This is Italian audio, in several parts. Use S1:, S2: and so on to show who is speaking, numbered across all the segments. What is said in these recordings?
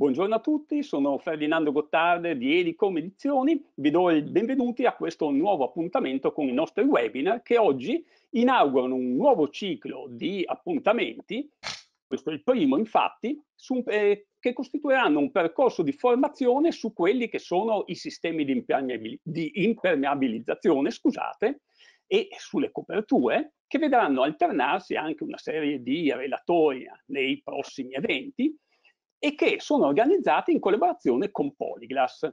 S1: Buongiorno a tutti, sono Ferdinando Gottardo di Edicom Edizioni, vi do il benvenuti a questo nuovo appuntamento con i nostri webinar che oggi inaugurano un nuovo ciclo di appuntamenti, questo è il primo infatti, su, eh, che costituiranno un percorso di formazione su quelli che sono i sistemi di, impermeabil di impermeabilizzazione scusate, e sulle coperture che vedranno alternarsi anche una serie di relatori nei prossimi eventi e che sono organizzate in collaborazione con Polyglass.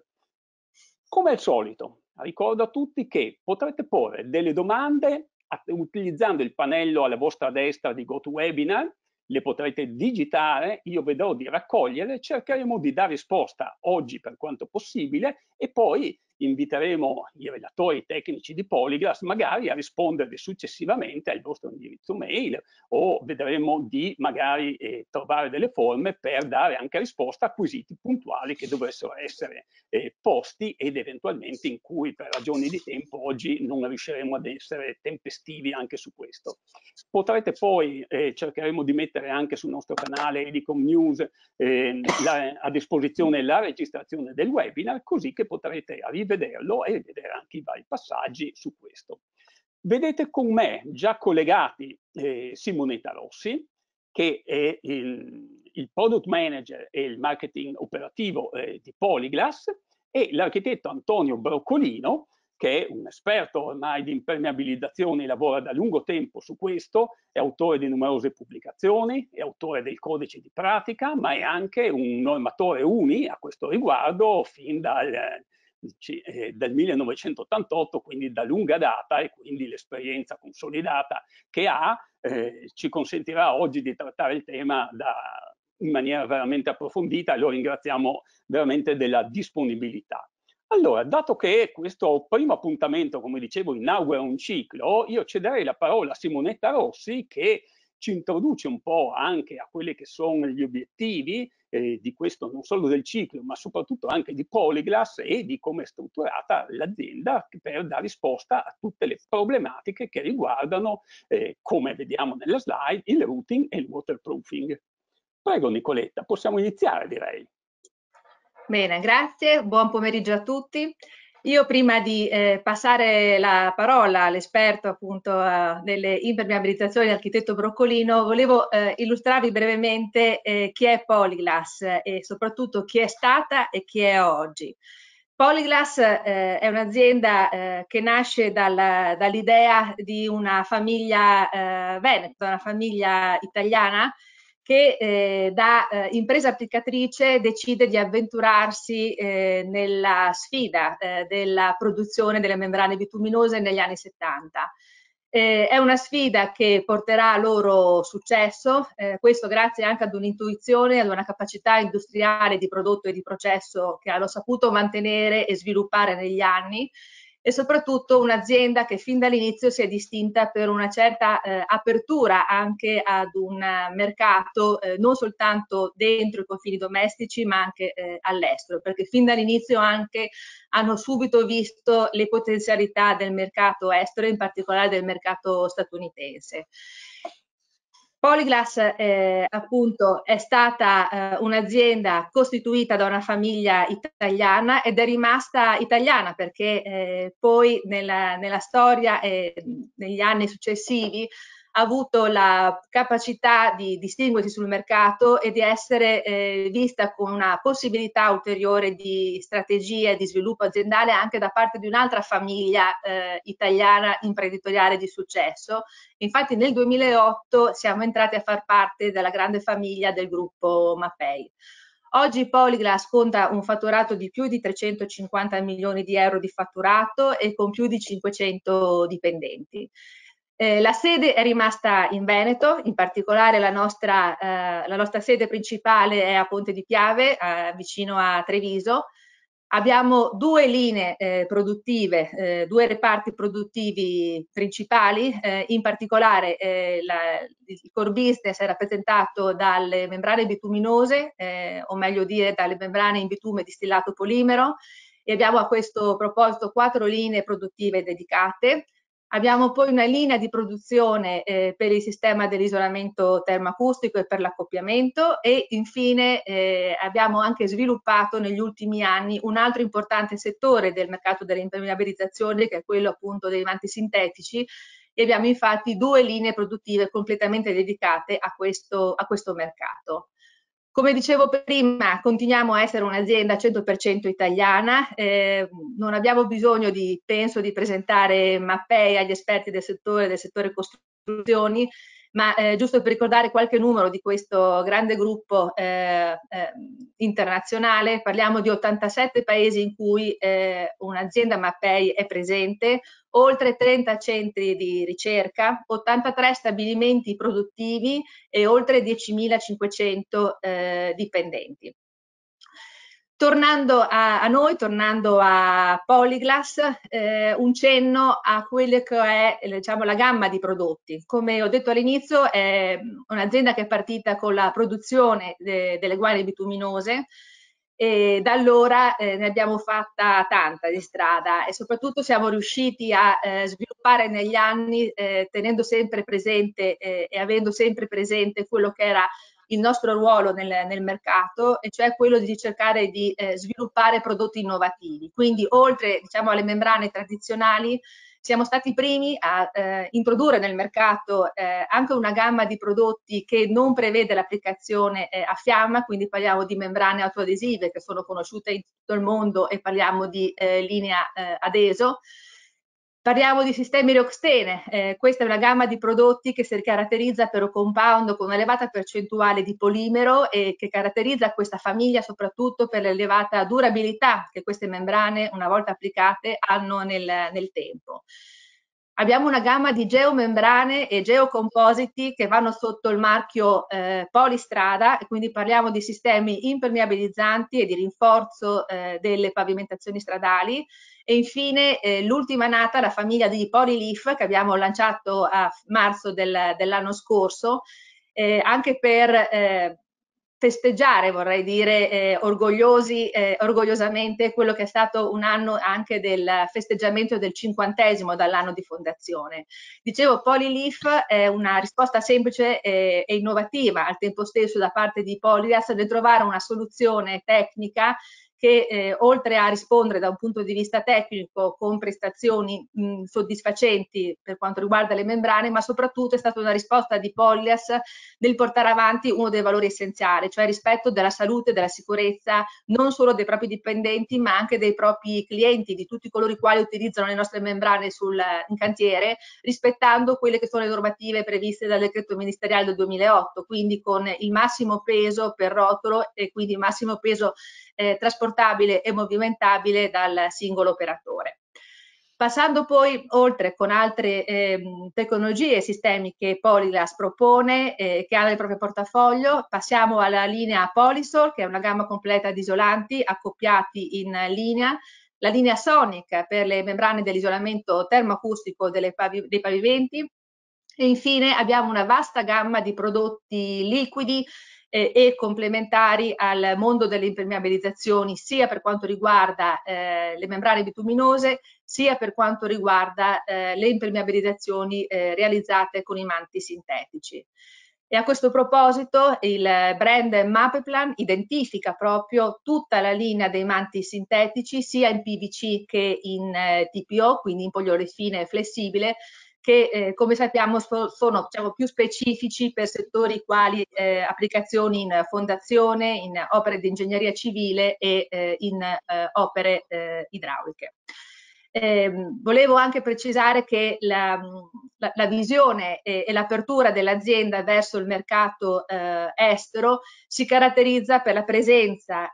S1: Come al solito, ricordo a tutti che potrete porre delle domande utilizzando il pannello alla vostra destra di GoToWebinar, le potrete digitare, io vedrò di raccogliere, cercheremo di dare risposta oggi per quanto possibile e poi inviteremo i relatori tecnici di Polygraph magari a rispondervi successivamente al vostro indirizzo mail o vedremo di magari eh, trovare delle forme per dare anche risposta a quesiti puntuali che dovessero essere eh, posti ed eventualmente in cui per ragioni di tempo oggi non riusciremo ad essere tempestivi anche su questo. Potrete poi, eh, cercheremo di mettere anche sul nostro canale Edicom News ehm, la, a disposizione la registrazione del webinar così che potrete arrivare rivederlo e vedere anche i vari passaggi su questo. Vedete con me già collegati eh, Simonetta Rossi, che è il, il, product manager e il marketing operativo eh, di Polyglass, e l'architetto Antonio Broccolino, che è un esperto ormai di impermeabilizzazione, lavora da lungo tempo su questo, è autore di numerose pubblicazioni, è autore del codice di pratica, ma è anche un normatore uni a questo riguardo fin dal, matematici eh, del 1988, quindi da lunga data e quindi l'esperienza consolidata che ha eh, ci consentirà oggi di trattare il tema da, in maniera veramente approfondita e lo ringraziamo veramente della disponibilità. Allora, dato che questo primo appuntamento, come dicevo, inaugura un ciclo, io cederei la parola a Simonetta Rossi che ci introduce un po' anche a quelli che sono gli obiettivi eh, di questo, non solo del ciclo, ma soprattutto anche di Polyglass e di come è strutturata l'azienda per dare risposta a tutte le problematiche che riguardano, eh, come vediamo nella slide, il routing e il waterproofing. Prego Nicoletta, possiamo iniziare direi.
S2: Bene, grazie, buon pomeriggio a tutti. Io prima di eh, passare la parola all'esperto appunto uh, delle impermeabilizzazioni, l'architetto Broccolino, volevo eh, illustrarvi brevemente eh, chi è Polyglass e soprattutto chi è stata e chi è oggi. Polyglass eh, è un'azienda eh, che nasce dal, dall'idea di una famiglia eh, veneta, una famiglia italiana che eh, da eh, impresa applicatrice decide di avventurarsi eh, nella sfida eh, della produzione delle membrane bituminose negli anni 70. Eh, è una sfida che porterà loro successo, eh, questo grazie anche ad un'intuizione, ad una capacità industriale di prodotto e di processo che hanno saputo mantenere e sviluppare negli anni e soprattutto un'azienda che fin dall'inizio si è distinta per una certa eh, apertura anche ad un mercato eh, non soltanto dentro i confini domestici ma anche eh, all'estero, perché fin dall'inizio anche hanno subito visto le potenzialità del mercato estero, in particolare del mercato statunitense. Polyglass eh, appunto è stata eh, un'azienda costituita da una famiglia italiana ed è rimasta italiana perché eh, poi nella, nella storia e negli anni successivi avuto la capacità di distinguersi sul mercato e di essere eh, vista con una possibilità ulteriore di strategia e di sviluppo aziendale anche da parte di un'altra famiglia eh, italiana imprenditoriale di successo. Infatti nel 2008 siamo entrati a far parte della grande famiglia del gruppo Mapei. Oggi Polyglass conta un fatturato di più di 350 milioni di euro di fatturato e con più di 500 dipendenti. Eh, la sede è rimasta in Veneto, in particolare la nostra, eh, la nostra sede principale è a Ponte di Piave, eh, vicino a Treviso. Abbiamo due linee eh, produttive, eh, due reparti produttivi principali, eh, in particolare la, il core business è rappresentato dalle membrane bituminose, o meglio dire dalle membrane in bitume distillato polimero e abbiamo a questo proposito quattro linee produttive dedicate Abbiamo poi una linea di produzione eh, per il sistema dell'isolamento termoacustico e per l'accoppiamento e infine eh, abbiamo anche sviluppato negli ultimi anni un altro importante settore del mercato dell'impermeabilizzazione che è quello appunto dei manti sintetici e abbiamo infatti due linee produttive completamente dedicate a questo, a questo mercato. Come dicevo prima, continuiamo a essere un'azienda 100% italiana, eh, non abbiamo bisogno di, penso, di presentare mappei agli esperti del settore, del settore costruzioni, ma eh, giusto per ricordare qualche numero di questo grande gruppo eh, eh, internazionale, parliamo di 87 paesi in cui eh, un'azienda Mappei è presente, oltre 30 centri di ricerca, 83 stabilimenti produttivi e oltre 10.500 eh, dipendenti. Tornando a, a, noi, tornando a Polyglass, eh, un cenno a quello che è diciamo, la gamma di prodotti. Come ho detto all'inizio, è un'azienda che è partita con la produzione de, delle guane bituminose e da allora eh, ne abbiamo fatta tanta di strada e soprattutto siamo riusciti a eh, sviluppare negli anni eh, tenendo sempre presente eh, e avendo sempre presente quello che era il nostro ruolo nel, nel mercato, e cioè quello di cercare di eh, sviluppare prodotti innovativi. Quindi oltre diciamo, alle membrane tradizionali, siamo stati i primi a eh, introdurre nel mercato eh, anche una gamma di prodotti che non prevede l'applicazione eh, a fiamma, quindi parliamo di membrane autoadesive che sono conosciute in tutto il mondo e parliamo di eh, linea eh, adeso. Parliamo di sistemi Roxtene, eh, questa è una gamma di prodotti che si caratterizza per un compound con un'elevata percentuale di polimero e che caratterizza questa famiglia soprattutto per l'elevata durabilità che queste membrane, una volta applicate, hanno nel, nel tempo. Abbiamo una gamma di geomembrane e geocompositi che vanno sotto il marchio eh, polistrada, quindi parliamo di sistemi impermeabilizzanti e di rinforzo eh, delle pavimentazioni stradali. E infine eh, l'ultima nata, la famiglia di Polylif, che abbiamo lanciato a marzo del, dell'anno scorso, eh, anche per eh, festeggiare, vorrei dire, eh, orgogliosi, eh, orgogliosamente quello che è stato un anno anche del festeggiamento del cinquantesimo dall'anno di fondazione. Dicevo, Polylif è una risposta semplice eh, e innovativa al tempo stesso da parte di Polyas nel trovare una soluzione tecnica che eh, oltre a rispondere da un punto di vista tecnico con prestazioni mh, soddisfacenti per quanto riguarda le membrane, ma soprattutto è stata una risposta di Pollias nel portare avanti uno dei valori essenziali, cioè rispetto della salute, della sicurezza, non solo dei propri dipendenti, ma anche dei propri clienti, di tutti coloro i quali utilizzano le nostre membrane sul, in cantiere, rispettando quelle che sono le normative previste dal decreto ministeriale del 2008, quindi con il massimo peso per rotolo e quindi il massimo peso eh, trasportabile e movimentabile dal singolo operatore. Passando poi oltre con altre eh, tecnologie e sistemi che Polyglass propone, eh, che ha nel proprio portafoglio, passiamo alla linea Polysol, che è una gamma completa di isolanti accoppiati in linea, la linea Sonic per le membrane dell'isolamento termoacustico pavi dei pavimenti, e infine abbiamo una vasta gamma di prodotti liquidi eh, e complementari al mondo delle impermeabilizzazioni sia per quanto riguarda eh, le membrane bituminose sia per quanto riguarda eh, le impermeabilizzazioni eh, realizzate con i manti sintetici. E a questo proposito il brand Mapeplan identifica proprio tutta la linea dei manti sintetici sia in PVC che in eh, TPO, quindi in poliorefine flessibile, che eh, come sappiamo so, sono diciamo, più specifici per settori quali eh, applicazioni in fondazione, in opere di ingegneria civile e eh, in eh, opere eh, idrauliche. Ehm, volevo anche precisare che la, la, la visione e, e l'apertura dell'azienda verso il mercato eh, estero si caratterizza per la presenza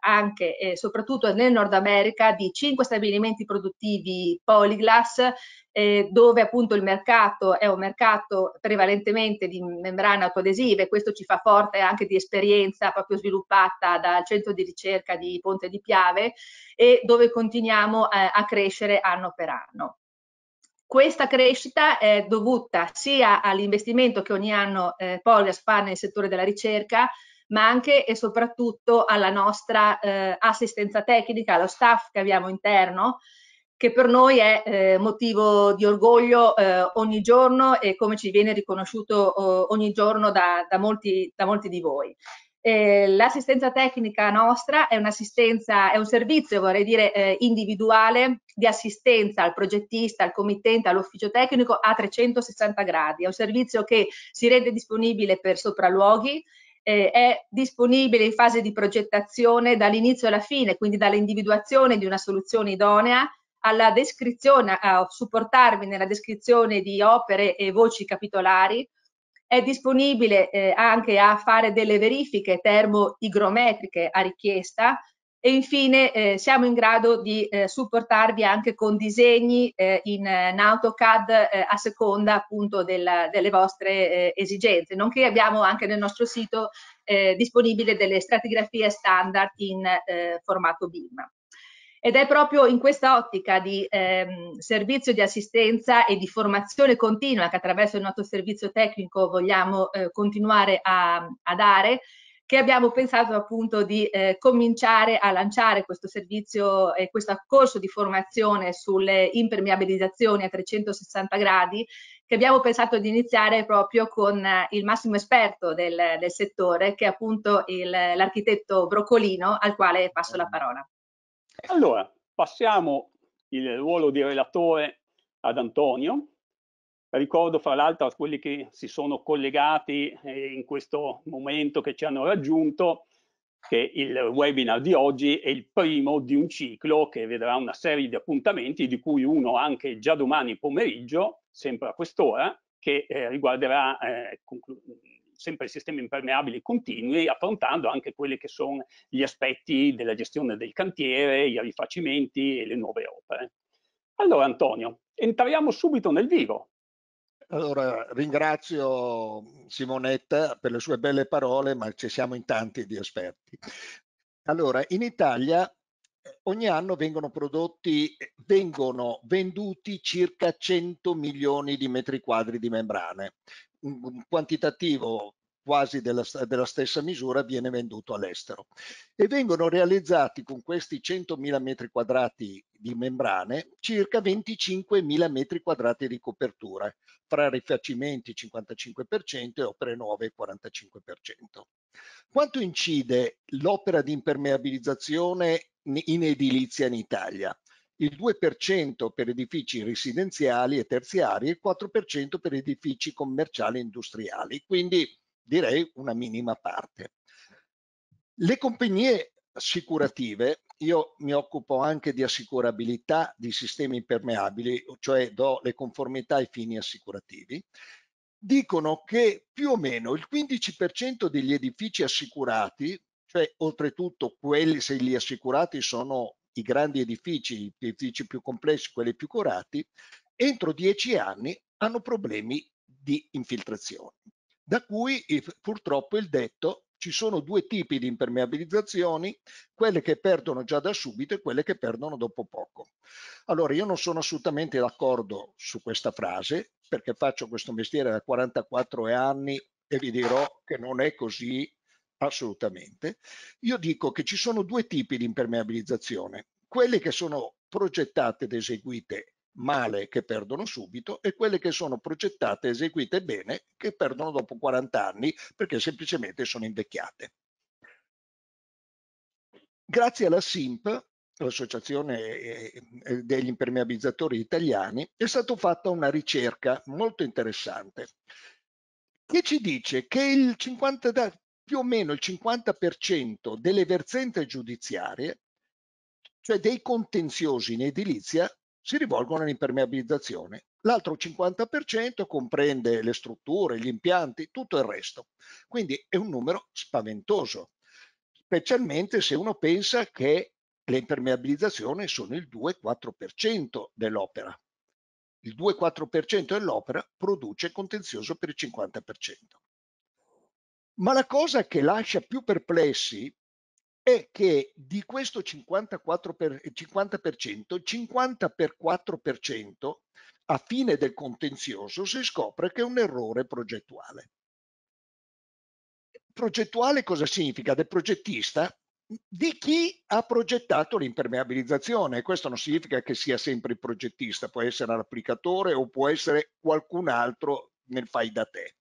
S2: anche e soprattutto nel Nord America di cinque stabilimenti produttivi Polyglass eh, dove appunto il mercato è un mercato prevalentemente di membrane autoadesive, questo ci fa forte anche di esperienza proprio sviluppata dal centro di ricerca di Ponte di Piave e dove continuiamo eh, a crescere anno per anno. Questa crescita è dovuta sia all'investimento che ogni anno eh, Polias fa nel settore della ricerca, ma anche e soprattutto alla nostra eh, assistenza tecnica, allo staff che abbiamo interno, che per noi è eh, motivo di orgoglio eh, ogni giorno e come ci viene riconosciuto eh, ogni giorno da, da, molti, da, molti, di voi. l'assistenza tecnica nostra è, è un servizio, vorrei dire, eh, individuale di assistenza al progettista, al committente, all'ufficio tecnico a 360 gradi. È un servizio che si rende disponibile per sopralluoghi, eh, è disponibile in fase di progettazione dall'inizio alla fine, quindi dall'individuazione di una soluzione idonea alla descrizione, a supportarvi nella descrizione di opere e voci capitolari, è disponibile eh, anche a fare delle verifiche termo-igrometriche a richiesta e infine eh, siamo in grado di eh, supportarvi anche con disegni eh, in, eh, in, AutoCAD eh, a seconda appunto della, delle vostre esigenze, nonché abbiamo anche nel nostro sito disponibile delle stratigrafie standard in formato BIM. Ed è proprio in questa ottica di ehm, servizio di assistenza e di formazione continua che attraverso il nostro servizio tecnico vogliamo eh, continuare a, a, dare che abbiamo pensato appunto di eh, cominciare a lanciare questo servizio e eh, questo corso di formazione sulle impermeabilizzazioni a 360 gradi che abbiamo pensato di iniziare proprio con eh, il massimo esperto del, del settore che è appunto l'architetto Broccolino al quale passo la parola.
S1: Allora, passiamo il ruolo di relatore ad Antonio. Ricordo fra l'altro a quelli che si sono collegati eh, in questo momento che ci hanno raggiunto che il webinar di oggi è il primo di un ciclo che vedrà una serie di appuntamenti di cui uno anche già domani pomeriggio, sempre a quest'ora, che eh, riguarderà eh, sempre sistemi impermeabili continui, affrontando anche quelli che sono gli aspetti della gestione del cantiere, i rifacimenti e le nuove opere. Allora Antonio, entriamo subito nel vivo.
S3: Allora, ringrazio Simonetta per le sue belle parole, ma ci siamo in tanti di esperti. Allora, in Italia eh, ogni anno vengono prodotti, vengono venduti circa 100 milioni di metri quadri di membrane un quantitativo quasi della, della, stessa misura viene venduto all'estero e vengono realizzati con questi 100.000 metri quadrati di membrane circa 25.000 metri quadrati di copertura fra rifacimenti 55% e opere nuove 45%. Quanto incide l'opera di impermeabilizzazione in edilizia in Italia? il 2% per edifici residenziali e terziari e il 4% per edifici commerciali e industriali, quindi direi una minima parte. Le compagnie assicurative, io mi occupo anche di assicurabilità di sistemi impermeabili, cioè do le conformità ai fini assicurativi, dicono che più o meno il 15% degli edifici assicurati, cioè oltretutto quelli se gli assicurati sono i grandi edifici, gli edifici più complessi, quelli più curati, entro dieci anni hanno problemi di infiltrazione. Da cui eh, purtroppo il detto ci sono due tipi di impermeabilizzazioni, quelle che perdono già da subito e quelle che perdono dopo poco. Allora io non sono assolutamente d'accordo su questa frase perché faccio questo mestiere da 44 anni e vi dirò che non è così Assolutamente. Io dico che ci sono due tipi di impermeabilizzazione, quelle che sono progettate ed eseguite male che perdono subito e quelle che sono progettate e eseguite bene che perdono dopo 40 anni perché semplicemente sono invecchiate. Grazie alla SIMP, l'Associazione eh, eh, degli impermeabilizzatori italiani, è stata fatta una ricerca molto interessante che ci dice che il 50, più o meno il 50% delle versenze giudiziarie, cioè dei contenziosi in edilizia, si rivolgono all'impermeabilizzazione. L'altro 50% comprende le strutture, gli impianti, tutto il resto. Quindi è un numero spaventoso, specialmente se uno pensa che le impermeabilizzazioni sono il 2-4% dell'opera. Il 2-4% dell'opera produce contenzioso per il 50%. Ma la cosa che lascia più perplessi è che di questo 54 per, 50%, eh, 50 per 4% a fine del contenzioso si scopre che è un errore progettuale. Progettuale cosa significa? Del progettista di chi ha progettato l'impermeabilizzazione. Questo non significa che sia sempre il progettista, può essere l'applicatore o può essere qualcun altro nel fai da te.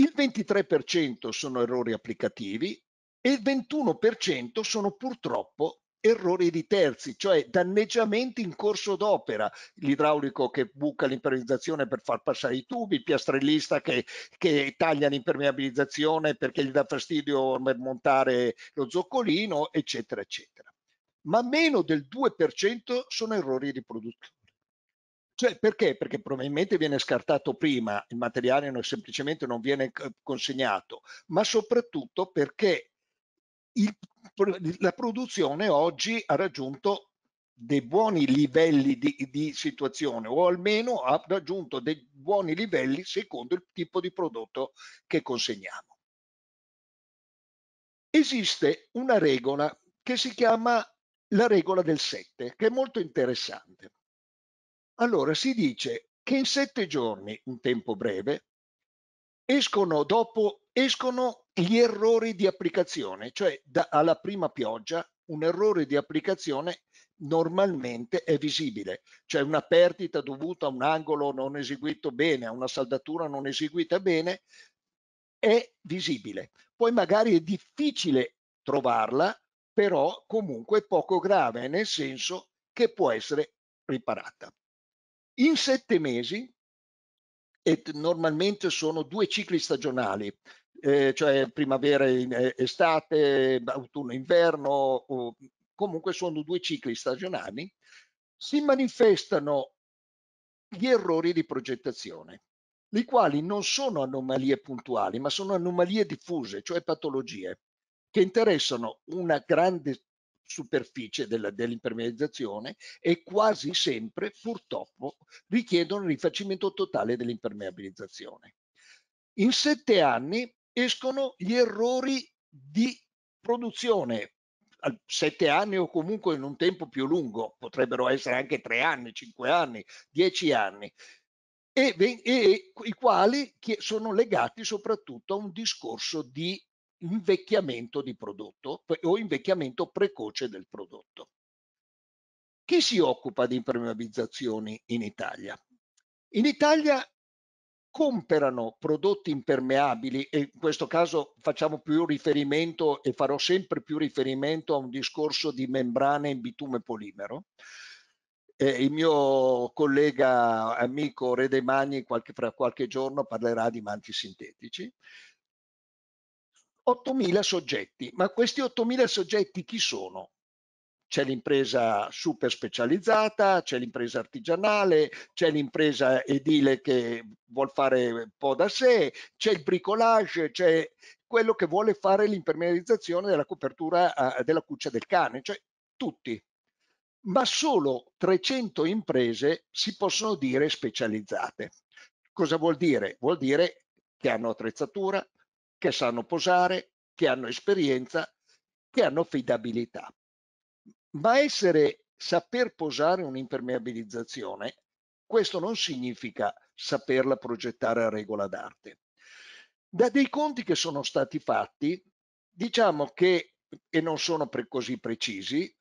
S3: Il 23% sono errori applicativi e il 21% sono purtroppo errori di terzi, cioè danneggiamenti in corso d'opera, l'idraulico che buca l'impermeabilizzazione per far passare i tubi, il piastrellista che, che taglia l'impermeabilizzazione perché gli dà fastidio per montare lo zoccolino, eccetera, eccetera. Ma meno del 2% sono errori di produzione. Cioè, perché? Perché probabilmente viene scartato prima, il materiale non, semplicemente non viene eh, consegnato, ma soprattutto perché il, la produzione oggi ha raggiunto dei buoni livelli di, di, situazione o almeno ha raggiunto dei buoni livelli secondo il tipo di prodotto che consegniamo. Esiste una regola che si chiama la regola del 7, che è molto interessante. Allora si dice che in sette giorni, un tempo breve, escono dopo escono gli errori di applicazione, cioè da, alla prima pioggia un errore di applicazione normalmente è visibile, cioè una perdita dovuta a un angolo non eseguito bene, a una saldatura non eseguita bene, è visibile. Poi magari è difficile trovarla, però comunque è poco grave, nel senso che può essere riparata. In sette mesi, e normalmente sono due cicli stagionali, eh, cioè primavera, e estate, autunno, inverno, o, comunque sono due cicli stagionali, si manifestano gli errori di progettazione, i quali non sono anomalie puntuali, ma sono anomalie diffuse, cioè patologie, che interessano una grande superficie della, dell'impermeabilizzazione e quasi sempre purtroppo richiedono il rifacimento totale dell'impermeabilizzazione. In sette anni escono gli errori di produzione sette anni o comunque in un tempo più lungo, potrebbero essere anche tre anni, cinque anni, dieci anni, e, e, e i quali sono legati soprattutto a un discorso di invecchiamento di prodotto o invecchiamento precoce del prodotto. Chi si occupa di impermeabilizzazioni in Italia? In Italia comperano prodotti impermeabili e in questo caso facciamo più riferimento e farò sempre più riferimento a un discorso di membrane in bitume polimero. Eh, il mio collega amico Re De Magni qualche, fra qualche giorno parlerà di manti sintetici. 8.000 soggetti. Ma questi 8.000 soggetti chi sono? C'è l'impresa super specializzata, c'è l'impresa artigianale, c'è l'impresa edile che vuole fare un po' da sé, c'è il bricolage, c'è quello che vuole fare l'impermeabilizzazione della copertura eh, della cuccia del cane, cioè tutti. Ma solo 300 imprese si possono dire specializzate. Cosa vuol dire? Vuol dire che hanno attrezzatura, che sanno posare, che hanno esperienza, che hanno affidabilità. Ma essere saper posare un'impermeabilizzazione, questo non significa saperla progettare a regola d'arte. Da dei conti che sono stati fatti, diciamo che, e non sono pre così precisi,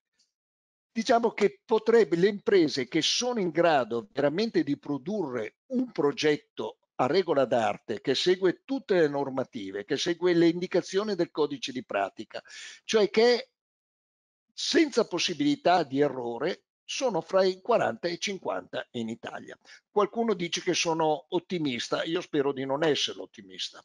S3: diciamo che potrebbe, le imprese che sono in grado veramente di produrre un progetto a regola d'arte che segue tutte le normative, che segue le indicazioni del codice di pratica, cioè che senza possibilità di errore sono fra i 40 e i 50 in Italia. Qualcuno dice che sono ottimista, io spero di non essere ottimista.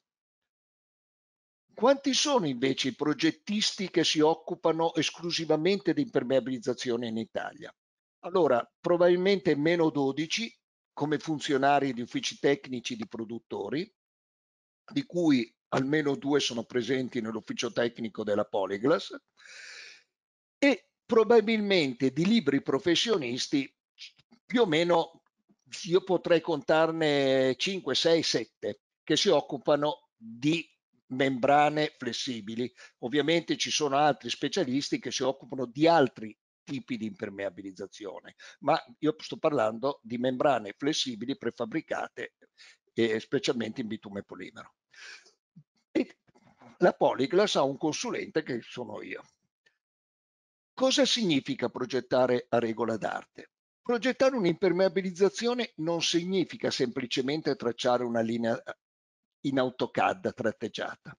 S3: Quanti sono invece i progettisti che si occupano esclusivamente di impermeabilizzazione in Italia? Allora, probabilmente meno 12 come funzionari di uffici tecnici di produttori, di cui almeno due sono presenti nell'ufficio tecnico della Polyglass, e probabilmente di libri professionisti più o meno io potrei contarne 5, 6, 7 che si occupano di membrane flessibili. Ovviamente ci sono altri specialisti che si occupano di altri tipi di impermeabilizzazione, ma io sto parlando di membrane flessibili prefabbricate, eh, specialmente in bitume polimero. E la Polyglass ha un consulente che sono io. Cosa significa progettare a regola d'arte? Progettare un'impermeabilizzazione non significa semplicemente tracciare una linea eh, in AutoCAD tratteggiata.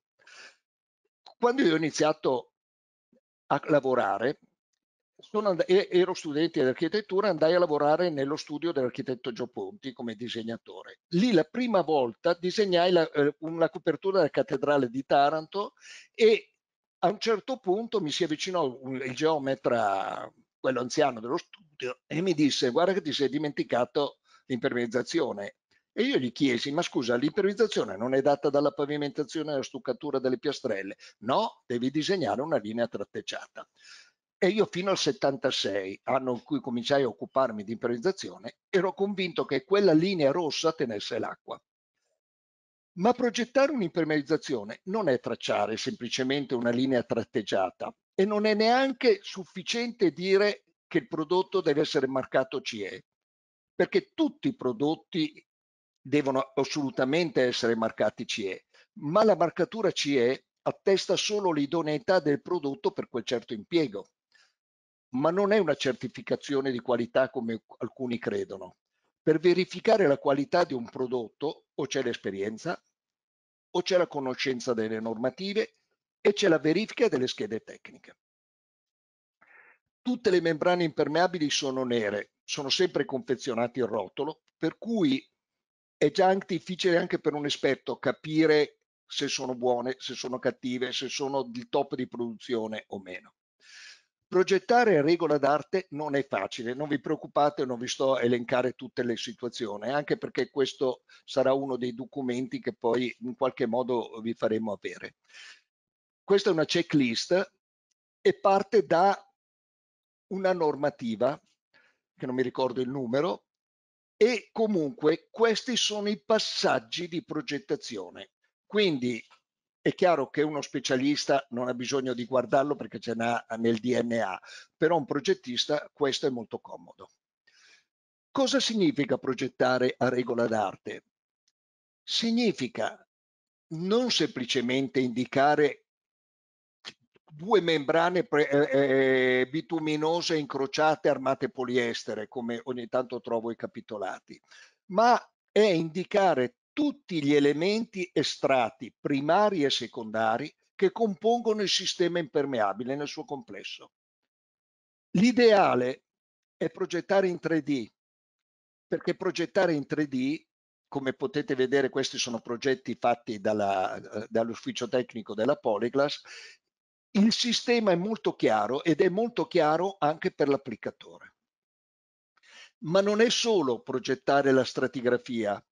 S3: Quando io ho iniziato a lavorare, And- ero studente di architettura, andai a lavorare nello studio dell'architetto Gio Ponti come disegnatore. Lì la prima volta disegnai la, eh, una copertura della cattedrale di Taranto e a un certo punto mi si avvicinò un, il geometra, quello anziano dello studio, e mi disse guarda che ti sei dimenticato l'impermeabilizzazione. E io gli chiesi, ma scusa, l'impermeabilizzazione non è data dalla pavimentazione e dalla stuccatura delle piastrelle? No, devi disegnare una linea tratteggiata. E io fino al 76, anno in cui cominciai a occuparmi di imperonizzazione, ero convinto che quella linea rossa tenesse l'acqua. Ma progettare un'impermeabilizzazione non è tracciare semplicemente una linea tratteggiata e non è neanche sufficiente dire che il prodotto deve essere marcato CE, perché tutti i prodotti devono assolutamente essere marcati CE, ma la marcatura CE attesta solo l'idoneità del prodotto per quel certo impiego ma non è una certificazione di qualità come alcuni credono. Per verificare la qualità di un prodotto o c'è l'esperienza, o c'è la conoscenza delle normative e c'è la verifica delle schede tecniche. Tutte le membrane impermeabili sono nere, sono sempre confezionate in rotolo, per cui è già anche difficile anche per un esperto capire se sono buone, se sono cattive, se sono di top di produzione o meno. Progettare regola d'arte non è facile, non vi preoccupate, non vi sto a elencare tutte le situazioni, anche perché questo sarà uno dei documenti che poi in qualche modo vi faremo avere. Questa è una checklist e parte da una normativa, che non mi ricordo il numero, e comunque questi sono i passaggi di progettazione. Quindi è chiaro che uno specialista non ha bisogno di guardarlo perché ce n'ha nel DNA, però un progettista questo è molto comodo. Cosa significa progettare a regola d'arte? Significa non semplicemente indicare due membrane eh, eh, bituminose incrociate armate poliestere, come ogni tanto trovo i capitolati, ma è indicare tutti gli elementi estratti primari e secondari che compongono il sistema impermeabile nel suo complesso. L'ideale è progettare in 3D, perché progettare in 3D, come potete vedere questi sono progetti fatti dall'ufficio tecnico della Polyglass, il sistema è molto chiaro ed è molto chiaro anche per l'applicatore. Ma non è solo progettare la stratigrafia,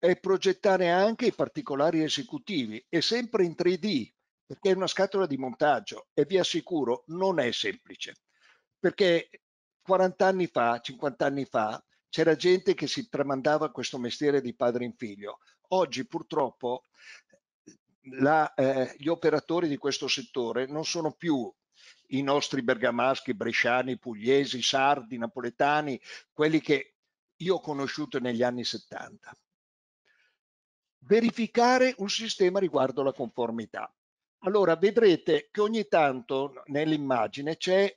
S3: è progettare anche i particolari esecutivi e sempre in 3D perché è una scatola di montaggio e vi assicuro non è semplice perché 40 anni fa, 50 anni fa c'era gente che si tramandava questo mestiere di padre in figlio. Oggi purtroppo la, eh, gli operatori di questo settore non sono più i nostri bergamaschi, bresciani, pugliesi, sardi, napoletani, quelli che io ho conosciuto negli anni 70 verificare un sistema riguardo la conformità. Allora vedrete che ogni tanto nell'immagine c'è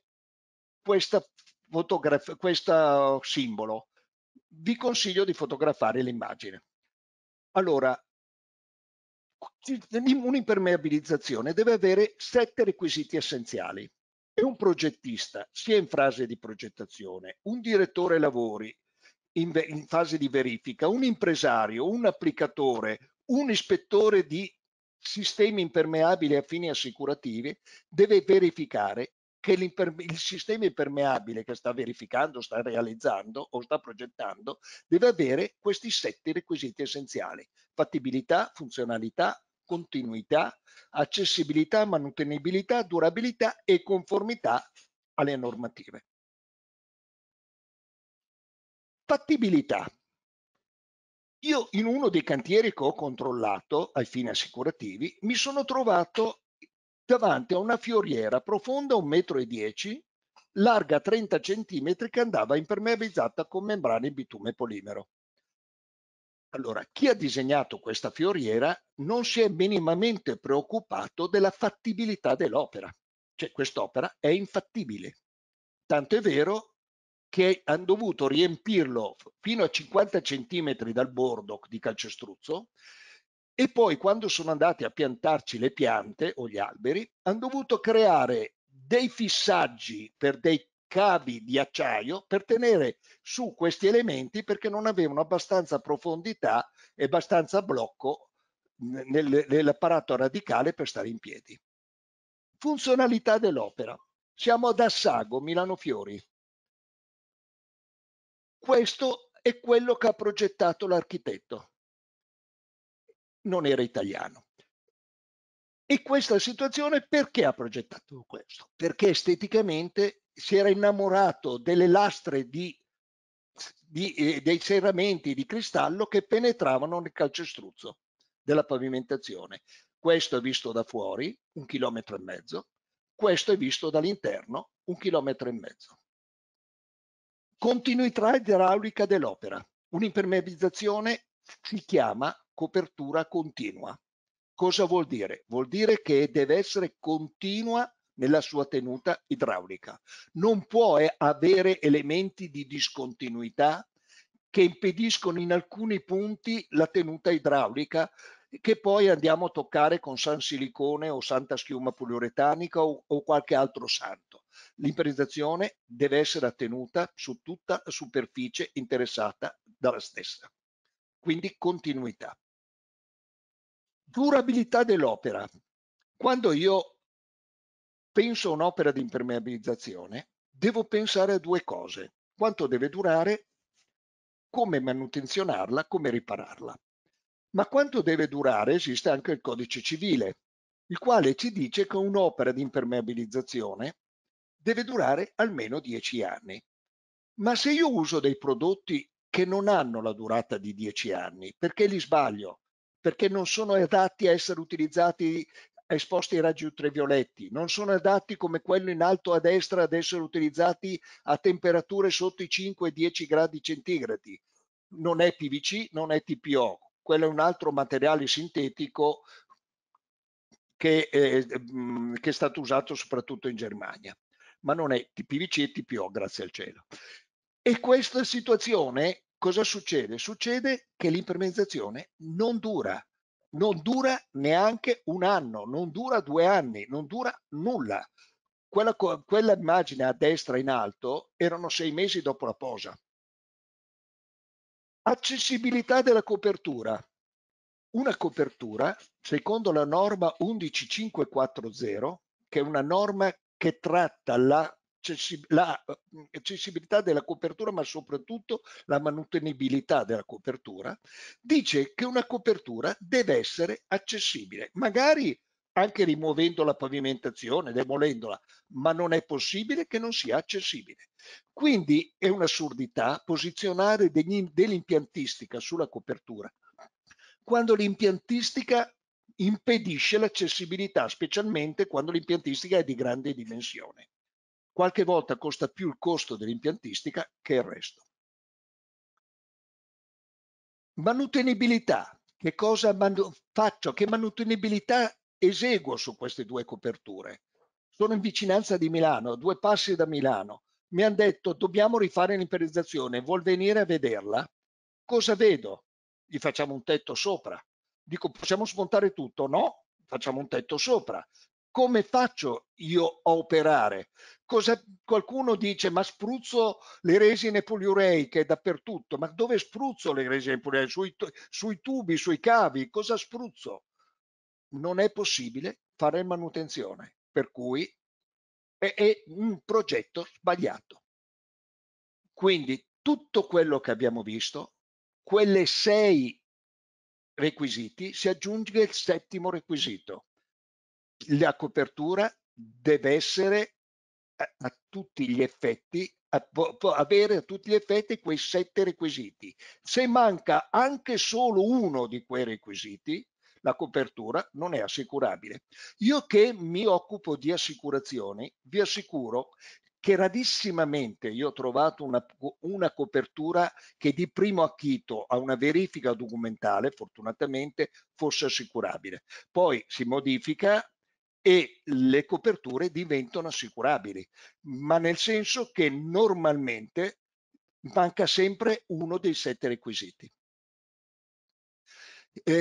S3: questa fotografia, questo simbolo. Vi consiglio di fotografare l'immagine. Allora, un'impermeabilizzazione deve avere sette requisiti essenziali. È un progettista, sia in fase di progettazione, un direttore lavori, in, in fase di verifica un impresario, un applicatore, un ispettore di sistemi impermeabili a fini assicurativi deve verificare che il sistema impermeabile che sta verificando, sta realizzando o sta progettando deve avere questi sette requisiti essenziali. Fattibilità, funzionalità, continuità, accessibilità, manutenibilità, durabilità e conformità alle normative. Fattibilità. Io in uno dei cantieri che ho controllato ai fini assicurativi mi sono trovato davanti a una fioriera profonda 1,10 m, larga 30 cm che andava impermeabilizzata con membrane in bitume polimero. Allora, chi ha disegnato questa fioriera non si è minimamente preoccupato della fattibilità dell'opera, cioè quest'opera è infattibile. Tanto è vero che hanno dovuto riempirlo fino a 50 centimetri dal bordo di calcestruzzo e poi quando sono andati a piantarci le piante o gli alberi hanno dovuto creare dei fissaggi per dei cavi di acciaio per tenere su questi elementi perché non avevano abbastanza profondità e abbastanza blocco nel, nell'apparato radicale per stare in piedi. Funzionalità dell'opera. Siamo ad Assago, Milano Fiori. Questo è quello che ha progettato l'architetto. Non era italiano. E questa situazione perché ha progettato questo? Perché esteticamente si era innamorato delle lastre di, di, eh, dei serramenti di cristallo che penetravano nel calcestruzzo della pavimentazione. Questo è visto da fuori, un chilometro e mezzo, questo è visto dall'interno, un chilometro e mezzo. Continuità idraulica dell'opera. Un'impermeabilizzazione si chiama copertura continua. Cosa vuol dire? Vuol dire che deve essere continua nella sua tenuta idraulica. Non può eh, avere elementi di discontinuità che impediscono in alcuni punti la tenuta idraulica che poi andiamo a toccare con san silicone o santa schiuma poliuretanica o, o qualche altro santo. L'imperizzazione deve essere attenuta su tutta la superficie interessata dalla stessa. Quindi continuità. Durabilità dell'opera. Quando io penso a un'opera di impermeabilizzazione, devo pensare a due cose. Quanto deve durare, come manutenzionarla, come ripararla. Ma quanto deve durare esiste anche il codice civile, il quale ci dice che un'opera di impermeabilizzazione deve durare almeno 10 anni. Ma se io uso dei prodotti che non hanno la durata di 10 anni, perché li sbaglio, perché non sono adatti a essere utilizzati esposti ai raggi ultravioletti, non sono adatti come quello in alto a destra ad essere utilizzati a temperature sotto i 5-10 gradi centigradi. Non è PVC, non è TPO, quello è un altro materiale sintetico che, eh, che è stato usato soprattutto in Germania ma non è TPVC e TPO, grazie al cielo. E questa situazione cosa succede? Succede che l'impermeabilizzazione non dura, non dura neanche un anno, non dura due anni, non dura nulla. Quella, quella immagine a destra in alto erano sei mesi dopo la posa. Accessibilità della copertura. Una copertura, secondo la norma 11540, che è una norma che tratta la l'accessibilità mhmm, della copertura ma soprattutto la manutenibilità della copertura dice che una copertura deve essere accessibile magari anche rimuovendo la pavimentazione demolendola ma non è possibile che non sia accessibile quindi è un'assurdità posizionare dell'impiantistica sulla copertura quando l'impiantistica impedisce l'accessibilità, specialmente quando l'impiantistica è di grande dimensione. Qualche volta costa più il costo dell'impiantistica che il resto. Manutenibilità. Che cosa manu faccio? Che manutenibilità eseguo su queste due coperture? Sono in vicinanza di Milano, a due passi da Milano. Mi hanno detto dobbiamo rifare l'imperizzazione, vuol venire a vederla? Cosa vedo? Gli facciamo un tetto sopra, dico possiamo smontare tutto? No, facciamo un tetto sopra. Come faccio io a operare? Cosa, qualcuno dice ma spruzzo le resine poliureiche dappertutto, ma dove spruzzo le resine poliureiche? Sui, sui tubi, sui cavi, cosa spruzzo? Non è possibile fare manutenzione, per cui è, è un progetto sbagliato. Quindi tutto quello che abbiamo visto, quelle sei requisiti si aggiunge il settimo requisito. La copertura deve essere a, eh, a tutti gli effetti, a, avere a tutti gli effetti quei sette requisiti. Se manca anche solo uno di quei requisiti, la copertura non è assicurabile. Io che mi occupo di assicurazioni, vi assicuro che rarissimamente io ho trovato una, una, copertura che di primo acchito a una verifica documentale, fortunatamente, fosse assicurabile. Poi si modifica e le coperture diventano assicurabili, ma nel senso che normalmente manca sempre uno dei sette requisiti. E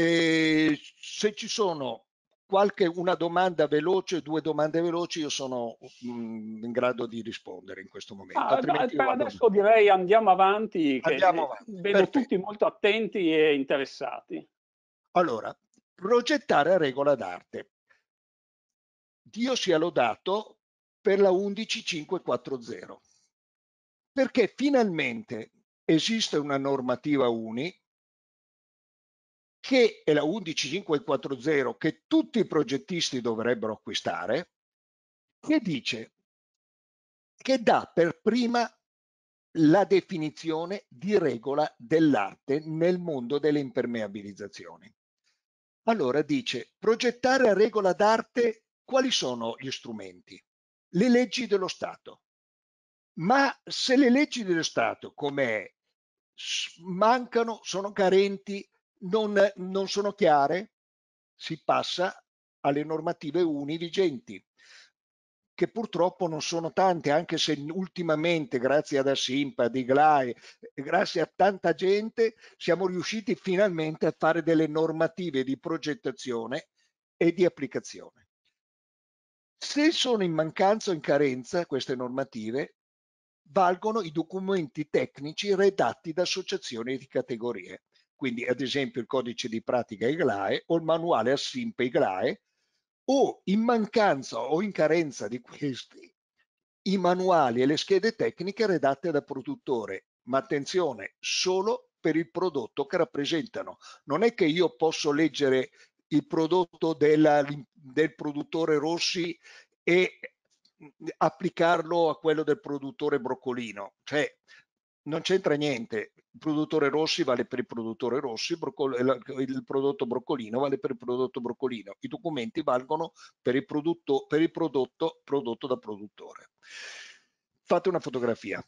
S3: ehm, se ci sono qualche una domanda veloce, due domande veloci, io sono mh, mm, in
S1: grado di rispondere in questo momento. Ah, per adesso vado... direi andiamo avanti, che andiamo avanti. vedo Perfetto. tutti molto attenti e interessati. Allora, progettare
S3: a regola d'arte. Dio sia lodato per la 11540, perché finalmente esiste una normativa UNI che è la 11540 che tutti i progettisti dovrebbero acquistare, che dice che dà per prima la definizione di regola dell'arte nel mondo delle impermeabilizzazioni. Allora dice, progettare a regola d'arte quali sono gli strumenti? Le leggi dello Stato. Ma se le leggi dello Stato, come mancano, sono carenti, non, non sono chiare, si passa alle normative UNI vigenti che purtroppo non sono tante, anche se ultimamente, grazie ad Asimpa, di Glae, eh, grazie a tanta gente, siamo riusciti finalmente a fare delle normative di progettazione e di applicazione. Se sono in mancanza o in carenza queste normative, valgono i documenti tecnici redatti da associazioni di categorie quindi ad esempio il codice di pratica IGLAE o il manuale Assimpe IGLAE, o in mancanza o in carenza di questi i manuali e le schede tecniche redatte dal produttore, ma attenzione, solo per il prodotto che rappresentano. Non è che io posso leggere il prodotto della, del produttore Rossi e mm, applicarlo a quello del produttore broccolino. Cioè, non c'entra niente. Il produttore Rossi vale per il produttore Rossi, il prodotto broccolino vale per il prodotto broccolino. I documenti valgono per il prodotto, per il prodotto prodotto da produttore. Fate una fotografia.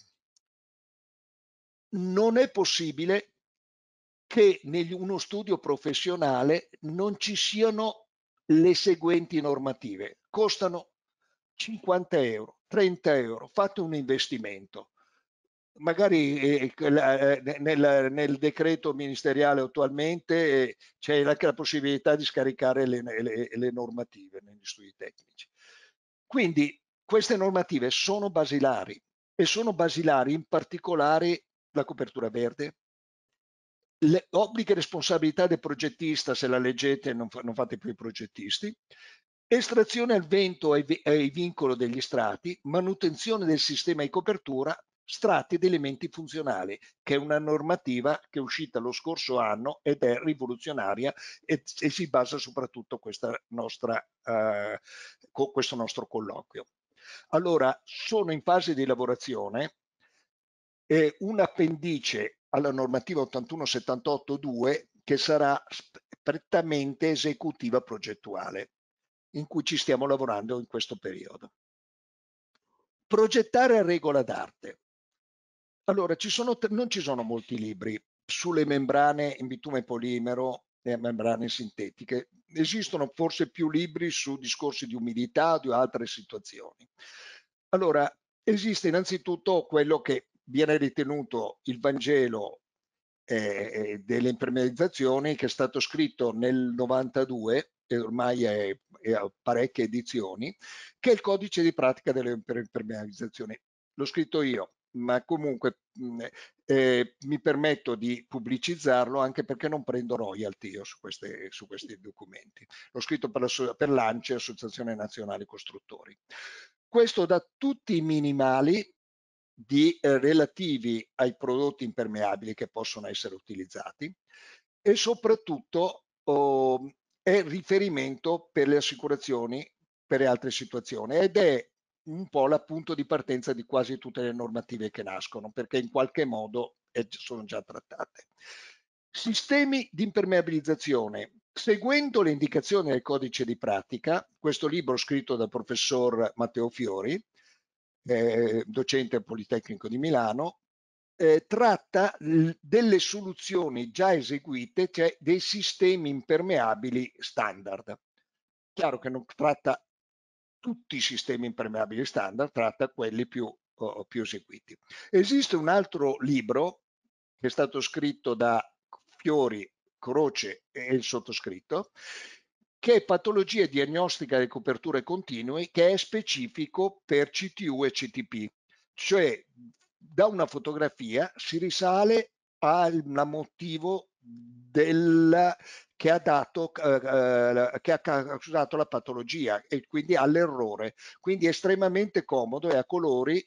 S3: Non è possibile che in uno studio professionale non ci siano le seguenti normative. Costano 50 euro, 30 euro, fate un investimento magari eh, eh, eh, nel, nel, decreto ministeriale attualmente c'è anche la possibilità di scaricare le, le, le, normative negli studi tecnici. Quindi queste normative sono basilari e sono basilari in particolare la copertura verde, le obblighi e responsabilità del progettista, se la leggete non, fa, non fate più i progettisti, estrazione al vento e ai vincolo degli strati, manutenzione del sistema di copertura, Strati di elementi funzionali, che è una normativa che è uscita lo scorso anno ed è rivoluzionaria e, e si basa soprattutto nostra, eh, con questo nostro colloquio. Allora, sono in fase di lavorazione eh, un appendice alla normativa 8178-2 che sarà prettamente esecutiva progettuale, in cui ci stiamo lavorando in questo periodo. Progettare a regola d'arte. Allora, ci sono, non ci sono molti libri sulle membrane in bitume polimero e eh, membrane sintetiche. Esistono forse più libri su discorsi di umidità o di altre situazioni. Allora, esiste innanzitutto quello che viene ritenuto il Vangelo eh, eh delle impermeabilizzazioni che è stato scritto nel 92 e ormai è, è a parecchie edizioni, che è il codice di pratica delle impermeabilizzazioni. L'ho scritto io, ma comunque mhmm, eh, mi permetto di pubblicizzarlo anche perché non prendo royalty io su, queste, su questi documenti. L'ho scritto per, la, per l'ANCE, Associazione Nazionale Costruttori. Questo da tutti i minimali di, eh, relativi ai prodotti impermeabili che possono essere utilizzati e soprattutto oh, è riferimento per le assicurazioni per le altre situazioni ed è un po' la punto di partenza di quasi tutte le normative che nascono, perché in qualche modo eh, sono già trattate. Sistemi di impermeabilizzazione. Seguendo le indicazioni del codice di pratica, questo libro scritto dal professor Matteo Fiori, eh, docente al Politecnico di Milano, eh, tratta delle soluzioni già eseguite, cioè dei sistemi impermeabili standard. Chiaro che non tratta tutti i sistemi impermeabili standard, tratta quelli più, oh, più eseguiti. Esiste un altro libro che è stato scritto da Fiori, Croce e il sottoscritto, che è patologie diagnostica e coperture continue, che è specifico per CTU e CTP, cioè da una fotografia si risale al motivo del, che ha dato eh, eh che ha causato la patologia e quindi all'errore quindi è estremamente comodo e a colori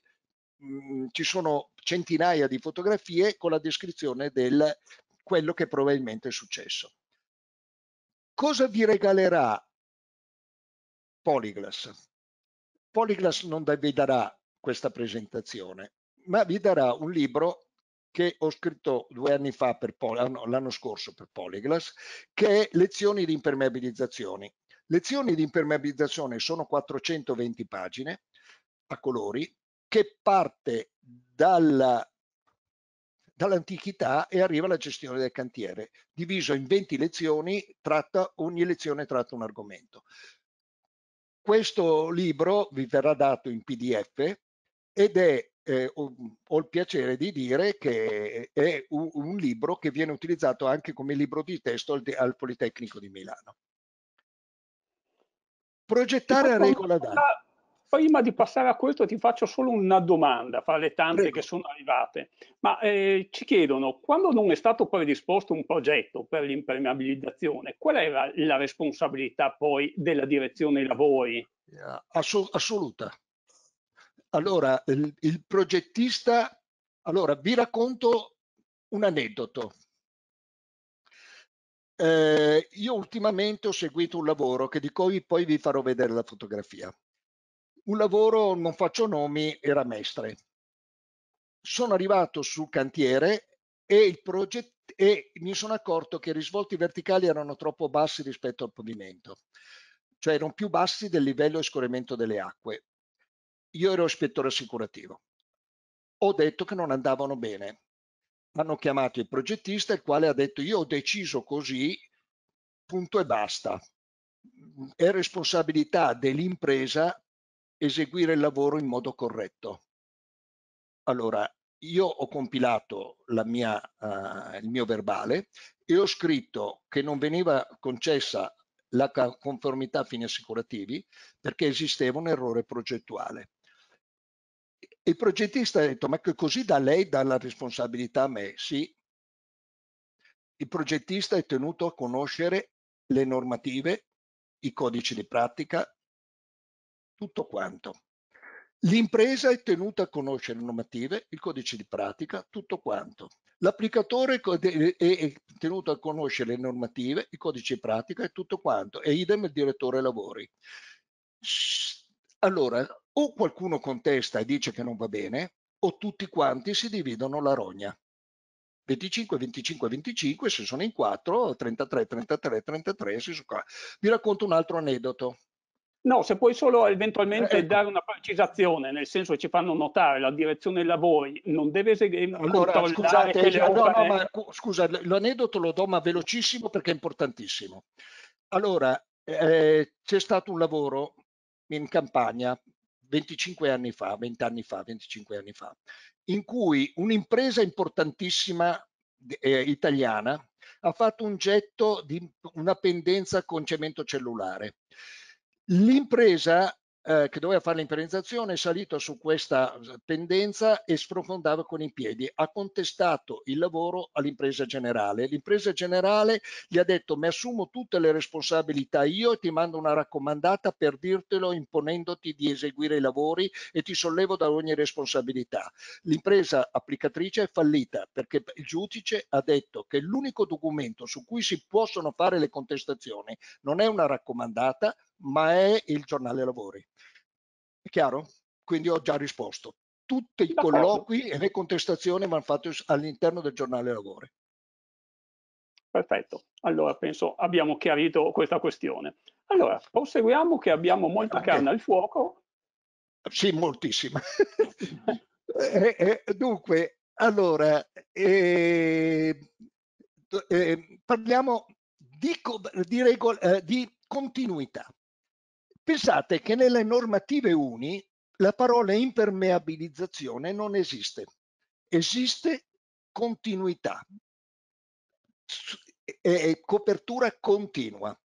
S3: mh, mm, ci sono centinaia di fotografie con la descrizione del quello che probabilmente è successo cosa vi regalerà Polyglass Polyglass non vi darà questa presentazione ma vi darà un libro che ho scritto due anni fa, per Poly, l'anno scorso per Polyglass, che è lezioni di impermeabilizzazione. Lezioni di impermeabilizzazione sono 420 pagine a colori che parte dalla, dall'antichità e arriva alla gestione del cantiere, diviso in 20 lezioni, tratta, ogni lezione tratta un argomento. Questo libro vi verrà dato in PDF ed è eh, ho, ho, il piacere di dire che è un, un, libro che viene utilizzato anche come libro di testo al, al Politecnico di Milano.
S1: Progettare a regola d'arte. Prima di passare a questo ti faccio solo una domanda fra le tante Prego. che sono arrivate, ma eh, ci chiedono quando non è stato predisposto un progetto per l'impermeabilizzazione, qual era la responsabilità poi della direzione lavori? assoluta,
S3: allora, il, il progettista, allora vi racconto un aneddoto. Eh, io ultimamente ho seguito un lavoro che di cui poi vi farò vedere la fotografia. Un lavoro, non faccio nomi, era mestre. Sono arrivato sul cantiere e, e, mi sono accorto che i risvolti verticali erano troppo bassi rispetto al pavimento, cioè erano più bassi del livello di scorrimento delle acque. Io ero ispettore assicurativo. Ho detto che non andavano bene. Hanno chiamato il progettista, il quale ha detto io ho deciso così, punto e basta. È responsabilità dell'impresa eseguire il lavoro in modo corretto. Allora, io ho compilato mia, uh, il mio verbale e ho scritto che non veniva concessa la conformità a fini assicurativi perché esisteva un errore progettuale. Il progettista ha detto, ma che così da lei dà la responsabilità a me? Sì. Il progettista è tenuto a conoscere le normative, i codici di pratica, tutto quanto. L'impresa è tenuta a conoscere le normative, il codice di pratica, tutto quanto. L'applicatore è tenuto a conoscere le normative, il codice di pratica e tutto quanto. E idem il direttore lavori. Allora, o qualcuno contesta e dice che non va bene, o tutti quanti si dividono la rogna. 25,
S1: 25, 25, se sono in 4, 33, 33, 33, si sono qua. Vi racconto un altro aneddoto. No, se puoi solo eventualmente eh, ecco. dare una precisazione, nel senso che ci fanno notare la direzione dei lavori, non deve eseguire allora, scusate, no, no, ma,
S3: scusa, l'aneddoto lo do ma velocissimo perché è importantissimo. Allora, eh, c'è stato un lavoro in campagna 25 anni fa, 20 anni fa, 25 anni fa, in cui un'impresa importantissima eh, italiana ha fatto un getto di una pendenza con cemento cellulare. L'impresa eh, che doveva fare l'imperenzazione, è salito su questa pendenza e sprofondava con i piedi. Ha contestato il lavoro all'impresa generale. L'impresa generale gli ha detto mi assumo tutte le responsabilità io e ti mando una raccomandata per dirtelo imponendoti di eseguire i lavori e ti sollevo da ogni responsabilità. L'impresa applicatrice è fallita perché il giudice ha detto che l'unico documento su cui si possono fare le contestazioni non è una raccomandata, ma è il giornale lavori. È chiaro? Quindi ho già risposto. Tutti i colloqui e le contestazioni vanno fatte all'interno del giornale lavori.
S1: Perfetto, allora penso abbiamo chiarito questa questione. Allora, proseguiamo che abbiamo molta okay. carne al fuoco. Sì, moltissima. e, e, eh, eh, eh, dunque, allora, e,
S3: ehm, ehm, parliamo di, di, regol, di continuità. Pensate che nelle normative UNI la parola impermeabilizzazione non esiste, esiste continuità, è copertura continua.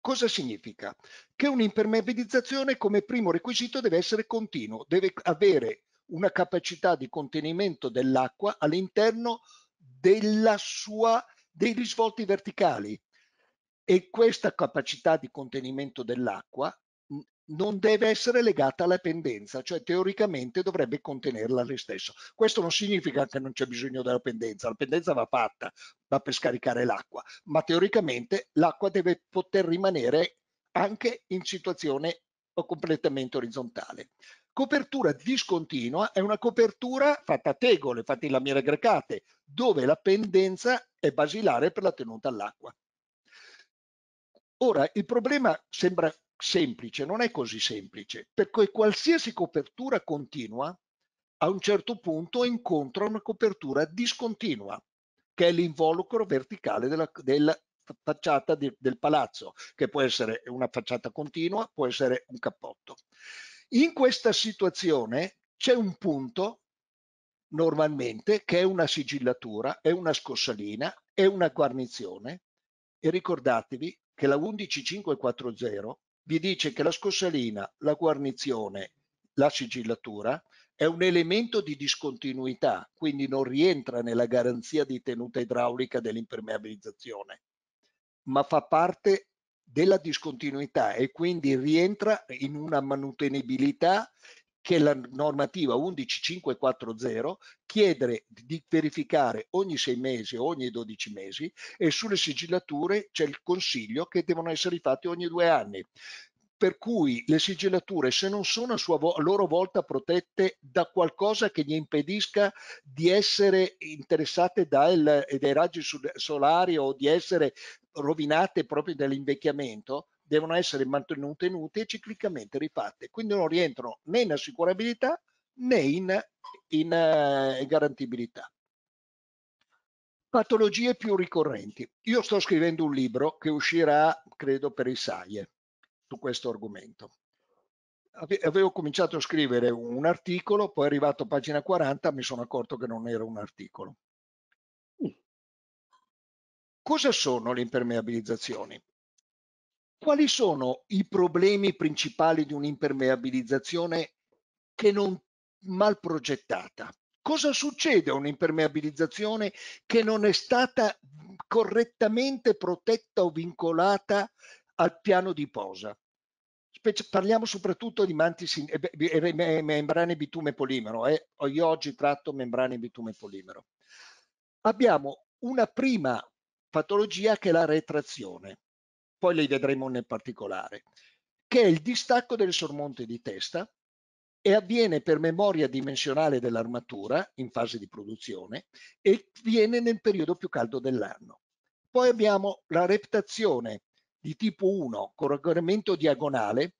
S3: Cosa significa? Che un'impermeabilizzazione come primo requisito deve essere continuo, deve avere una capacità di contenimento dell'acqua all'interno della sua, dei risvolti verticali. E questa capacità di contenimento dell'acqua non deve essere legata alla pendenza, cioè teoricamente dovrebbe contenerla lei stesso. Questo non significa che non c'è bisogno della pendenza, la pendenza va fatta, va per scaricare l'acqua, ma teoricamente l'acqua deve poter rimanere anche in situazione completamente orizzontale. Copertura discontinua è una copertura fatta a tegole, fatta in lamiere grecate, dove la pendenza è basilare per la tenuta all'acqua. Ora, il problema sembra semplice, non è così semplice, perché qualsiasi copertura continua a un certo punto incontra una copertura discontinua, che è l'involucro verticale della, della facciata di, del palazzo, che può essere una facciata continua, può essere un cappotto. In questa situazione c'è un punto normalmente che è una sigillatura, è una scossalina, è una guarnizione e ricordatevi che la 11540 vi dice che la scossalina, la guarnizione, la sigillatura è un elemento di discontinuità, quindi non rientra nella garanzia di tenuta idraulica dell'impermeabilizzazione, ma fa parte della discontinuità e quindi rientra in una manutenibilità che la normativa 11540 chiedere di verificare ogni sei mesi o ogni 12 mesi e sulle sigillature c'è il consiglio che devono essere fatti ogni due anni per cui le sigillature, se non sono a, sua, a, loro volta protette da qualcosa che gli impedisca di essere interessate dai raggi solari o di essere rovinate proprio dall'invecchiamento, devono essere mantenute ciclicamente rifatte, quindi non rientrano né in assicurabilità né in, in uh, garantibilità. Patologie più ricorrenti. Io sto scrivendo un libro che uscirà, credo, per i SAIE su questo argomento. Avevo cominciato a scrivere un articolo, poi arrivato a pagina 40 mi sono accorto che non era un articolo. Mm. Cosa sono le impermeabilizzazioni? quali sono i problemi principali di un'impermeabilizzazione che non mal progettata? Cosa succede a un'impermeabilizzazione che non è stata correttamente protetta o vincolata al piano di posa? parliamo soprattutto di manti eh, eh, membrane bitume polimero. Eh? Io oggi tratto membrane bitume polimero. Abbiamo una prima patologia che è la retrazione poi li vedremo nel particolare, che è il distacco del sormonte di testa e avviene per memoria dimensionale dell'armatura in fase di produzione e avviene nel periodo più caldo dell'anno. Poi abbiamo la reptazione di tipo 1 con regolamento diagonale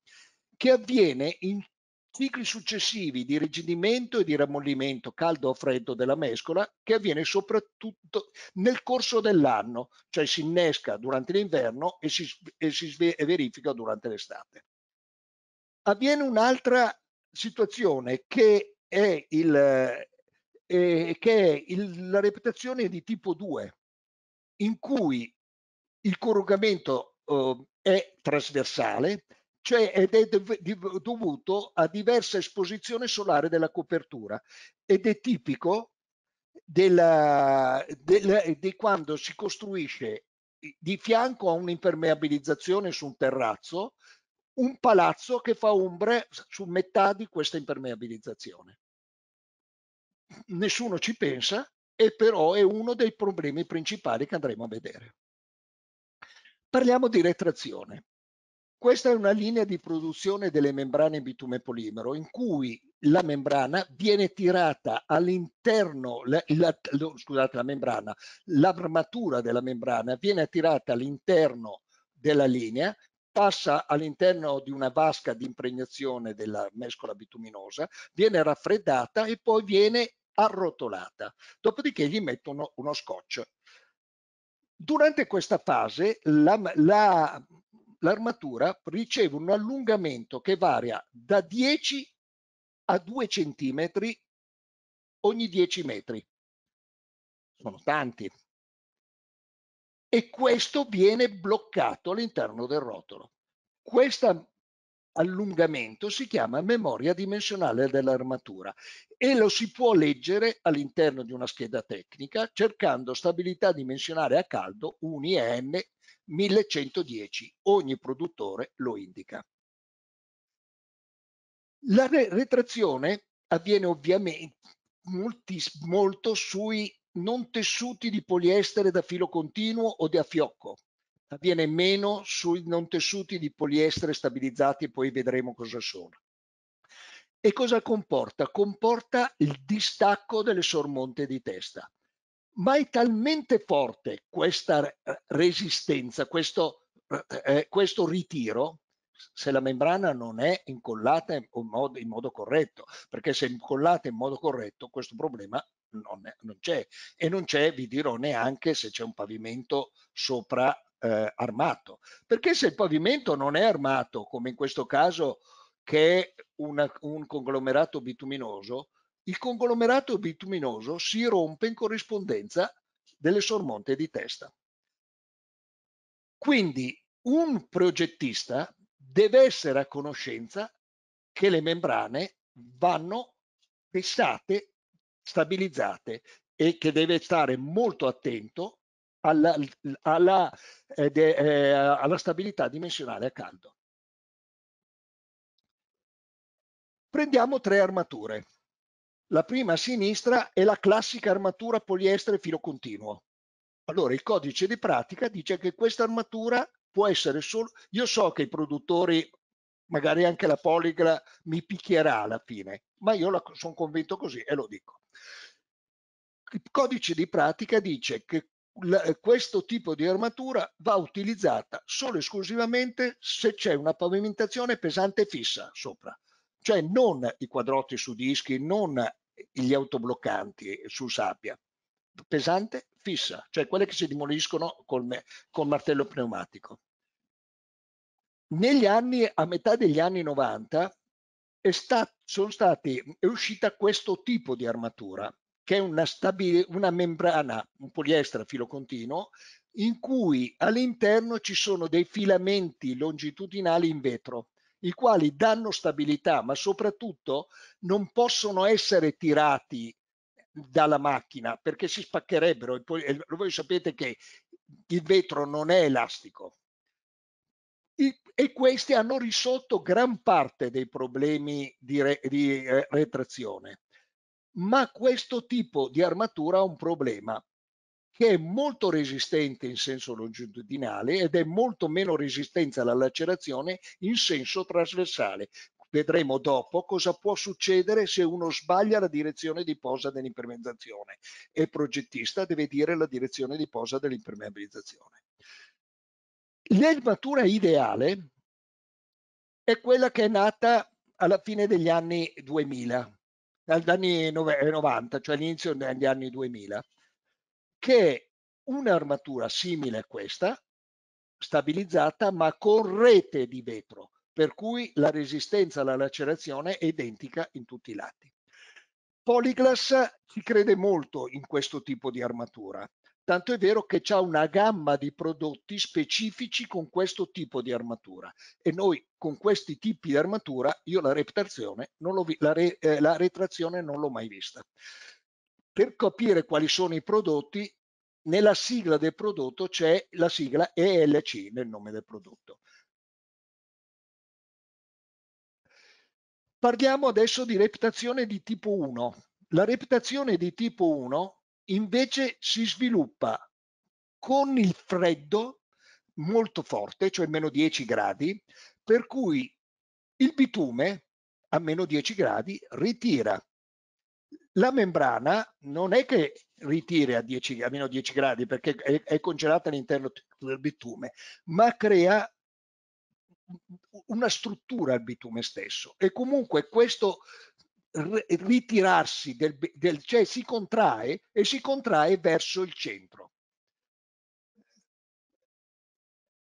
S3: che avviene in cicli successivi di rigidimento e di rammollimento caldo o freddo della mescola che avviene soprattutto nel corso dell'anno, cioè si innesca durante l'inverno e si, e si verifica durante l'estate. Avviene un'altra situazione che è, il, eh, che è il, la reputazione di tipo 2, in cui il corrugamento eh, è trasversale, cioè ed è dovuto a diversa esposizione solare della copertura ed è tipico della, della, di quando si costruisce di fianco a un'impermeabilizzazione su un terrazzo un palazzo che fa ombre su metà di questa impermeabilizzazione. Nessuno ci pensa e però è uno dei problemi principali che andremo a vedere. Parliamo di retrazione. Questa è una linea di produzione delle membrane bitume polimero in cui la membrana viene tirata all'interno, scusate la membrana, l'armatura della membrana viene tirata all'interno della linea, passa all'interno di una vasca di impregnazione della mescola bituminosa, viene raffreddata e poi viene arrotolata. Dopodiché gli mettono uno scotch. Durante questa fase la, la l'armatura riceve un allungamento che varia da 10 a 2 cm ogni 10 metri. Sono tanti. E questo viene bloccato all'interno del rotolo. Questo allungamento si chiama memoria dimensionale dell'armatura e lo si può leggere all'interno di una scheda tecnica cercando stabilità dimensionale a caldo UNI-N 1110, ogni produttore lo indica. La retrazione avviene ovviamente molti, molto sui non tessuti di poliestere da filo continuo o da fiocco, avviene meno sui non tessuti di poliestere stabilizzati, poi vedremo cosa sono. E cosa comporta? Comporta il distacco delle sormonte di testa ma è talmente forte questa eh, resistenza, questo, eh, eh, questo ritiro, se la membrana non è incollata in modo, in modo, corretto, perché se è incollata in modo corretto questo problema non, è, non c'è e non c'è, vi dirò neanche se c'è un pavimento sopra eh, armato, perché se il pavimento non è armato, come in questo caso che è una, un conglomerato bituminoso, il conglomerato bituminoso si rompe in corrispondenza delle sormonte di testa. Quindi un progettista deve essere a conoscenza che le membrane vanno testate, stabilizzate e che deve stare molto attento alla, alla, eh, de, eh, alla stabilità dimensionale a caldo. Prendiamo tre armature. La prima a sinistra è la classica armatura poliestere filo continuo. Allora il codice di pratica dice che questa armatura può essere solo... Io so che i produttori, magari anche la poligra, mi picchierà alla fine, ma io sono convinto così e lo dico. Il codice di pratica dice che questo tipo di armatura va utilizzata solo e esclusivamente se c'è una pavimentazione pesante fissa sopra, cioè non i quadrotti su dischi, non gli autobloccanti su sabbia pesante fissa, cioè quelle che si demoliscono col, me, col martello pneumatico. Negli anni, a metà degli anni 90, è, stat, stati, è uscita questo tipo di armatura, che è una, stabile, una membrana, un a filo continuo, in cui all'interno ci sono dei filamenti longitudinali in vetro i quali danno stabilità, ma soprattutto non possono essere tirati dalla macchina perché si spaccherebbero. E poi, e voi sapete che il vetro non è elastico. E questi hanno risolto gran parte dei problemi di, re, di eh, retrazione. Ma questo tipo di armatura ha un problema che è molto resistente in senso longitudinale ed è molto meno resistente alla lacerazione in senso trasversale. Vedremo dopo cosa può succedere se uno sbaglia la direzione di posa dell'impermeabilizzazione e il progettista deve dire la direzione di posa dell'impermeabilizzazione. L'elmatura ideale è quella che è nata alla fine degli anni 2000, dagli anni 90, eh, cioè all'inizio degli anni 2000 che un'armatura simile a questa, stabilizzata ma con rete di vetro, per cui la resistenza alla lacerazione è identica in tutti i lati. Polyglass ci crede molto in questo tipo di armatura, tanto è vero che c'è una gamma di prodotti specifici con questo tipo di armatura e noi con questi tipi di armatura io la, non la, re, eh, la retrazione non l'ho mai vista per capire quali sono i prodotti, nella sigla del prodotto c'è la sigla ELC nel nome del prodotto. Parliamo adesso di reputazione di tipo 1. La reputazione di tipo 1 invece si sviluppa con il freddo molto forte, cioè meno 10 gradi, per cui il bitume a meno 10 gradi ritira la membrana non è che ritire a, 10, a meno 10 gradi perché è, è congelata all'interno del bitume, ma crea una struttura al bitume stesso e comunque questo ritirarsi del, del, cioè si contrae e si contrae verso il centro.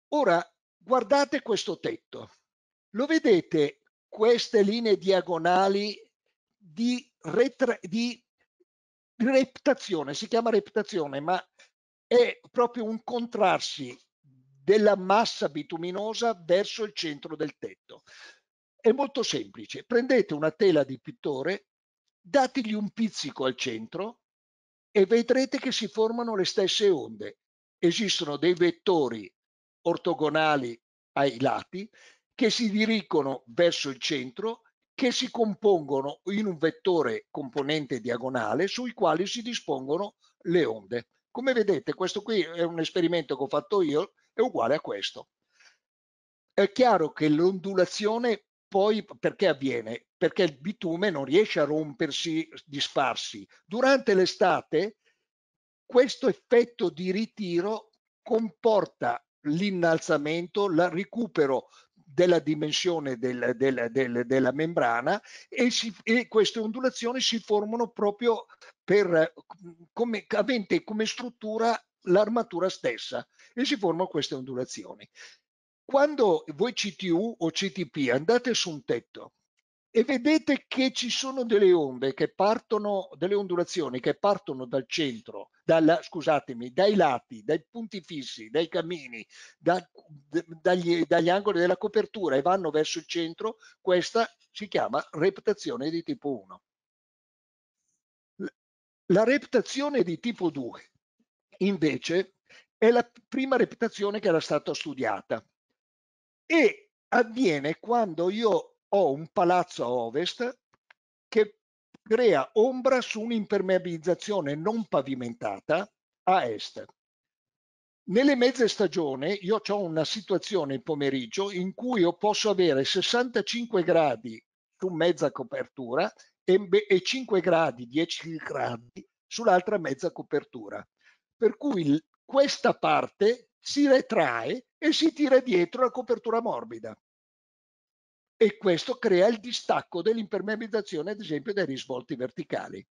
S3: Ora guardate questo tetto, lo vedete queste linee diagonali di, retra- di reputazione, si chiama reputazione, ma è proprio un contrarsi della massa bituminosa verso il centro del tetto. È molto semplice, prendete una tela di pittore, dategli un pizzico al centro e vedrete che si formano le stesse onde. Esistono dei vettori ortogonali ai lati che si dirigono verso il centro che si compongono in un vettore componente diagonale sui quali si dispongono le onde. Come vedete, questo qui è un esperimento che ho fatto io, è uguale a questo. È chiaro che l'ondulazione poi perché avviene? Perché il bitume non riesce a rompersi, disfarsi. Durante l'estate questo effetto di ritiro comporta l'innalzamento, il recupero della dimensione del, del, del, della membrana e, si, e, queste ondulazioni si formano proprio per, come, avente come struttura l'armatura stessa e si formano queste ondulazioni. Quando voi CTU o CTP andate su un tetto e vedete che ci sono delle onde che partono, delle ondulazioni che partono dal centro, dalla, scusatemi, dai lati, dai punti fissi, dai cammini, da, dagli, dagli angoli della copertura e vanno verso il centro, questa si chiama reptazione di tipo 1. La reptazione di tipo 2, invece, è la prima reptazione che era stata studiata e avviene quando io ho un palazzo a ovest che crea ombra su un'impermeabilizzazione non pavimentata a est. Nelle mezze stagioni io ho una situazione in pomeriggio in cui io posso avere 65 gradi su mezza copertura e, 5 gradi, 10 gradi sull'altra mezza copertura. Per cui questa parte si retrae e si tira dietro la copertura morbida e questo crea il distacco dell'impermeabilizzazione, ad esempio, dai risvolti verticali.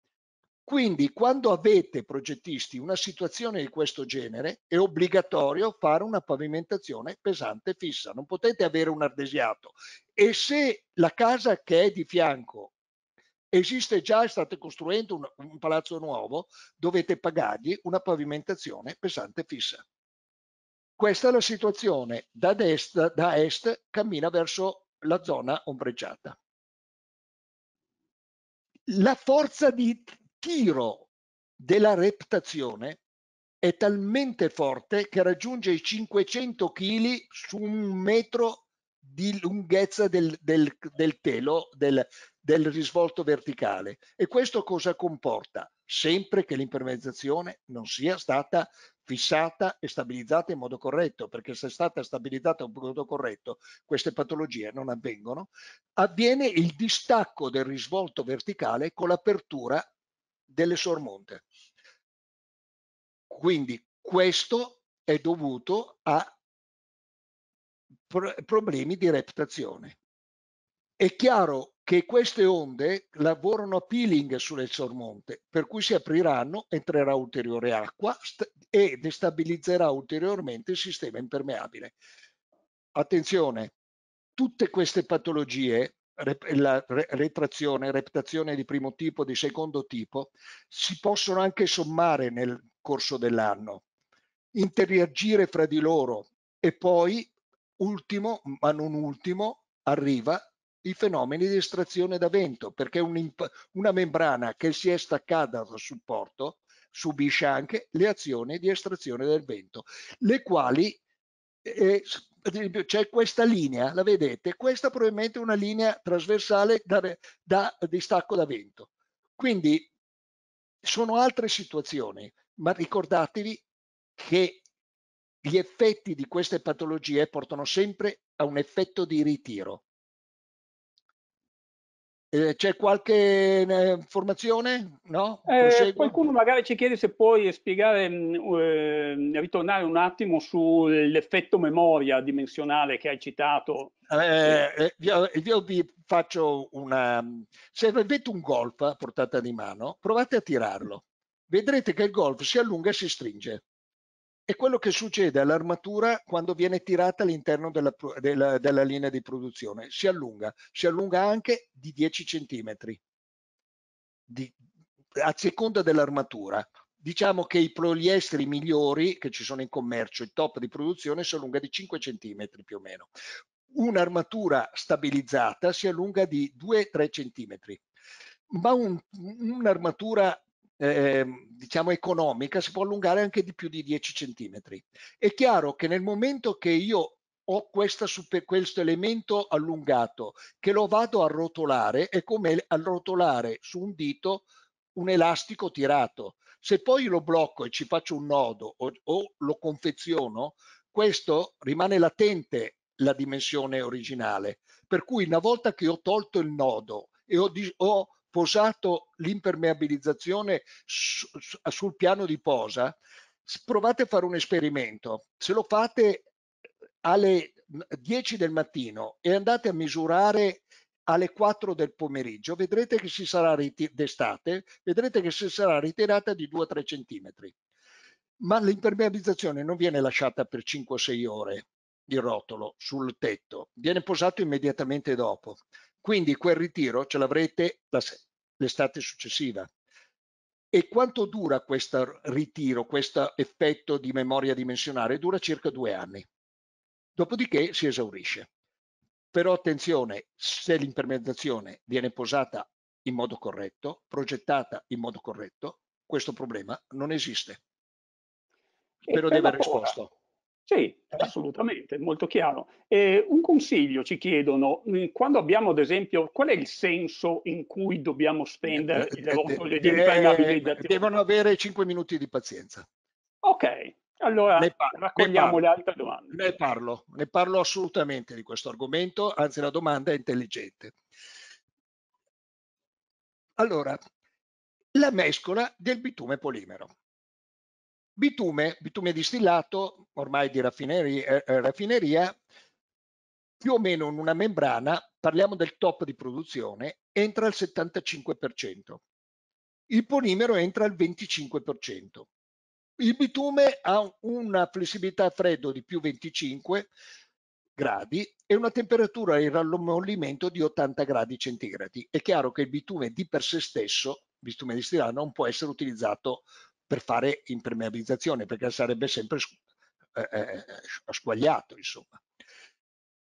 S3: Quindi quando avete progettisti una situazione di questo genere è obbligatorio fare una pavimentazione pesante fissa, non potete avere un ardesiato e se la casa che è di fianco esiste già e state costruendo un, un palazzo nuovo, dovete pagargli una pavimentazione pesante fissa. Questa è la situazione, da destra, da est cammina verso la zona ombreggiata. La forza di tiro della reptazione è talmente forte che raggiunge i 500 kg su un metro di lunghezza del, del, del telo, del, del risvolto verticale. E questo cosa comporta? Sempre che l'impermezzazione non sia stata fissata e stabilizzata in modo corretto, perché se è stata stabilizzata in modo corretto queste patologie non avvengono, avviene il distacco del risvolto verticale con l'apertura delle sormonte. Quindi questo è dovuto a problemi di reputazione. È chiaro che queste onde lavorano a peeling sulle sormonte, per cui si apriranno, entrerà ulteriore acqua e destabilizzerà ulteriormente il sistema impermeabile. Attenzione, tutte queste patologie, la retrazione, reptazione di primo tipo, di secondo tipo, si possono anche sommare nel corso dell'anno, interagire fra di loro e poi, ultimo ma non ultimo, arriva i fenomeni di estrazione da vento, perché un, una membrana che si è staccata dal supporto subisce anche le azioni di estrazione del vento, le quali eh, c'è questa linea, la vedete? Questa probabilmente è una linea trasversale da, da distacco da vento. Quindi sono altre situazioni, ma ricordatevi che gli effetti di queste patologie portano sempre a un effetto di ritiro. Eh, c'è qualche eh, informazione? No? Eh,
S1: qualcuno magari ci chiede se puoi spiegare, mm, eh, ritornare un attimo sull'effetto memoria dimensionale che hai citato. Eh,
S3: eh, io, io, vi faccio una... Mm, se avete un golf a portata di mano, provate a tirarlo. Vedrete che il golf si allunga e si stringe è quello che succede all'armatura quando viene tirata all'interno della, della, della, linea di produzione. Si allunga, si allunga anche di 10 cm di, a seconda dell'armatura. Diciamo che i poliestri migliori che ci sono in commercio, il top di produzione, si allunga di 5 cm più o meno. Un'armatura stabilizzata si allunga di 2-3 cm. ma un, un'armatura eh, diciamo economica si può allungare anche di più di 10 centimetri. È chiaro che nel momento che io ho questa, questo elemento allungato che lo vado a rotolare, è come arrotolare su un dito un elastico tirato. Se poi lo blocco e ci faccio un nodo o, o lo confeziono, questo rimane latente la dimensione originale. Per cui una volta che ho tolto il nodo e ho, ho posato l'impermeabilizzazione su, su, sul piano di posa, provate a fare un esperimento. Se lo fate eh, alle 10 mm, del mattino e andate a misurare alle 4 del pomeriggio, vedrete che si sarà d'estate, vedrete che si sarà ritirata di 2-3 cm. Ma l'impermeabilizzazione non viene lasciata per 5-6 ore di rotolo sul tetto, viene posato immediatamente dopo. Quindi quel ritiro ce l'avrete l'estate successiva. E quanto dura questo ritiro, questo effetto di memoria dimensionale? Dura circa due anni. Dopodiché si esaurisce. Però attenzione, se l'impermeabilizzazione viene posata in modo corretto, progettata
S1: in modo corretto, questo problema non esiste.
S3: Spero di aver risposto.
S1: Sì, assolutamente, molto chiaro. Eh, un consiglio ci chiedono, mm, quando abbiamo ad esempio, qual è il senso in cui dobbiamo spendere eh, il eh, rotoli eh, di impermeabilizzazione? Devono avere 5 minuti di pazienza. Ok, allora ne raccogliamo le altre domande.
S3: Ne parlo, ne parlo assolutamente di questo argomento, anzi la domanda è intelligente. Allora, la mescola del bitume polimero. Bitume, bitume distillato, ormai di raffineria, eh, eh, raffineria, più o meno in una membrana, parliamo del top di produzione, entra al 75%. Il polimero entra al 25%. Il bitume ha una flessibilità a freddo di più 25 gradi e una temperatura di rallomolimento di 80 gradi centigradi. È chiaro che il bitume di per sé stesso, bitume distillato, non può essere utilizzato per fare impermeabilizzazione perché sarebbe sempre eh, eh, eh squagliato insomma.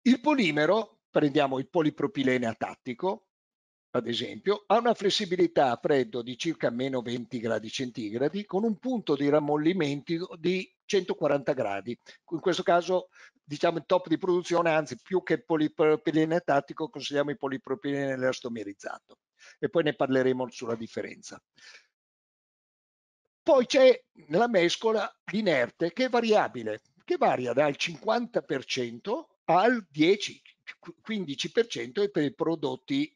S3: Il polimero, prendiamo il polipropilene atattico ad esempio, ha una flessibilità a freddo di circa meno 20 gradi centigradi con un punto di rammollimento di 140 gradi. In questo caso diciamo il top di produzione, anzi più che il polipropilene tattico consigliamo il polipropilene elastomerizzato e poi ne parleremo sulla differenza. Poi c'è la mescola inerte che è variabile, che varia dal 50% al 10, 15% per i prodotti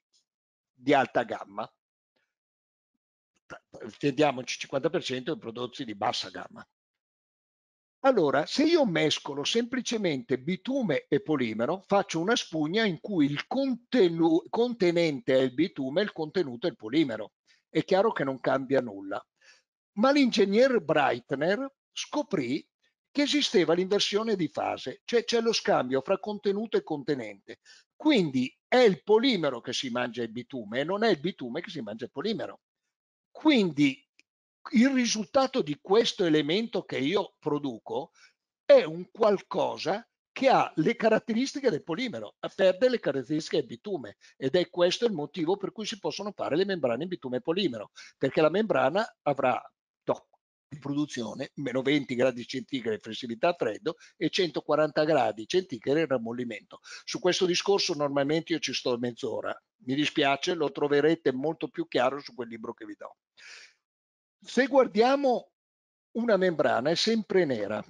S3: di alta gamma. Tendiamoci 50% per i prodotti di bassa gamma. Allora, se io mescolo semplicemente bitume e polimero, faccio una spugna in cui il contenente è il bitume e il contenuto è il polimero. È chiaro che non cambia nulla ma l'ingegner Breitner scoprì che esisteva l'inversione di fase, cioè c'è lo scambio fra contenuto e contenente. Quindi è il polimero che si mangia il bitume e non è il bitume che si mangia il polimero. Quindi il risultato di questo elemento che io produco è un qualcosa che ha le caratteristiche del polimero, perde le caratteristiche del bitume ed è questo il motivo per cui si possono fare le membrane in bitume e polimero, perché la membrana avrà di produzione, meno 20 gradi centigradi flessibilità a freddo e 140 gradi centigradi ramollimento. Su questo discorso normalmente io ci sto mezz'ora, mi dispiace, lo troverete molto più chiaro su quel libro che vi do. Se guardiamo una membrana è sempre nera,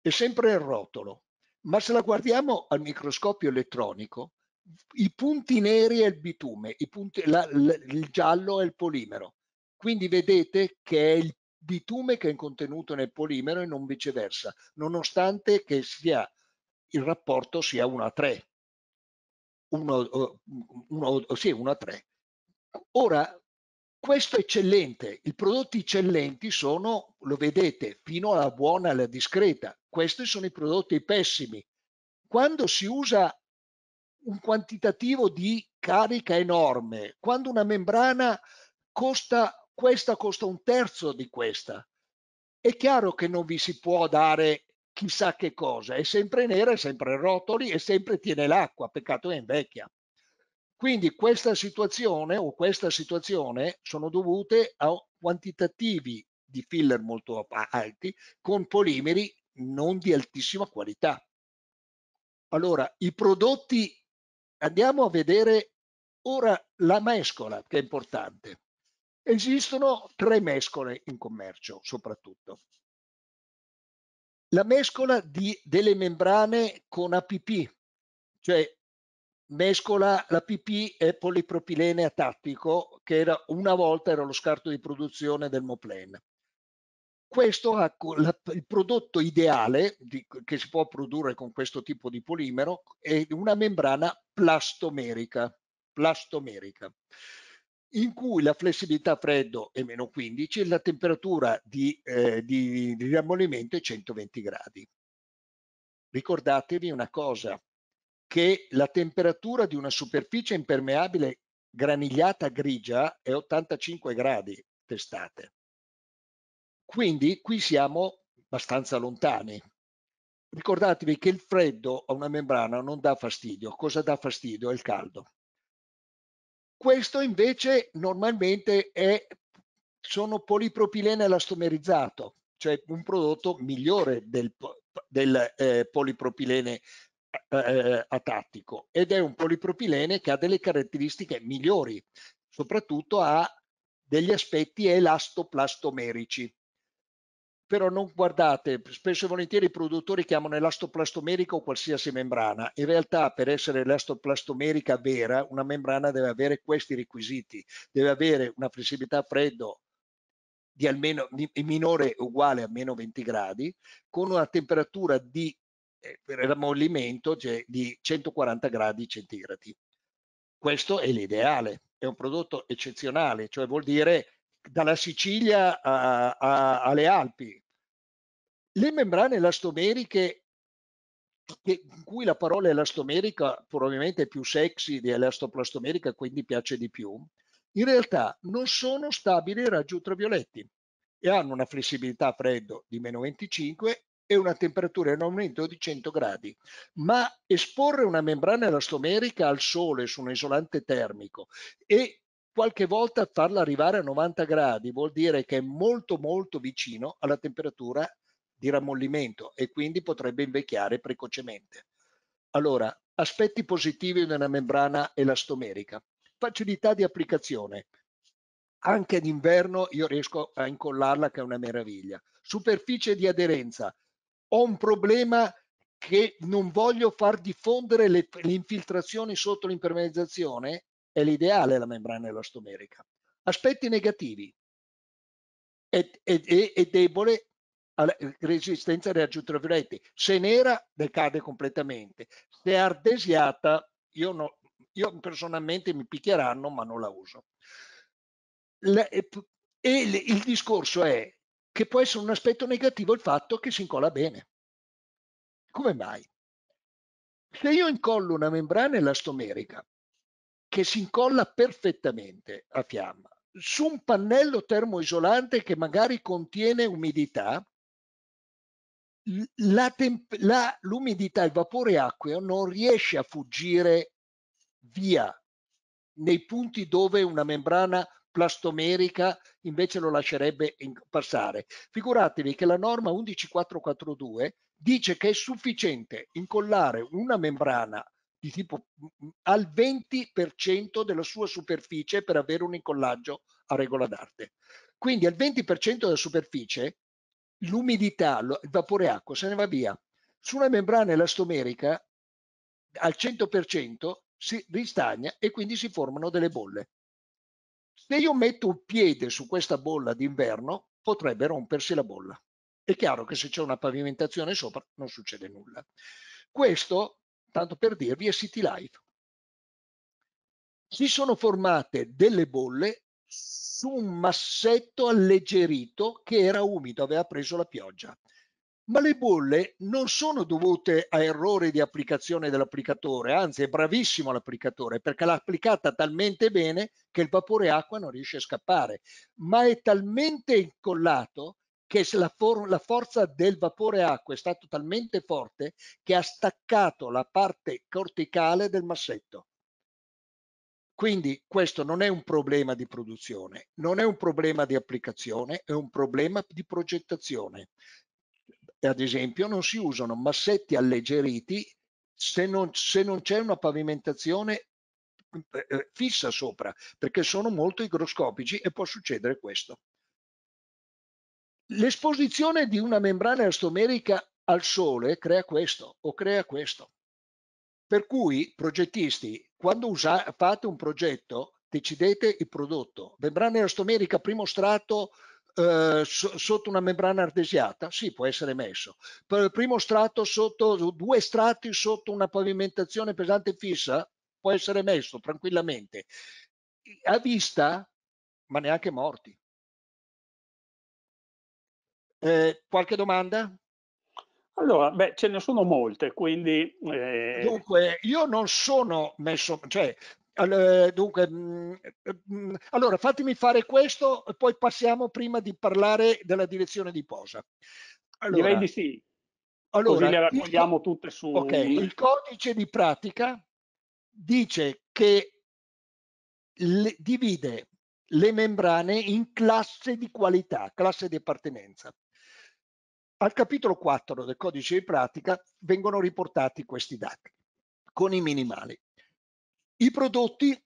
S3: è sempre il rotolo, ma se la guardiamo al microscopio elettronico, i punti neri è il bitume, punti, la, la, il giallo è il polimero. Quindi vedete che è il bitume che è contenuto nel polimero e non viceversa, nonostante che sia, il rapporto sia 1 a 3. sì, 1 a 3. Ora, questo è eccellente, i prodotti eccellenti sono, lo vedete, fino alla buona, alla discreta, questi sono i prodotti pessimi. Quando si usa un quantitativo di carica enorme, quando una membrana costa questa costa un terzo di questa. È chiaro che non vi si può dare chissà che cosa, è sempre nera, è sempre rotoli e sempre tiene l'acqua, peccato è invecchia. Quindi questa situazione o questa situazione sono dovute a quantitativi di filler molto alti con polimeri non di altissima qualità. Allora, i prodotti, andiamo a vedere ora la mescola che è importante. Esistono tre mescole in commercio soprattutto. La mescola di, delle membrane con APP, cioè mescola l'APP e polipropilene atattico che era, una volta era lo scarto di produzione del Moplen. Questo ha il prodotto ideale di, che si può produrre con questo tipo di polimero è una membrana plastomerica. plastomerica in cui la flessibilità freddo è meno 15 e la temperatura di, eh, di, di rammolimento è 120 gradi. Ricordatevi una cosa, che la temperatura di una superficie impermeabile granigliata grigia è 85 gradi testate. Quindi qui siamo abbastanza lontani. Ricordatevi che il freddo a una membrana non dà fastidio. Cosa dà fastidio? È il caldo. Questo invece normalmente è, sono polipropilene elastomerizzato, cioè un prodotto migliore del, del eh, polipropilene eh, eh, atattico ed è un polipropilene che ha delle caratteristiche migliori, soprattutto ha degli aspetti elastoplastomerici però non guardate, spesso e volentieri i produttori chiamano elastoplastomerica o qualsiasi membrana, in realtà per essere elastoplastomerica vera una membrana deve avere questi requisiti, deve avere una flessibilità a freddo di almeno di, minore o uguale a meno 20 gradi, con una temperatura di eh, ramollimento cioè di 140 gradi centigradi. Questo è l'ideale, è un prodotto eccezionale, cioè vuol dire dalla Sicilia a, a, alle Alpi. Le membrane elastomeriche, che, in cui la parola elastomerica probabilmente è più sexy di elastoplastomerica, quindi piace di più, in realtà non sono stabili ai raggi ultravioletti e hanno una flessibilità a freddo di meno 25 e una temperatura in aumento di 100 gradi, ma esporre una membrana elastomerica al sole su un isolante termico e qualche volta farla arrivare a 90 gradi vuol dire che è molto molto vicino alla temperatura di rammollimento e quindi potrebbe invecchiare precocemente. Allora, aspetti positivi della membrana elastomerica. Facilità di applicazione. Anche d'inverno io riesco a incollarla che è una meraviglia. Superficie di aderenza. Ho un problema che non voglio far diffondere le, le infiltrazioni sotto l'impermeabilizzazione è l'ideale la membrana elastomerica. Aspetti negativi, è, è, è debole alla eh, resistenza dei ultravioletti, se nera decade completamente, se è ardesiata io, no, io personalmente mi picchieranno ma non la uso. Le, e le, il discorso è che può essere un aspetto negativo il fatto che si incolla bene. Come mai? Se io incollo una membrana elastomerica che si incolla perfettamente a fiamma su un pannello termoisolante che magari contiene umidità, l'umidità, il vapore acqueo non riesce a fuggire via nei punti dove una membrana plastomerica invece lo lascerebbe passare. Figuratevi che la norma 11442 dice che è sufficiente incollare una membrana di tipo al 20% della sua superficie per avere un incollaggio a regola d'arte. Quindi al 20% della superficie l'umidità, il vapore acqua se ne va via. Su una membrana elastomerica al 100% si ristagna e quindi si formano delle bolle. Se io metto un piede su questa bolla d'inverno potrebbe rompersi la bolla. È chiaro che se c'è una pavimentazione sopra non succede nulla. Questo tanto per dirvi, è City Life. Si sono formate delle bolle su un massetto alleggerito che era umido, aveva preso la pioggia. Ma le bolle non sono dovute a errori di applicazione dell'applicatore, anzi è bravissimo l'applicatore perché l'ha applicata talmente bene che il vapore acqua non riesce a scappare, ma è talmente incollato che la, for- la forza del vapore acqua è stata talmente forte che ha staccato la parte corticale del massetto. Quindi questo non è un problema di produzione, non è un problema di applicazione, è un problema di progettazione. Ad esempio non si usano massetti alleggeriti se non, se non c'è una pavimentazione eh, eh, fissa sopra, perché sono molto igroscopici e può succedere questo. L'esposizione di una membrana elastomerica al sole crea questo o crea questo. Per cui, progettisti, quando usa, fate un progetto, decidete il prodotto. Membrana elastomerica, primo strato eh, so, sotto una membrana artesiata, sì, può essere messo. primo strato sotto, due strati sotto una pavimentazione pesante fissa, può essere messo tranquillamente. A vista, ma neanche morti.
S1: Eh, qualche domanda? Allora, beh, ce ne sono molte, quindi... Eh... Dunque, io non sono messo, cioè, eh, dunque, mm, eh, allora fatemi fare questo e
S3: poi passiamo prima di parlare della direzione di posa. Allora, Direi di sì.
S1: Allora, Così le raccogliamo il, tutte su... Ok, il
S3: codice di pratica dice che le, divide le membrane in classe di qualità, classe di appartenenza. Al capitolo 4 del codice di pratica vengono riportati questi dati con i minimali. I prodotti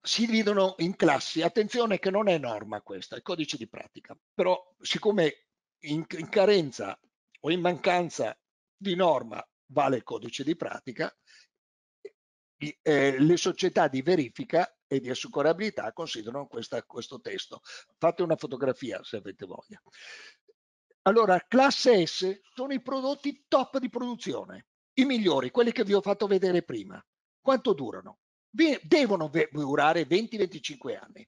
S3: si dividono in classi, attenzione che non è norma questa, è codice di pratica, però siccome in, in carenza o in mancanza di norma vale il codice di pratica, eh, le società di verifica e di assicurabilità considerano questa, questo testo. Fate una fotografia se avete voglia. Allora, classe S sono i prodotti top di produzione, i migliori, quelli che vi ho fatto vedere prima. Quanto durano? Devono durare 20-25 anni.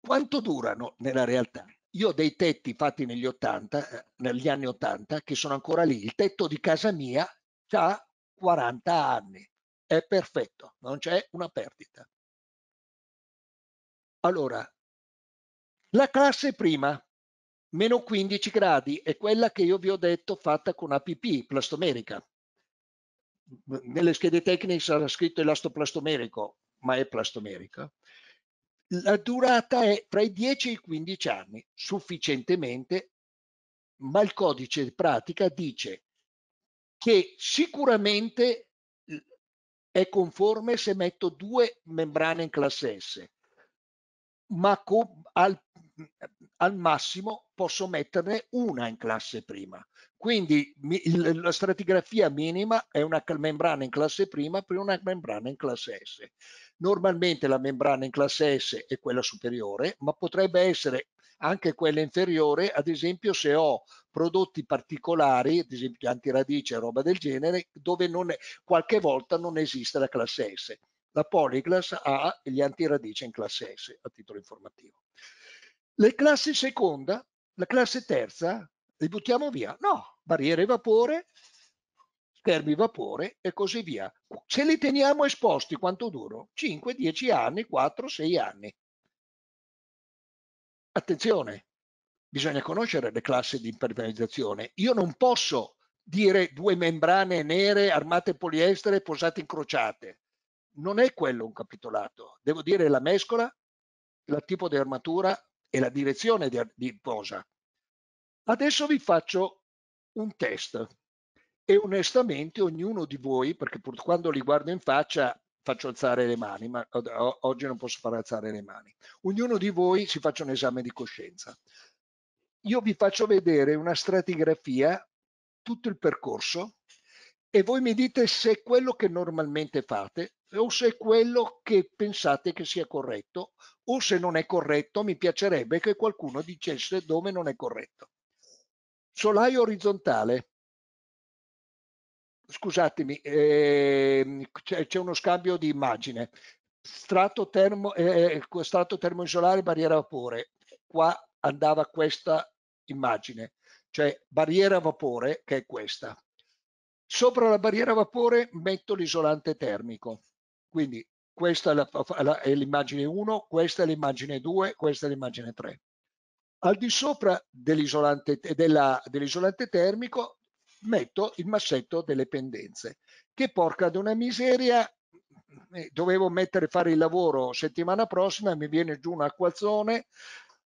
S3: Quanto durano nella realtà? Io ho dei tetti fatti negli, 80, eh, negli anni 80 che sono ancora lì. Il tetto di casa mia ha 40 anni. È perfetto, non c'è una perdita. Allora, la classe prima, meno 15 gradi, è quella che io vi ho detto fatta con APP, plastomerica. Nelle schede tecniche sarà scritto elastoplastomerico, ma è plastomerica. La durata è tra i 10 e i 15 anni, sufficientemente, ma il codice di pratica dice che sicuramente è conforme se metto due membrane in classe S ma al, al, massimo posso metterne una in classe prima. Quindi mi, la stratigrafia minima è una membrana in classe prima per una membrana in classe S. Normalmente la membrana in classe S è quella superiore, ma potrebbe essere anche quella inferiore, ad esempio se ho prodotti particolari, ad esempio antiradice e roba del genere, dove è, qualche volta non esiste la classe S la Polyglass ha gli antiradice in classe S a titolo informativo. Le classi seconda, la classe terza, li buttiamo via? No, barriere vapore, schermi vapore e così via. Se li teniamo esposti quanto duro? 5, 10 anni, 4, 6 anni. Attenzione, bisogna conoscere le classi di impermeabilizzazione. Io non posso dire due membrane nere armate poliestere posate incrociate non è quello un capitolato, devo dire la mescola, il tipo di armatura e la direzione di, di posa. Adesso vi faccio un test e onestamente ognuno di voi, perché pur quando li guardo in faccia faccio alzare le mani, ma oggi non posso far alzare le mani, ognuno di voi si faccia un esame di coscienza. Io vi faccio vedere una stratigrafia, tutto il percorso, e voi mi dite se quello che normalmente fate o se è quello che pensate che sia corretto o se non è corretto mi piacerebbe che qualcuno dicesse dove non è corretto. Solaio orizzontale. Scusatemi, eh, c'è uno scambio di immagine. Strato, termo, eh, eh strato termoisolare, barriera a vapore. Qua andava questa immagine, cioè barriera a vapore che è questa. Sopra la barriera a vapore metto l'isolante termico quindi questa è l'immagine 1, questa è l'immagine 2, questa è l'immagine 3. Al di sopra dell'isolante dell termico metto il massetto delle pendenze, che porca ad una miseria, eh, dovevo mettere fare il lavoro settimana prossima, mi viene giù un acquazzone,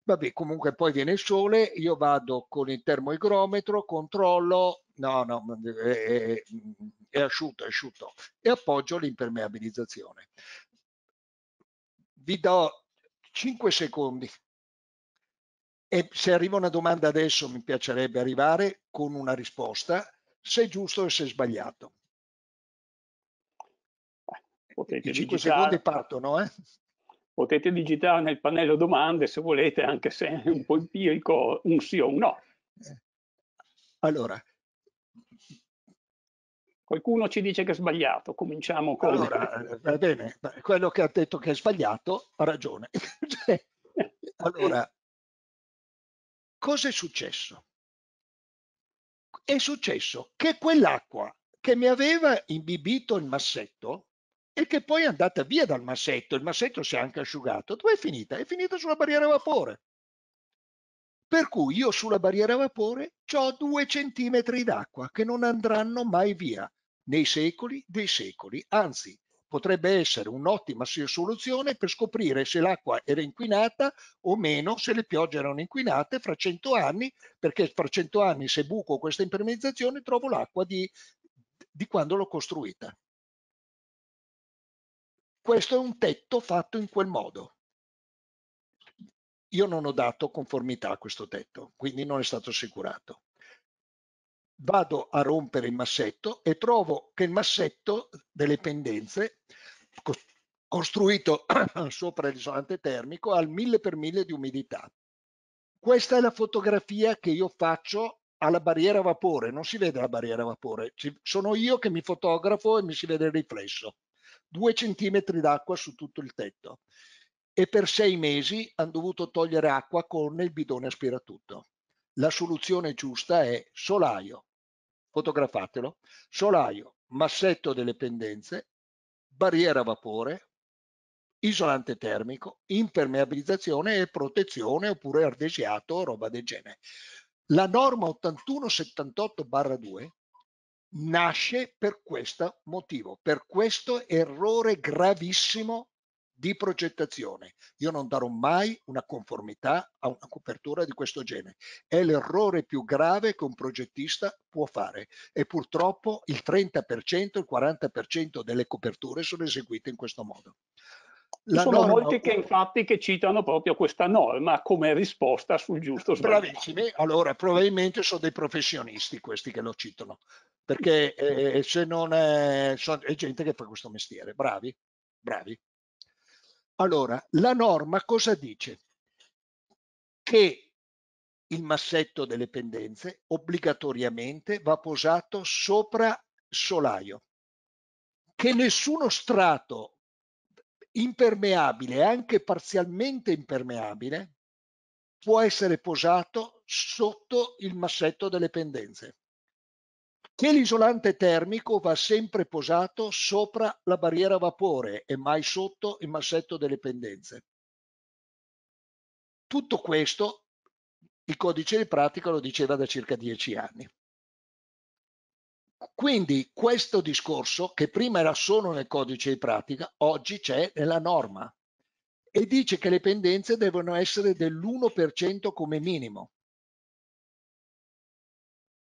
S3: Vabbè, comunque poi viene il sole, io vado con il termoigrometro, controllo, no, no, è, eh, eh, è asciutto, è asciutto, e appoggio l'impermeabilizzazione. Vi do 5 secondi. E se arriva una domanda adesso mi piacerebbe arrivare con una risposta, se è giusto e se è sbagliato.
S1: Potete I 5 digitare. secondi partono, eh? potete digitare nel pannello domande se volete, anche se è un po' empirico, un sì o un no. Eh, allora, qualcuno ci dice che è sbagliato, cominciamo con... Allora, eh, va bene, quello che ha detto che è sbagliato ha ragione.
S3: allora, cosa è successo? È successo che quell'acqua che mi aveva imbibito il massetto e che poi è andata via dal massetto, il massetto si è anche asciugato, dove è finita? È finita sulla barriera a vapore. Per cui io sulla barriera a vapore ho due centimetri d'acqua che non andranno mai via nei secoli dei secoli, anzi potrebbe essere un'ottima soluzione per scoprire se l'acqua era inquinata o meno, se le piogge erano inquinate fra cento anni, perché fra cento anni se buco questa impermeabilizzazione trovo l'acqua di, di quando l'ho costruita. Questo è un tetto fatto in quel modo. Io non ho dato conformità a questo tetto, quindi non è stato assicurato. Vado a rompere il massetto e trovo che il massetto delle pendenze costruito sopra il risonante termico al 1000 per 1000 di umidità. Questa è la fotografia che io faccio alla barriera a vapore, non si vede la barriera a vapore, sono io che mi fotografo e mi si vede il riflesso due centimetri d'acqua su tutto il tetto e per sei mesi hanno dovuto togliere acqua con il bidone aspiratutto. La soluzione giusta è solaio, fotografatelo, solaio, massetto delle pendenze, barriera vapore, isolante termico, impermeabilizzazione e protezione oppure ardesiato o roba del genere. La norma 8178-2 nasce per questo motivo, per questo errore gravissimo di progettazione. Io non darò mai una conformità a una copertura di questo genere. È l'errore più grave che un progettista può fare e purtroppo il 30%, il 40%
S1: delle coperture sono eseguite in questo modo. Ci sono norma... molti che infatti che citano proprio questa norma come risposta sul giusto sbaglio. Bravissimi,
S3: allora probabilmente sono dei professionisti questi che lo citano, perché eh, eh se non è, eh, sono, è gente che fa questo mestiere, bravi, bravi. Allora, la norma cosa dice? Che il massetto delle pendenze obbligatoriamente va posato sopra solaio, che nessuno strato impermeabile anche parzialmente impermeabile può essere posato sotto il massetto delle pendenze. Che l'isolante termico va sempre posato sopra la barriera vapore e mai sotto il massetto delle pendenze. Tutto questo il codice di pratica lo diceva da circa dieci anni. Quindi questo discorso, che prima era solo nel codice di pratica, oggi c'è nella norma e dice che le pendenze devono essere dell'1% come minimo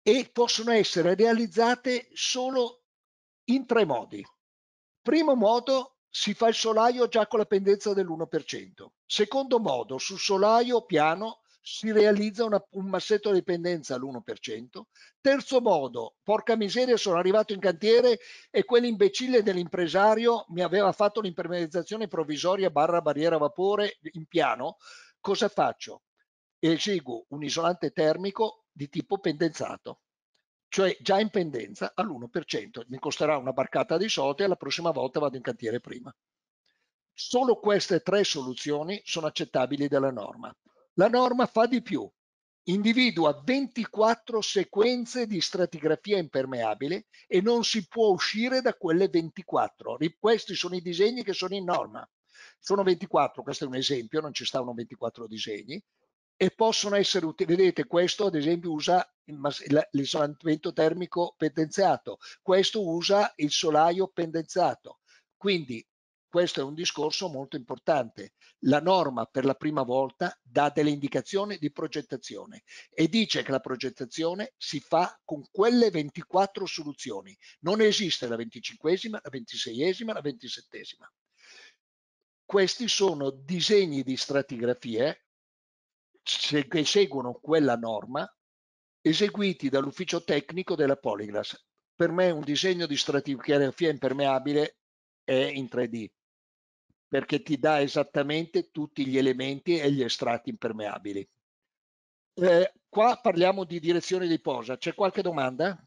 S3: e possono essere realizzate solo in tre modi. Primo modo, si fa il solaio già con la pendenza dell'1%. Secondo modo, sul solaio piano si realizza una, un massetto di dipendenza all'1%. Terzo modo, porca miseria, sono arrivato in cantiere e quell'imbecille dell'impresario mi aveva fatto l'impermeabilizzazione provvisoria barra barriera vapore in piano. Cosa faccio? Esigo un isolante termico di tipo pendenzato cioè già in pendenza all'1%. Mi costerà una barcata di soldi e la prossima volta vado in cantiere prima. Solo queste tre soluzioni sono accettabili dalla norma. La norma fa di più, individua 24 sequenze di stratigrafia impermeabile e non si può uscire da quelle 24. Questi sono i disegni che sono in norma. Sono 24, questo è un esempio, non ci stavano 24 disegni e possono essere utili. Vedete, questo ad esempio usa l'isolamento termico pendenziato, questo usa il solaio pendenziato. Quindi questo è un discorso molto importante. La norma per la prima volta dà delle indicazioni di progettazione e dice che la progettazione si fa con quelle 24 soluzioni. Non esiste la 25esima, la 26esima, la 27esima. Questi sono disegni di stratigrafie che seguono quella norma eseguiti dall'ufficio tecnico della Polyglass. Per me un disegno di stratigrafia impermeabile è in 3D perché ti dà esattamente tutti gli elementi e gli estratti impermeabili. Eh, qua parliamo di direzione
S1: di posa, c'è qualche domanda?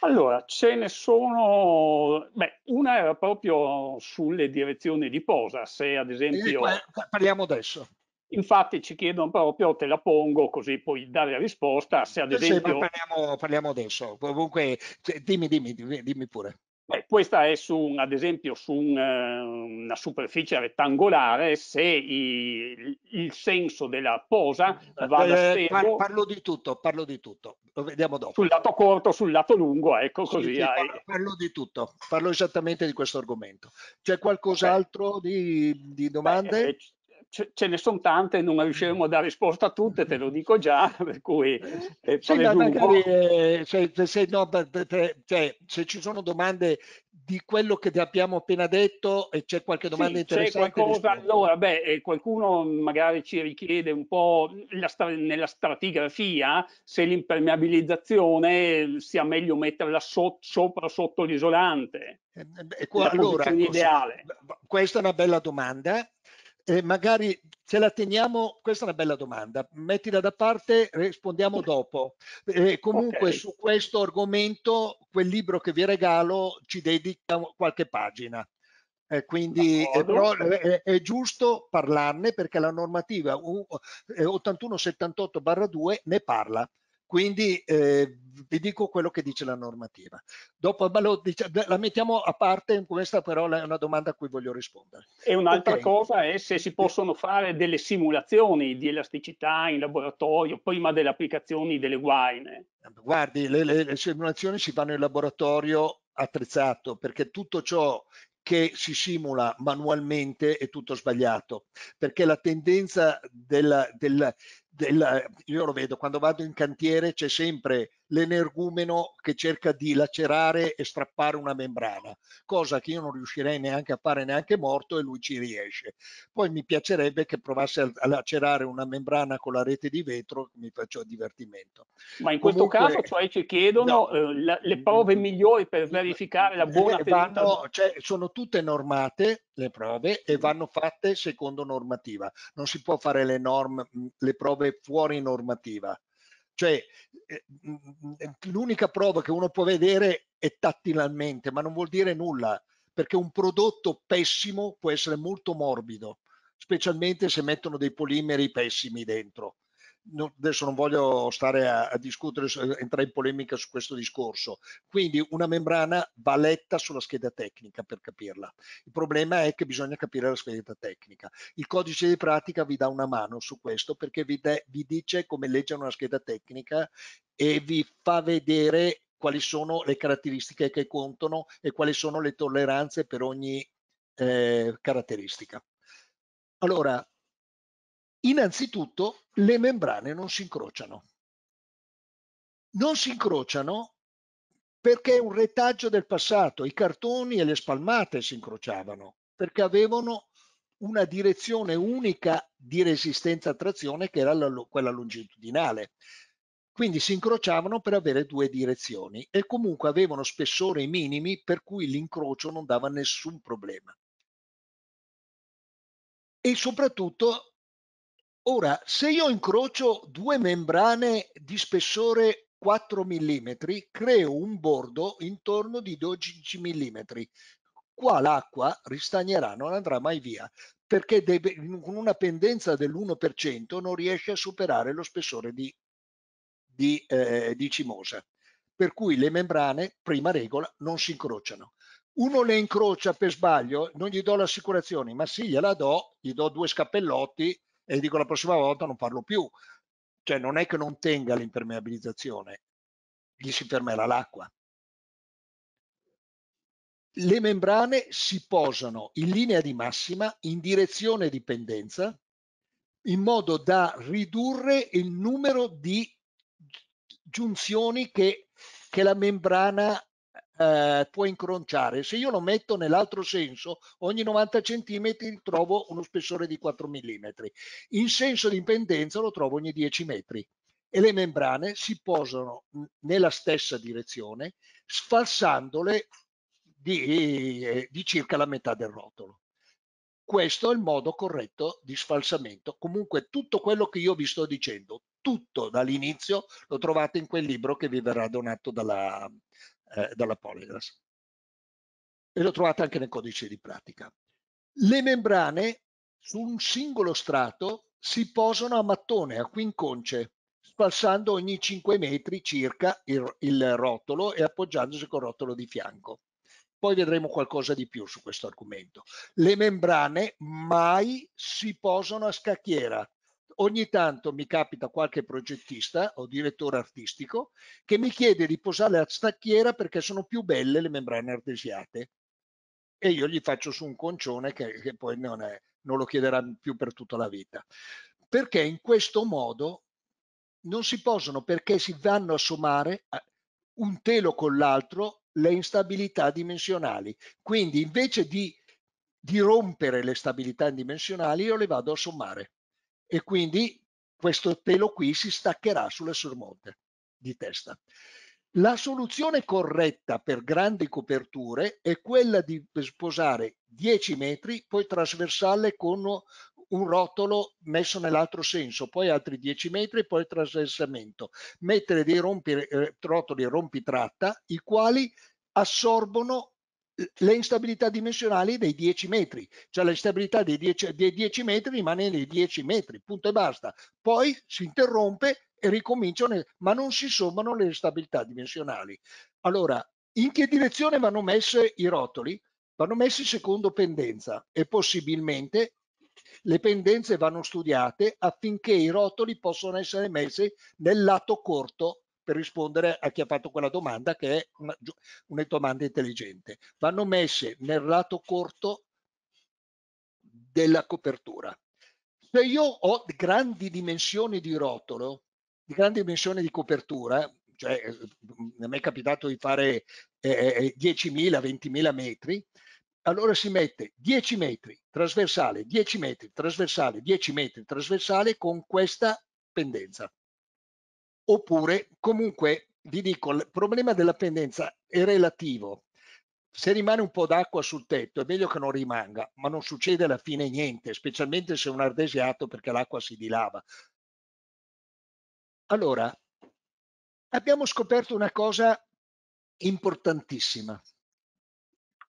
S1: Allora, ce ne sono, beh, una era proprio sulle direzioni di posa, se ad esempio... Eh, parliamo adesso. Infatti ci chiedono proprio, te la pongo così puoi dare la risposta, se ad esempio... Sì,
S3: parliamo, parliamo adesso, comunque cioè, dimmi, dimmi, dimmi, dimmi pure.
S1: Beh, questa è su ad esempio su un, eh, una superficie rettangolare se i, il senso della posa va da eh, seguo, eh, parlo di tutto, parlo di tutto, lo vediamo dopo. Sul lato corto, sul lato lungo, ecco sì, così. Sì, parlo, parlo, di tutto, parlo esattamente di questo argomento. C'è qualcos'altro di, di, domande? Beh, ce, ne sono tante, non riusciremo a dare risposta a tutte, te lo dico già, per cui... Eh, sì, magari,
S3: eh, cioè, se, no, cioè, se ci sono domande di quello che abbiamo appena detto e c'è qualche domanda sì, interessante. Qualcosa,
S1: allora, beh, eh, qualcuno magari ci richiede un po' stra nella stratigrafia se l'impermeabilizzazione sia meglio metterla so sopra sotto l'isolante. Eh,
S3: allora, ideale. questa è una bella domanda e magari ce la teniamo, questa è una bella domanda, mettila da parte, rispondiamo dopo. E comunque okay. su questo argomento, quel libro che vi regalo ci dedica qualche pagina. Eh, quindi però, eh, è, giusto parlarne perché la normativa 8178-2 eh, ne parla quindi eh, vi dico quello che dice la normativa. Dopo lo, la mettiamo a parte, questa però è una domanda a cui voglio rispondere.
S1: E un'altra okay. cosa è se si possono fare delle simulazioni di elasticità in laboratorio prima delle applicazioni delle guaine.
S3: Guardi, le, le, le simulazioni si fanno in laboratorio attrezzato perché tutto ciò che si simula manualmente è tutto sbagliato perché la tendenza della, della, del, io lo vedo quando vado in cantiere c'è sempre l'energumeno che cerca di lacerare e strappare una membrana cosa che io non riuscirei neanche a fare neanche morto e lui ci riesce poi mi piacerebbe che provasse a, a lacerare una membrana con la rete di vetro mi faccio divertimento
S1: ma in Comunque, questo caso cioè ci chiedono no, eh, la, le prove migliori per verificare la eh, buona eh, vanno,
S3: cioè, sono tutte normate le prove e vanno fatte secondo normativa non si può fare le norme le prove prove fuori normativa. Cioè eh, mm, mm, eh, l'unica prova che uno può vedere è tattilalmente, ma non vuol dire nulla, perché un prodotto pessimo può essere molto morbido, specialmente se mettono dei polimeri pessimi dentro no, adesso non voglio stare a, a discutere, entrare in polemica su questo discorso. Quindi una membrana va letta sulla scheda tecnica per capirla. Il problema è che bisogna capire la scheda tecnica. Il codice di pratica vi dà una mano su questo perché vi, de, vi dice come leggere una scheda tecnica e vi fa vedere quali sono le caratteristiche che contano e quali sono le tolleranze per ogni eh, caratteristica. Allora, Innanzitutto le membrane non si incrociano. Non si incrociano perché è un retaggio del passato, i cartoni e le spalmate si incrociavano, perché avevano una direzione unica di resistenza a trazione che era la, quella longitudinale. Quindi si incrociavano per avere due direzioni e comunque avevano spessori minimi per cui l'incrocio non dava nessun problema. E soprattutto Ora, se io incrocio due membrane di spessore 4 mm, creo un bordo intorno di 12 mm. Qua l'acqua ristagnerà, non andrà mai via, perché deve, con una pendenza dell'1% non riesce a superare lo spessore di, di, eh, di cimosa. Per cui le membrane, prima regola, non si incrociano uno le incrocia per sbaglio, non gli do l'assicurazione, ma sì, gliela do, gli do due scappellotti e dico la prossima volta non parlo più. Cioè non è che non tenga l'impermeabilizzazione, gli si fermerà l'acqua. Le membrane si posano in linea di massima in direzione di pendenza in modo da ridurre il numero di giunzioni che, che la membrana eh, può incronciare. Se io lo metto nell'altro senso, ogni 90 centimetri trovo uno spessore di 4 mm. In senso di impendenza lo trovo ogni 10 metri e le membrane si posano nella stessa direzione, sfalsandole di, eh, di circa la metà del rotolo questo è il modo corretto di sfalsamento. Comunque tutto quello che io vi sto dicendo, tutto dall'inizio, lo trovate in quel libro che vi verrà donato dalla, eh, dalla Polygrass. E lo trovate anche nel codice di pratica. Le membrane su un singolo strato si posano a mattone, a quinconce, spalsando ogni 5 metri circa il, il rotolo e appoggiandosi col rotolo di fianco. Poi vedremo qualcosa di più su questo argomento. Le membrane mai si posano a scacchiera, ogni tanto mi capita qualche progettista o direttore artistico che mi chiede di posare la stacchiera perché sono più belle le membrane artesiate e io gli faccio su un concione che, che poi non, è, non lo chiederà più per tutta la vita. Perché in questo modo non si possono, perché si vanno a sommare eh, un telo con l'altro le instabilità dimensionali. Quindi invece di, di rompere le stabilità dimensionali io le vado a sommare e quindi questo telo qui si staccherà sulla sormonte di testa. La soluzione corretta per grandi coperture è quella di sposare 10 metri, poi trasversale con un rotolo messo nell'altro senso, poi altri 10 metri, poi trasversamento. Mettere dei rompi, eh, rotoli rompitratta, i quali assorbono le instabilità dimensionali dei 10 metri, cioè l'instabilità dei 10, dei 10 metri rimane nei 10 metri, punto e basta. Poi si interrompe e ricominciano, ma non si sommano le instabilità dimensionali. Allora, in che direzione vanno messe i rotoli? Vanno messi secondo pendenza e possibilmente le pendenze vanno studiate affinché i rotoli possano essere messi nel lato corto per rispondere a chi ha fatto quella domanda che è una, una domanda intelligente. Vanno messe nel lato corto della copertura. Se io ho grandi dimensioni di rotolo, di grandi dimensioni di copertura, cioè eh, a me è capitato di fare eh, 10.000, eh, 20.000 metri, allora si mette 10 metri trasversale, 10 metri trasversale, 10 metri trasversale con questa pendenza oppure comunque vi dico il problema della pendenza è relativo se rimane un po' d'acqua sul tetto è meglio che non rimanga ma non succede alla fine niente specialmente se è un ardesiato perché l'acqua si dilava allora abbiamo scoperto una cosa importantissima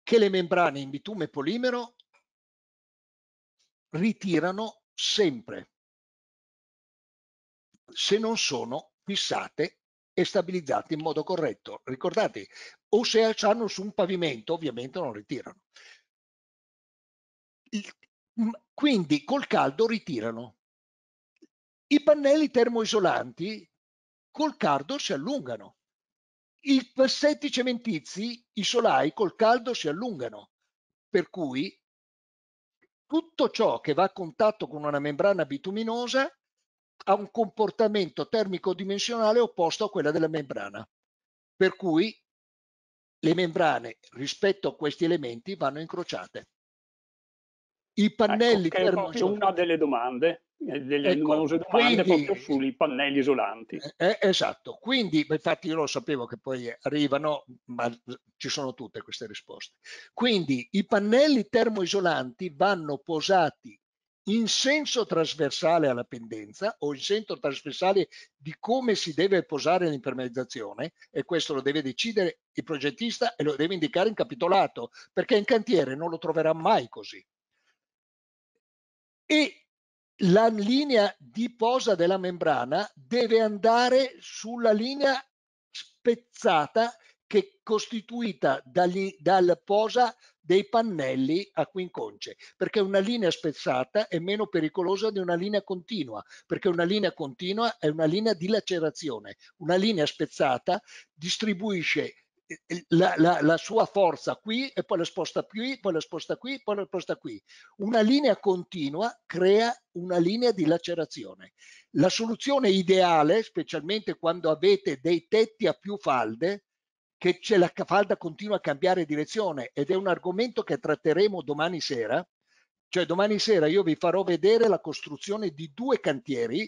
S3: che le membrane in bitume polimero ritirano sempre se non sono fissate e stabilizzate in modo corretto. Ricordate, o se hanno su un pavimento ovviamente non ritirano. Quindi col caldo ritirano. I pannelli termoisolanti col caldo si allungano. I passetti cementizi, i solai col caldo si allungano. Per cui tutto ciò che va a contatto con una membrana bituminosa ha un comportamento termico-dimensionale opposto a quello della membrana, per cui le membrane rispetto a questi elementi vanno incrociate. I ecco, pannelli ecco, termoisolanti...
S1: Una delle domande, eh, delle ecco, numerose domande quindi, proprio sui pannelli isolanti.
S3: Eh, eh esatto, quindi infatti io lo sapevo che poi arrivano, ma ci sono tutte queste risposte. Quindi i pannelli termoisolanti vanno posati in senso trasversale alla pendenza o in senso trasversale di come si deve posare l'impermeabilizzazione e questo lo deve decidere il progettista e lo deve indicare in capitolato perché in cantiere non lo troverà mai così. E la linea di posa della membrana deve andare sulla linea spezzata che è costituita dagli, dal posa dei pannelli a quinconce, perché una linea spezzata è meno pericolosa di una linea continua, perché una linea continua è una linea di lacerazione, una linea spezzata distribuisce eh, eh, la, la, la, sua forza qui e poi la sposta qui, poi la sposta qui, poi la sposta qui. Una linea continua crea una linea di lacerazione. La soluzione ideale, specialmente quando avete dei tetti a più falde, che c'è la falda continua a cambiare direzione ed è un argomento che tratteremo domani sera. Cioè domani sera io vi farò vedere la costruzione di due cantieri,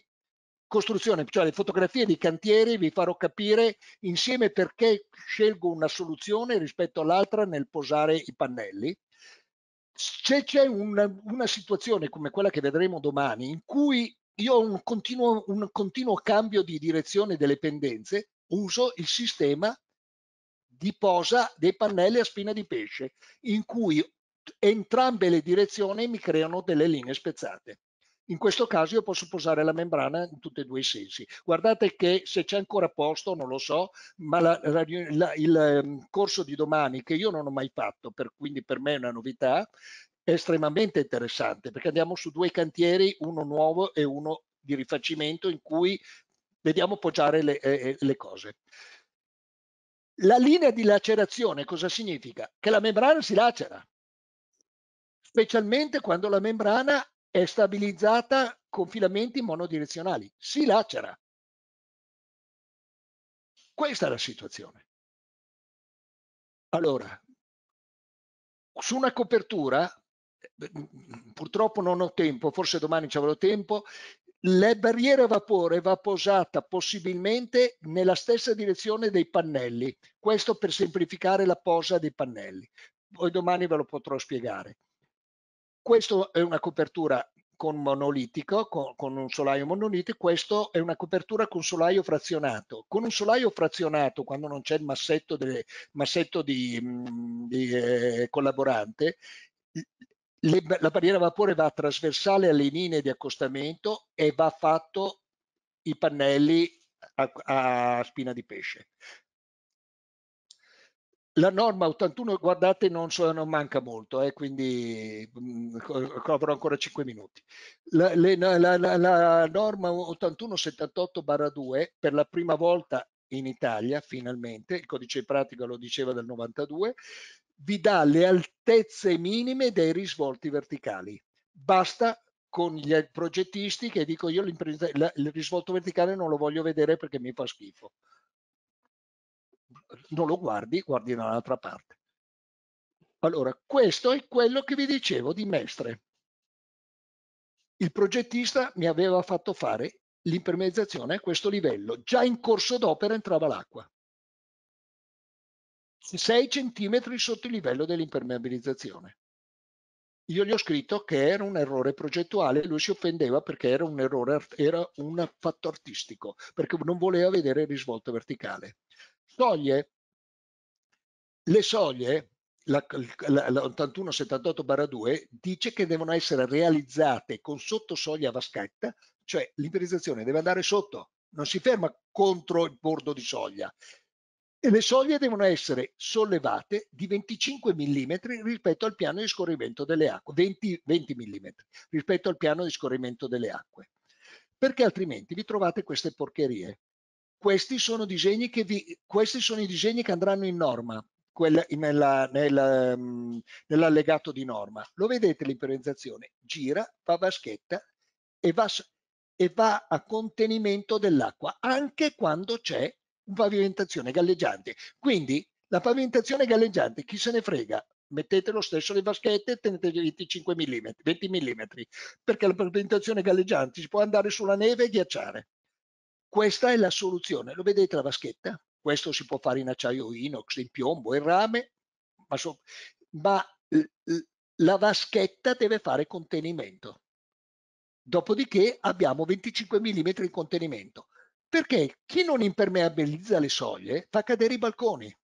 S3: costruzione, cioè le fotografie di cantieri, vi farò capire insieme perché scelgo una soluzione rispetto all'altra nel posare i pannelli. Se c'è una, una situazione come quella che vedremo domani, in cui io ho un continuo, un continuo cambio di direzione delle pendenze, uso il sistema di posa dei pannelli a spina di pesce in cui entrambe le direzioni mi creano delle linee spezzate. In questo caso io posso posare la membrana in tutti e due i sensi. Guardate che se c'è ancora posto, non lo so, ma la, la, la, il ehm, corso di domani che io non ho mai fatto, per, quindi per me è una novità, è estremamente interessante perché andiamo su due cantieri, uno nuovo e uno di rifacimento in cui vediamo poggiare le, eh, eh le cose. La linea di lacerazione cosa significa? Che la membrana si lacera, specialmente quando la membrana è stabilizzata con filamenti monodirezionali, si lacera. Questa è la situazione. Allora, su una copertura, eh, purtroppo non ho tempo, forse domani ci avrò tempo, la barriera a vapore va posata possibilmente nella stessa direzione dei pannelli, questo per semplificare la posa dei pannelli. Poi domani ve lo potrò spiegare. Questa è una copertura con monolitico, con, con un solaio monolitico, questa è una copertura con solaio frazionato. Con un solaio frazionato, quando non c'è il massetto, delle, massetto di, di eh, collaborante, le, la barriera a vapore va trasversale alle linee di accostamento e va fatto i pannelli a, a spina di pesce. La norma 81, guardate, non, so, non manca molto, eh, quindi mh, mm, avrò ancora 5 minuti. La, le, la, la, la norma 81-78-2, per la prima volta in Italia, finalmente, il codice di pratica lo diceva del 92, vi dà le altezze minime dei risvolti verticali. Basta con gli progettisti che dico io il risvolto verticale non lo voglio vedere perché mi fa schifo. Non lo guardi, guardi da un'altra parte. Allora, questo è quello che vi dicevo di Mestre. Il progettista mi aveva fatto fare l'impermeabilizzazione a questo livello, già in corso d'opera entrava l'acqua. 6 cm sotto il livello dell'impermeabilizzazione. Io gli ho scritto che era un errore progettuale, lui si offendeva perché era un errore, era un fatto artistico, perché non voleva vedere risvolto verticale. Soglie. Le soglie, la, la, la 8178-2, dice che devono essere realizzate con sottosoglia a vaschetta, cioè l'imperizzazione deve andare sotto, non si ferma contro il bordo di soglia e le soglie devono essere sollevate di 25 mm rispetto al piano di scorrimento delle acque, 20, 20 mm rispetto al piano di scorrimento delle acque, perché altrimenti vi trovate queste porcherie. Questi sono, disegni che vi, questi sono i disegni che andranno in norma, quella, nella, nella, nell'allegato di norma. Lo vedete l'imperializzazione, gira, fa vaschetta e va, e va a contenimento dell'acqua, anche quando c'è pavimentazione galleggiante. Quindi la pavimentazione galleggiante, chi se ne frega? Mettete lo stesso le vaschette e tenete 25 mm, 20 mm, perché la pavimentazione galleggiante si può andare sulla neve e ghiacciare. Questa è la soluzione. Lo vedete la vaschetta? Questo si può fare in acciaio inox, in piombo, in rame, ma, so ma la vaschetta deve fare contenimento. Dopodiché abbiamo 25 mm in contenimento. Perché chi non impermeabilizza le soglie fa cadere i balconi.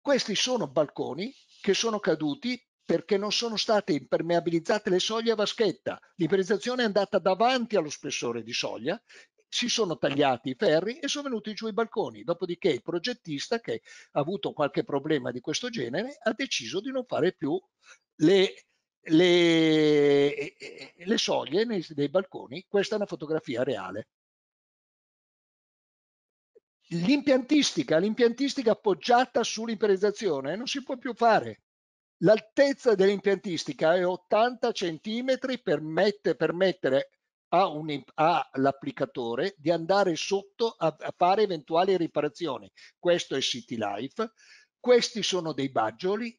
S3: Questi sono balconi che sono caduti perché non sono state impermeabilizzate le soglie a vaschetta. L'impermeabilizzazione è andata davanti allo spessore di soglia, si sono tagliati i ferri e sono venuti giù i balconi. Dopodiché il progettista, che ha avuto qualche problema di questo genere, ha deciso di non fare più le, le, eh, eh, le soglie nei, dei balconi. Questa è una fotografia reale. L'impiantistica, l'impiantistica appoggiata sull'imperizzazione non si può più fare. L'altezza dell'impiantistica è 80 cm per permettere all'applicatore di andare sotto a, a, fare eventuali riparazioni. Questo è City Life, questi sono dei baggioli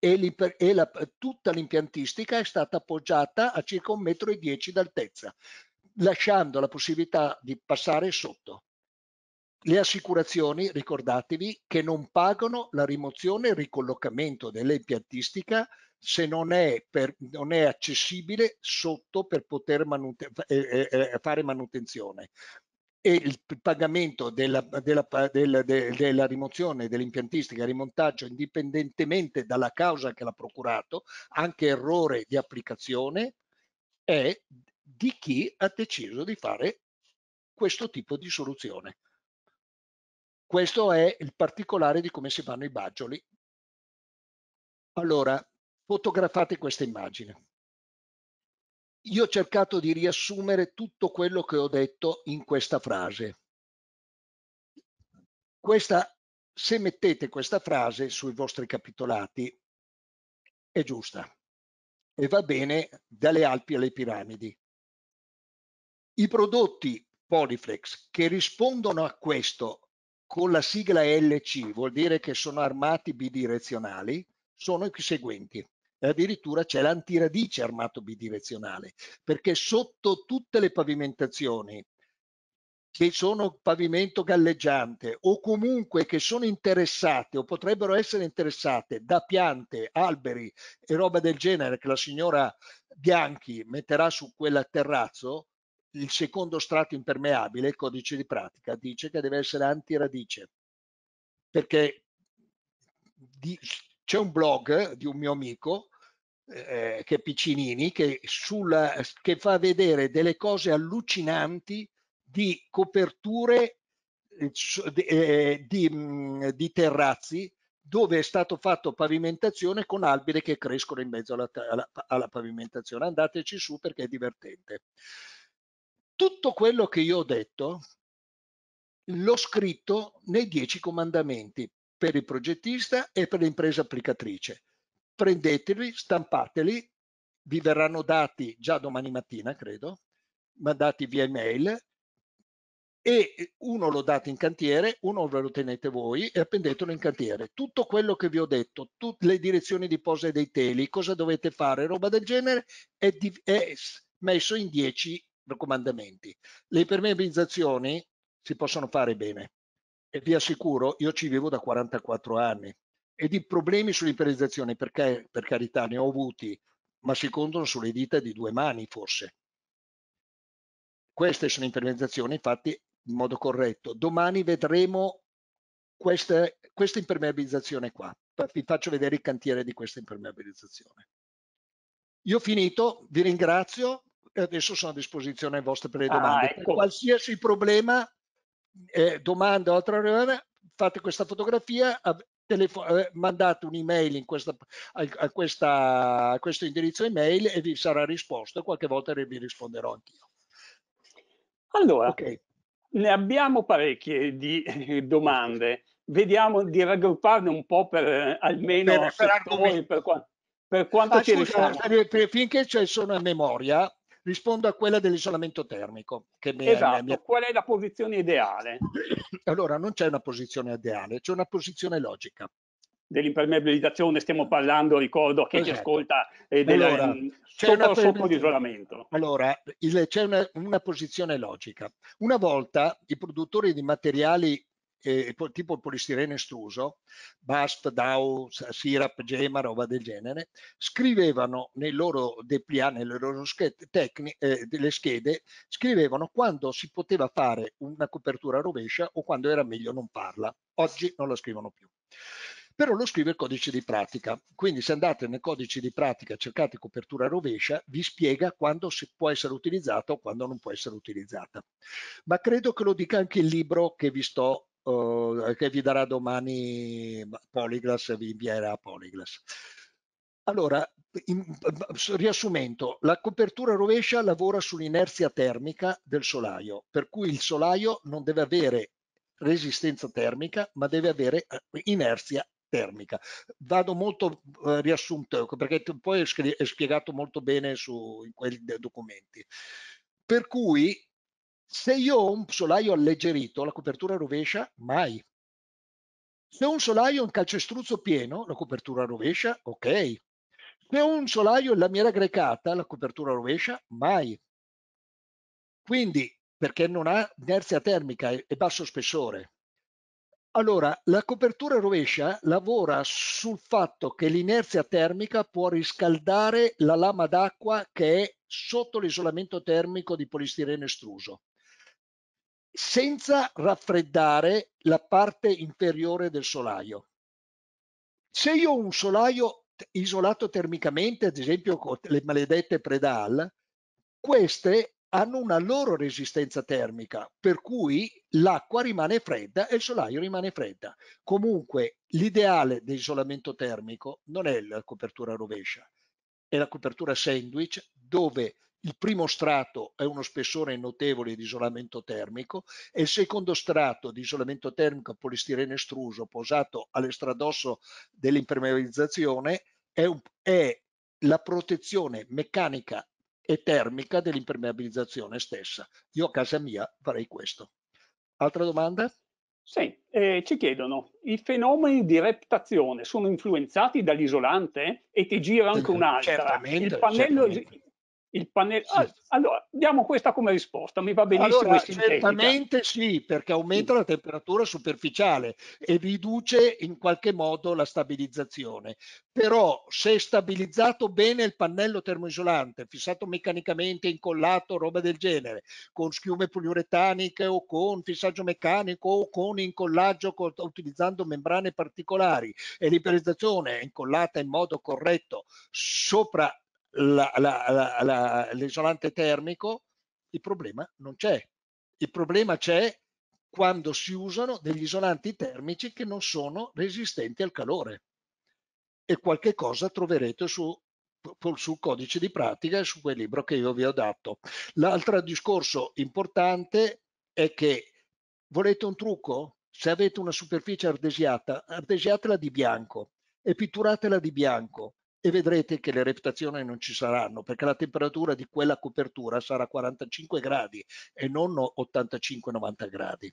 S3: e, e la, tutta l'impiantistica è stata appoggiata a circa 1,10 m d'altezza, lasciando la possibilità di passare sotto le assicurazioni, ricordatevi, che non pagano la rimozione e il ricollocamento dell'impiantistica se non è, per, non è, accessibile sotto per poter manute, eh, eh, eh, fare manutenzione e il pagamento della, della, della, della rimozione dell'impiantistica, rimontaggio, indipendentemente dalla causa che l'ha procurato, anche errore di applicazione, è di chi ha deciso di fare questo tipo di soluzione. Questo è il particolare di come si fanno i baggioli. Allora, fotografate questa immagine. Io ho cercato di riassumere tutto quello che ho detto in questa frase. Questa, se mettete questa frase sui vostri capitolati, è giusta e va bene dalle Alpi alle piramidi. I prodotti Poliflex che rispondono a questo con la sigla LC, vuol dire che sono armati bidirezionali, sono i seguenti. addirittura c'è l'antiradice armato bidirezionale, perché sotto tutte le pavimentazioni che sono pavimento galleggiante o comunque che sono interessate o potrebbero essere interessate da piante, alberi e roba del genere che la signora Bianchi metterà su quel terrazzo, il secondo strato impermeabile, il codice di pratica, dice che deve essere antiradice, perché c'è un blog di un mio amico eh, che è Piccinini che, sulla, che fa vedere delle cose allucinanti di coperture eh, eh di, mm, di, terrazzi dove è stato fatto pavimentazione con alberi che crescono in mezzo alla, alla, alla pavimentazione. Andateci su perché è divertente tutto quello che io ho detto l'ho scritto nei dieci comandamenti per il progettista e per l'impresa applicatrice. Prendeteli, stampateli, vi verranno dati già domani mattina, credo, mandati via email e uno lo date in cantiere, uno ve lo tenete voi e appendetelo in cantiere. Tutto quello che vi ho detto, tutte le direzioni di posa dei teli, cosa dovete fare, roba del genere, è, di, è messo in 10 raccomandamenti. Le impermeabilizzazioni si possono fare bene e vi assicuro, io ci vivo da 44 anni e di problemi sull'imperizzazione, perché per carità ne ho avuti, ma si contano sulle dita di due mani forse. Queste sono impermeabilizzazioni fatte in modo corretto. Domani vedremo questa, questa impermeabilizzazione qua. Vi faccio vedere il cantiere di questa impermeabilizzazione. Io ho finito, vi ringrazio, adesso sono a disposizione vostra per le ah, domande. Ah, ecco. per qualsiasi problema, eh, domanda o altra domanda, fate questa fotografia, eh, mandate un'email a, a, a, questo indirizzo email e vi sarà risposto qualche volta vi risponderò anch'io.
S1: Allora, okay. ne abbiamo parecchie di domande. Vediamo di raggrupparne un po' per eh, almeno per, per, settori, per, per quanto ci riusciamo. Finché ce sono a memoria, rispondo a quella
S3: dell'isolamento termico.
S1: Che esatto, è mia...
S3: qual è la posizione ideale? Allora, non c'è
S1: una posizione ideale, c'è una posizione logica. Dell'impermeabilizzazione stiamo parlando, ricordo a chi esatto. ci ascolta, eh, del allora, sotto, sotto di isolamento.
S3: Allora, c'è una, una posizione logica. Una volta i produttori di materiali eh, tipo il polistirene estruso, BASF, DAO, Sirap, Gema, roba del genere, scrivevano nei loro deplia, nelle loro schede, tecni, eh, delle schede, scrivevano quando si poteva fare una copertura rovescia o quando era meglio non farla. Oggi non la scrivono più però lo scrive il codice di pratica. Quindi se andate nel codice di pratica, cercate copertura rovescia, vi spiega quando può essere utilizzata o quando non può essere utilizzata. Ma credo che lo dica anche il libro che vi sto eh, che vi darà domani Polyglass, vi invierà Polyglass. Allora, in, riassumendo, la copertura rovescia lavora sull'inerzia termica del solaio, per cui il solaio non deve avere resistenza termica, ma deve avere eh, inerzia termica. Vado molto eh, riassunto, perché poi è spiegato molto bene su, in quei documenti. Per cui se io ho un solaio alleggerito, la copertura rovescia mai. Se ho un solaio in calcestruzzo pieno, la copertura rovescia, ok. Se ho un solaio in lamiera grecata, la copertura rovescia, mai. Quindi, perché non ha inerzia termica e basso spessore. Allora, la copertura rovescia lavora sul fatto che l'inerzia termica può riscaldare la lama d'acqua che è sotto l'isolamento termico di polistirene estruso senza raffreddare la parte inferiore del solaio. Se io ho un solaio isolato termicamente, ad esempio con le maledette Predal, queste hanno una loro resistenza termica, per cui l'acqua rimane fredda e il solaio rimane fredda. Comunque l'ideale di isolamento termico non è la copertura rovescia, è la copertura sandwich dove il primo strato è uno spessore notevole di isolamento termico e il secondo strato di isolamento termico polistirene estruso posato all'estradosso dell'impermeabilizzazione è, un, è la protezione meccanica e termica dell'impermeabilizzazione
S1: stessa. Io a casa mia farei questo. Altra domanda? Sì, eh, ci chiedono, i fenomeni di reptazione sono influenzati dall'isolante? E ti giro anche eh, un'altra. Certamente, il pannello, certamente il pannello. Sì. Ah, allora, diamo questa come risposta, mi va benissimo. Allora, certamente
S3: sì, perché aumenta sì. la temperatura superficiale e riduce in qualche modo la stabilizzazione. Però se stabilizzato bene il pannello termoisolante, fissato meccanicamente, incollato, roba del genere, con schiume poliuretaniche o con fissaggio meccanico o con incollaggio con, utilizzando membrane particolari e liberalizzazione incollata in modo corretto sopra l'isolante termico, il problema non c'è. Il problema c'è quando si usano degli isolanti termici che non sono resistenti al calore. E qualche cosa troverete su, sul codice di pratica e su quel libro che io vi ho dato. L'altro discorso importante è che volete un trucco? Se avete una superficie ardesiata, ardesiatela di bianco e pitturatela di bianco e vedrete che le reputazioni non ci saranno perché la temperatura di quella copertura sarà 45 gradi e non 85-90 gradi.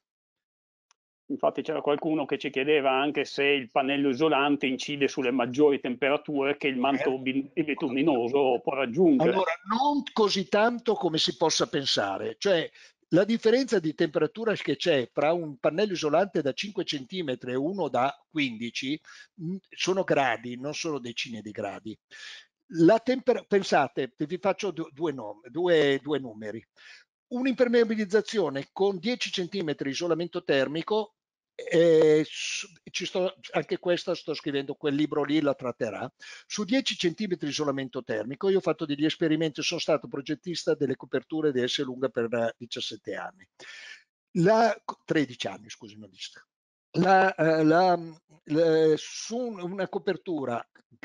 S1: Infatti c'era qualcuno che ci chiedeva anche se il pannello isolante incide sulle maggiori temperature che il eh? manto bituminoso può raggiungere. Allora,
S3: non così tanto come si possa pensare, cioè la differenza di temperatura che c'è fra un pannello isolante da 5 cm e uno da 15 mm, sono gradi, non sono decine di gradi. pensate, vi faccio due, nomi, due, due numeri. Un'impermeabilizzazione con 10 cm isolamento termico e sto, anche questa sto scrivendo, quel libro lì la tratterà, su 10 cm isolamento termico, io ho fatto degli esperimenti, sono stato progettista delle coperture di S lunga per 17 anni, la, 13 anni scusi, non vista. La, eh, la, mm, la, su una copertura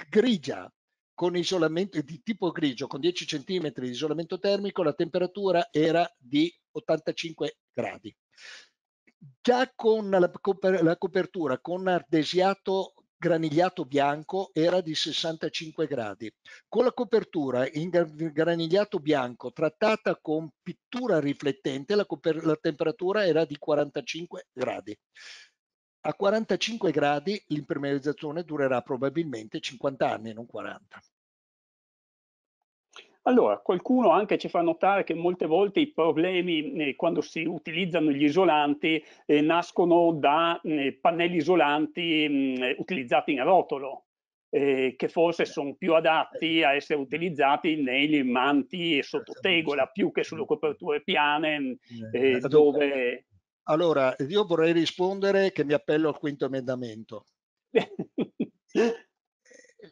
S3: grigia con isolamento di tipo grigio con 10 cm di isolamento termico la temperatura era di 85 gradi già con la, la copertura con artesiato granigliato bianco era di 65 gradi. Con la copertura in granigliato bianco trattata con pittura riflettente, la, la, temperatura era di 45 gradi. A 45 gradi l'impermeabilizzazione durerà probabilmente 50 anni, non
S1: 40. Allora, qualcuno anche ci fa notare che molte volte i problemi eh, quando si utilizzano gli isolanti eh, nascono da eh, pannelli isolanti mh, mm, utilizzati in rotolo, eh, che forse sono più adatti a essere utilizzati negli manti sottotegola certo, più che sulle coperture piane mm, eh, eh, dove...
S3: Allora, io vorrei rispondere che mi appello al quinto emendamento.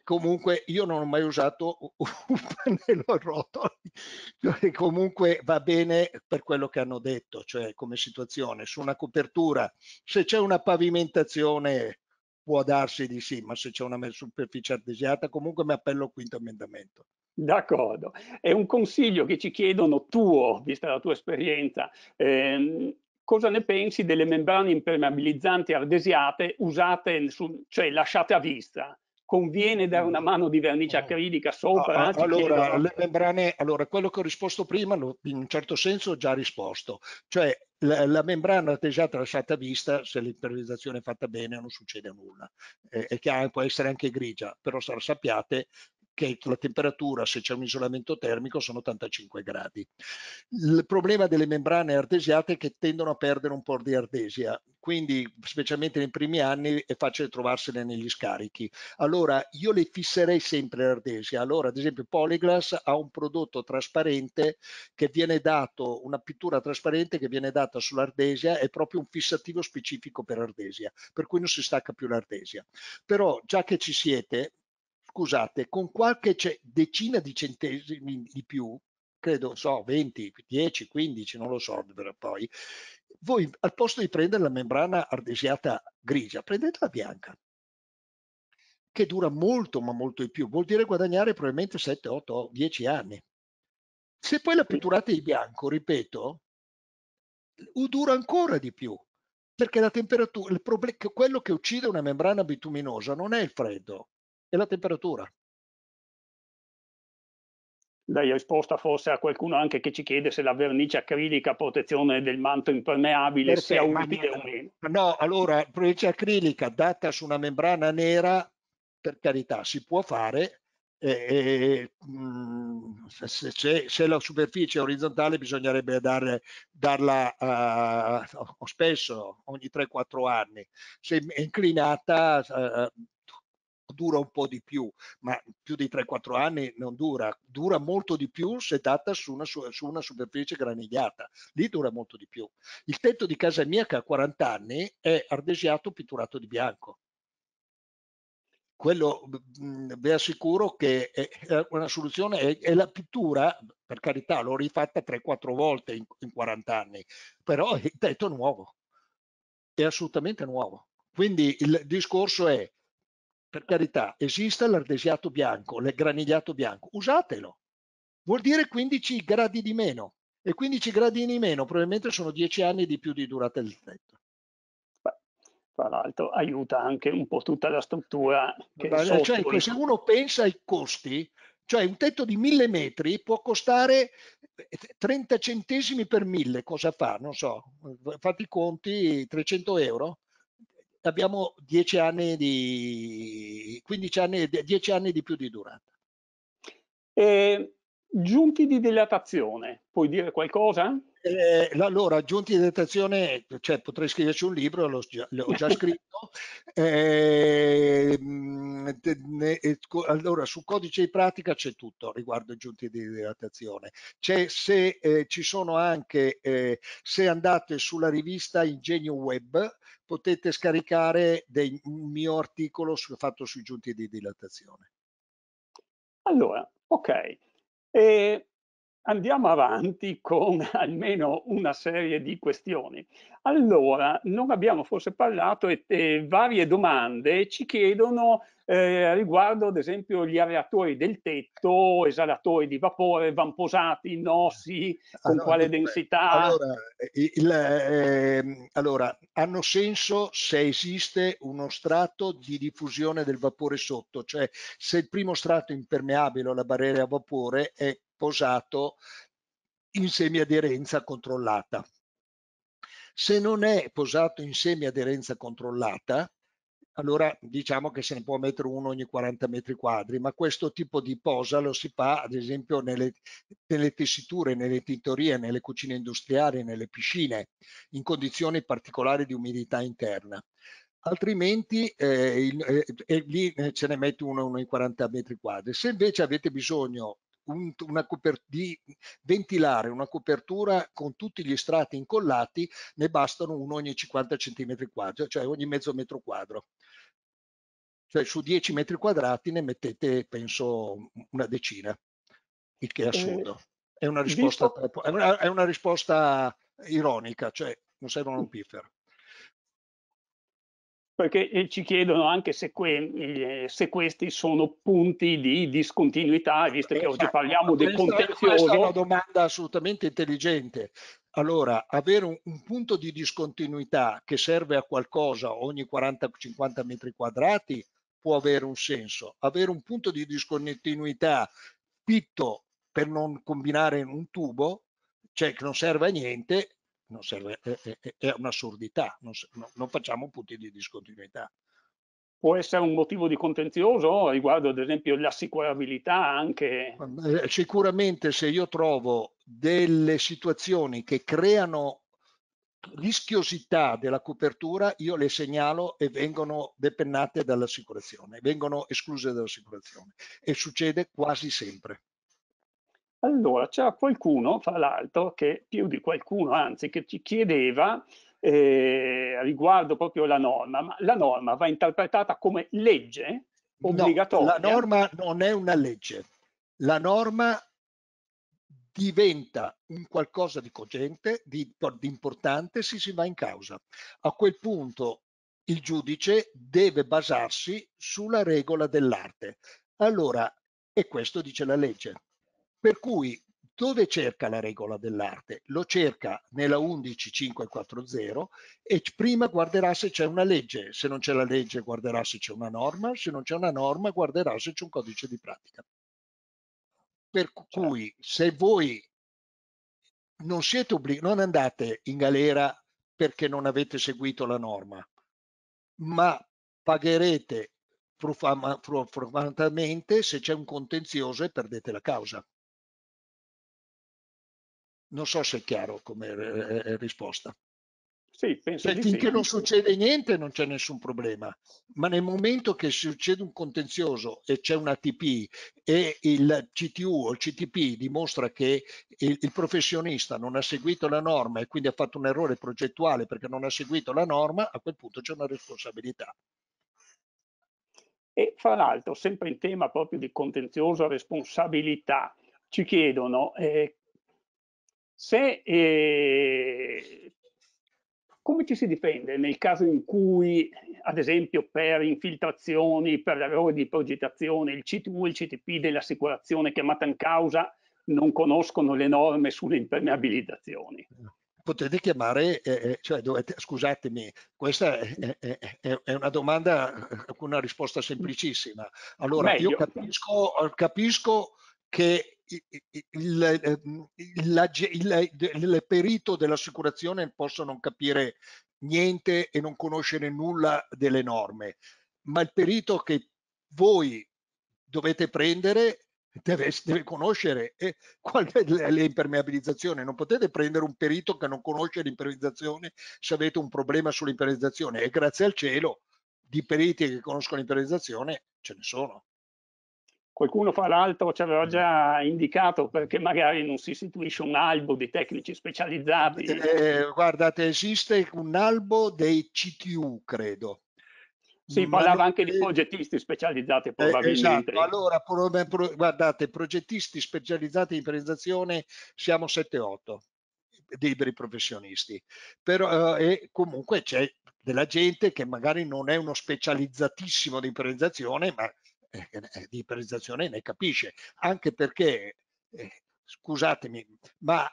S3: comunque io non ho mai usato un pannello a rotoli, cioè comunque va bene per quello che hanno detto, cioè come situazione, su una copertura, se c'è una pavimentazione può darsi di sì, ma se c'è una superficie artesiata comunque mi
S1: appello al quinto emendamento. D'accordo, è un consiglio che ci chiedono tuo, vista la tua esperienza, ehm, cosa ne pensi delle membrane impermeabilizzanti ardesiate usate, su, cioè lasciate a vista? conviene dare una mano di vernice ah. acrilica sopra? Ah, ah allora, chiedo... le
S3: membrane, allora, quello che ho risposto prima, in un certo senso ho già risposto, cioè la, la membrana artesiata lasciata a vista, se l'imperializzazione è fatta bene non succede nulla, eh, è chiaro, può essere anche grigia, però sappiate che la temperatura, se c'è un isolamento termico, sono 85 gradi. Il problema delle membrane ardesiate è che tendono a perdere un po' di ardesia, quindi specialmente nei primi anni è facile trovarsene negli scarichi. Allora io le fisserei sempre l'ardesia. Allora ad esempio Polyglass ha un prodotto trasparente che viene dato, una pittura trasparente che viene data sull'ardesia, è proprio un fissativo specifico per ardesia, per cui non si stacca più l'ardesia. Però già che ci siete, scusate, con qualche decina di centesimi di più, credo, so, 20, 10, 15, non lo so, poi, voi al posto di prendere la membrana ardesiata grigia, prendete la bianca, che dura molto, ma molto di più, vuol dire guadagnare probabilmente 7, 8, 10 anni. Se poi la pitturate di bianco, ripeto, dura ancora di più, perché la temperatura, quello che uccide una membrana bituminosa non è il freddo, è la temperatura.
S1: Lei ha risposto forse a qualcuno anche che ci chiede se la vernice acrilica a protezione del manto impermeabile Perché, sia utile o meno.
S3: No, allora, vernice acrilica data su una membrana nera, per carità, si può fare, eh, eh, mh, mm, se, se, se, la superficie è orizzontale bisognerebbe dare, darla uh, spesso ogni 3-4 anni, se è inclinata uh, dura un po' di più, ma più di 3-4 anni non dura, dura molto di più se data su una, su una superficie granigliata, lì dura molto di più. Il tetto di casa mia che ha 40 anni è ardesiato pitturato di bianco quello vi assicuro che è una soluzione è, la pittura, per carità, l'ho rifatta 3-4 volte in, in, 40 anni, però il tetto è nuovo, è assolutamente nuovo. Quindi il discorso è per carità, esiste l'ardesiato bianco, il granigliato bianco, usatelo. Vuol dire 15 gradi di meno e 15 gradi di meno probabilmente sono 10 anni di più di durata del tetto.
S1: tra l'altro aiuta anche un po' tutta la struttura. Beh, cioè, in... se uno pensa ai
S3: costi, cioè un tetto di 1000 metri può costare 30 eh, centesimi per 1000, cosa fa? Non so, fate i conti, 300 euro? abbiamo 10 anni di 15 anni, 10 anni di più di durata. E, ehm, giunti di dilatazione, puoi dire qualcosa? eh, allora, aggiunti di detrazione, cioè, potrei scriverci un libro, l'ho già, l'ho già scritto. Eh, allora, sul codice di pratica c'è tutto riguardo aggiunti di detrazione. C'è se eh, ci sono anche, eh, se andate sulla rivista Ingegno Web, potete scaricare dei, un mio articolo su, fatto sui giunti di dilatazione.
S1: Allora, ok. E andiamo avanti con almeno una serie di questioni. Allora, non abbiamo forse parlato e, e varie domande ci chiedono eh, riguardo ad esempio gli areatori del tetto, esalatori di vapore, vamposati, no, sì, con allora, quale densità? Allora,
S3: eh, il, eh, allora, hanno senso se esiste uno strato di diffusione del vapore sotto, cioè se il primo strato impermeabile alla barriera a vapore è posato in semiaderenza controllata. Se non è posato in semiaderenza controllata, allora diciamo che se ne può mettere uno ogni 40 metri quadri, ma questo tipo di posa lo si fa ad esempio nelle, nelle tessiture, nelle tintorie, nelle cucine industriali, nelle piscine, in condizioni particolari di umidità interna. Altrimenti eh, il, eh, lì eh, ce ne mette uno, uno in 40 metri quadri. Se invece avete bisogno un, una di ventilare una copertura con tutti gli strati incollati, ne bastano uno ogni 50 cm quadri, cioè ogni mezzo metro quadro. Cioè su 10 metri quadrati ne mettete, penso, una decina, il che è eh, assurdo. È una risposta, è una, è una
S1: risposta ironica, cioè non servono un piffer perché eh, ci chiedono anche se, que eh, se questi sono punti di discontinuità, visto che oggi esatto. parliamo del contenzioso. Questa è una
S3: domanda assolutamente intelligente. Allora, avere un, un, punto di discontinuità che serve a qualcosa ogni 40-50 metri quadrati può avere un senso. Avere un punto di discontinuità fitto per non combinare in un tubo, cioè che non serve a niente, non serve, è, è un'assurdità, non, non facciamo punti di
S1: discontinuità può essere un motivo di contenzioso riguardo ad esempio l'assicurabilità anche?
S3: Eh, sicuramente se io trovo delle situazioni che creano rischiosità della copertura io le segnalo e vengono depennate dall'assicurazione, vengono escluse dall'assicurazione e
S1: succede quasi sempre. Allora, c'era qualcuno, fra l'altro, che più di qualcuno, anzi, che ci chiedeva eh, riguardo proprio la norma, ma la norma va interpretata come legge obbligatoria? No, la norma non è una
S3: legge, la norma diventa un qualcosa di cogente, di, di importante, se si va in causa. A quel punto il giudice deve basarsi sulla regola dell'arte. Allora, e questo dice la legge. Per cui dove cerca la regola dell'arte? Lo cerca nella 11540 e prima guarderà se c'è una legge, se non c'è la legge guarderà se c'è una norma, se non c'è una norma guarderà se c'è un codice di pratica. Per certo. cui se voi non siete obbligati, non andate in galera perché non avete seguito la norma, ma pagherete profumatamente se c'è un contenzioso e perdete la causa. Non so se è chiaro come eh, eh, eh, risposta.
S1: Sì, penso Perché cioè, finché sì. non succede
S3: niente non c'è nessun problema, ma nel momento che succede un contenzioso e c'è un ATP e il CTU o il CTP dimostra che il, il, professionista non ha seguito la norma e quindi ha fatto un errore progettuale perché non ha seguito la norma, a quel punto c'è una
S1: responsabilità. E fra l'altro, sempre in tema proprio di contenzioso responsabilità, ci chiedono eh, se, eh, come ci si difende nel caso in cui, ad esempio, per infiltrazioni, per errori di progettazione, il CTU e il CTP dell'assicurazione chiamata in causa non conoscono le norme sulle impermeabilizzazioni?
S3: potete chiamare, eh, eh cioè dovete, eh, scusatemi, questa è, è, è, una domanda eh, con una risposta semplicissima. Allora, Meglio. io capisco, capisco che il, ehm, il, il perito dell'assicurazione possa non capire niente e non conoscere nulla delle norme, ma il perito che voi dovete prendere Deve, deve, conoscere eh, l'impermeabilizzazione. Non potete prendere un perito che non conosce l'impermeabilizzazione se avete un problema sull'impermeabilizzazione. E grazie al cielo, di periti che conoscono l'imperializzazione ce ne sono
S1: qualcuno fra l'altro ci aveva già mm. indicato perché magari non si istituisce un albo di tecnici specializzati. Eh,
S3: eh guardate, esiste un albo dei CTU, credo.
S1: Sì, parlava anche di progettisti specializzati eh, probabilmente. Eh, esatto, allora pro,
S3: pro, guardate, progettisti specializzati in realizzazione siamo 7-8 liberi professionisti, però eh, comunque c'è della gente che magari non è uno specializzatissimo di improvvisazione, ma eh, eh, di iperizzazione ne capisce, anche perché, eh, scusatemi, ma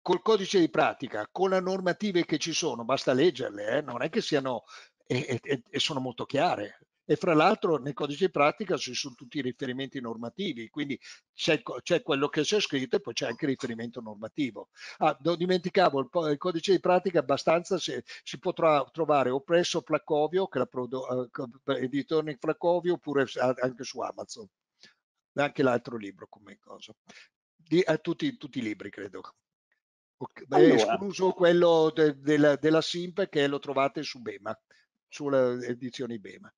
S3: col codice di pratica, con le normative che ci sono, basta leggerle, eh? non è che siano e, e, e, sono molto chiare e fra l'altro nel codice di pratica ci sono tutti i riferimenti normativi, quindi c'è, c'è quello che c'è scritto e poi c'è anche il riferimento normativo. Ah, non dimenticavo, il, il, codice di pratica abbastanza si, si potrà trovare o presso Flacovio, che la prodo, eh, editore in Flacovio, oppure anche su Amazon. Anche l'altro libro come cosa. Di, a eh, tutti, tutti i libri, credo. Okay, allora. escluso quello de, de, della, della SIMP che lo trovate su Bema,
S1: sulle edizioni Bema.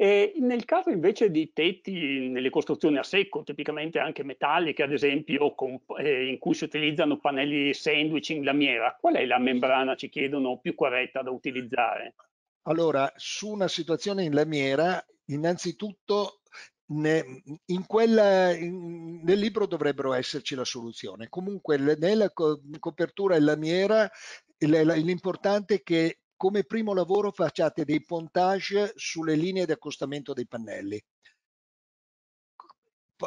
S1: E nel caso invece di tetti nelle costruzioni a secco, tipicamente anche metalliche ad esempio, con, eh, in cui si utilizzano pannelli sandwich in lamiera, qual è la membrana, ci chiedono, più corretta da utilizzare?
S3: Allora, su una situazione in lamiera, innanzitutto in quella, in, nel libro dovrebbero esserci la soluzione. Comunque nella co copertura in lamiera l'importante è che come primo lavoro facciate dei pontage sulle linee di accostamento dei pannelli.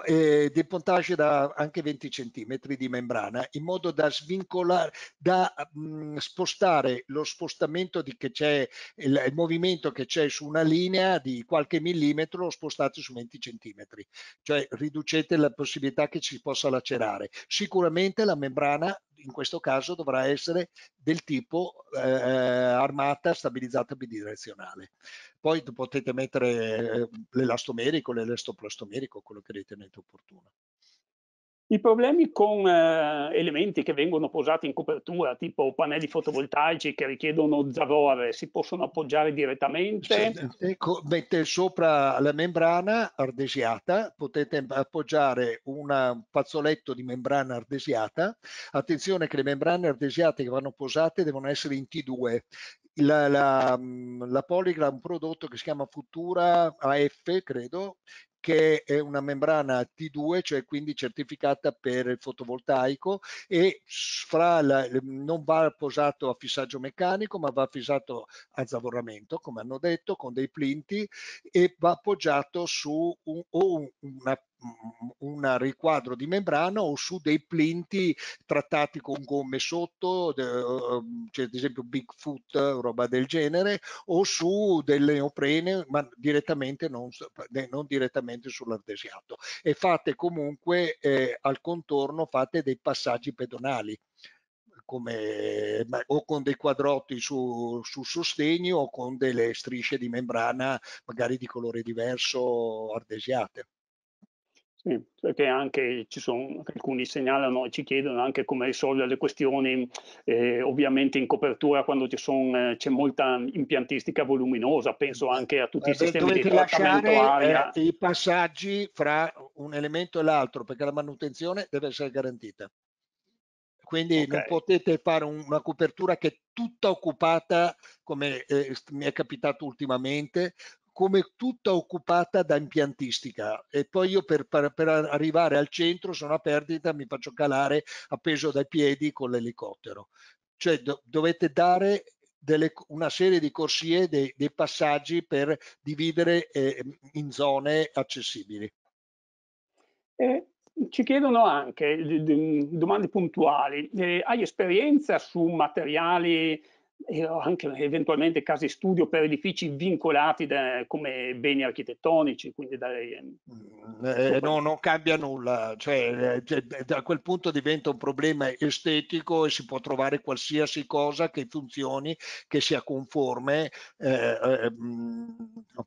S3: Eh, dei pontage da anche 20 cm di membrana in modo da svincolare, da mh, mm, spostare lo spostamento di che c'è, il, il, movimento che c'è su una linea di qualche millimetro, lo spostate su 20 cm, cioè riducete la possibilità che ci possa lacerare. Sicuramente la membrana in questo caso dovrà essere del tipo eh, eh armata stabilizzata bidirezionale. Poi potete mettere eh, l'elastomerico, l'elastoprostomerico, quello che ritenete opportuno.
S1: I problemi con eh, elementi che vengono posati in copertura, tipo pannelli fotovoltaici che richiedono zavore, si possono appoggiare direttamente?
S3: Sì, ecco, mette sopra la membrana ardesiata, potete appoggiare un fazzoletto di membrana ardesiata. Attenzione che le membrane ardesiate che vanno posate devono essere in T2. La, la, mm, la Polygra ha un prodotto che si chiama Futura AF, credo, che è una membrana T2, cioè quindi certificata per il fotovoltaico e la, non va posato a fissaggio meccanico, ma va fissato a zavorramento, come hanno detto, con dei plinti e va appoggiato su un, o una un riquadro di membrana o su dei plinti trattati con gomme sotto, ehm, cioè ad esempio Bigfoot, roba del genere, o su delle neoprene, ma direttamente non, eh, non direttamente sull'ardesiato. E fate comunque eh, al contorno fate dei passaggi pedonali. Come, o con dei quadrotti su, su sostegno o con delle strisce di membrana magari di colore diverso ardesiate.
S1: Sì, perché anche ci sono, alcuni segnalano e ci chiedono anche come risolvere le questioni, eh, ovviamente in copertura quando son, eh, c'è molta impiantistica voluminosa, penso eh, anche a tutti eh, i sistemi di trattamento aria. Eh,
S3: I passaggi fra un elemento e l'altro, perché la manutenzione deve essere garantita. Quindi okay. non potete fare un, una copertura che è tutta occupata, come eh, mi è capitato ultimamente, come tutta occupata da impiantistica e poi io per, per, arrivare al centro sono a perdita, mi faccio calare appeso dai piedi con l'elicottero. Cioè do, dovete dare delle, una serie di corsie, dei, dei passaggi per dividere eh, in zone accessibili.
S1: Eh, ci chiedono anche domande puntuali, eh, hai esperienza su materiali e anche eventualmente casi studio per edifici vincolati da, come beni architettonici. Quindi dai, ehm,
S3: mm, eh, no, non cambia nulla, cioè, eh, cioè, quel punto diventa un problema estetico e si può trovare qualsiasi cosa che funzioni, che sia conforme eh, eh, mm,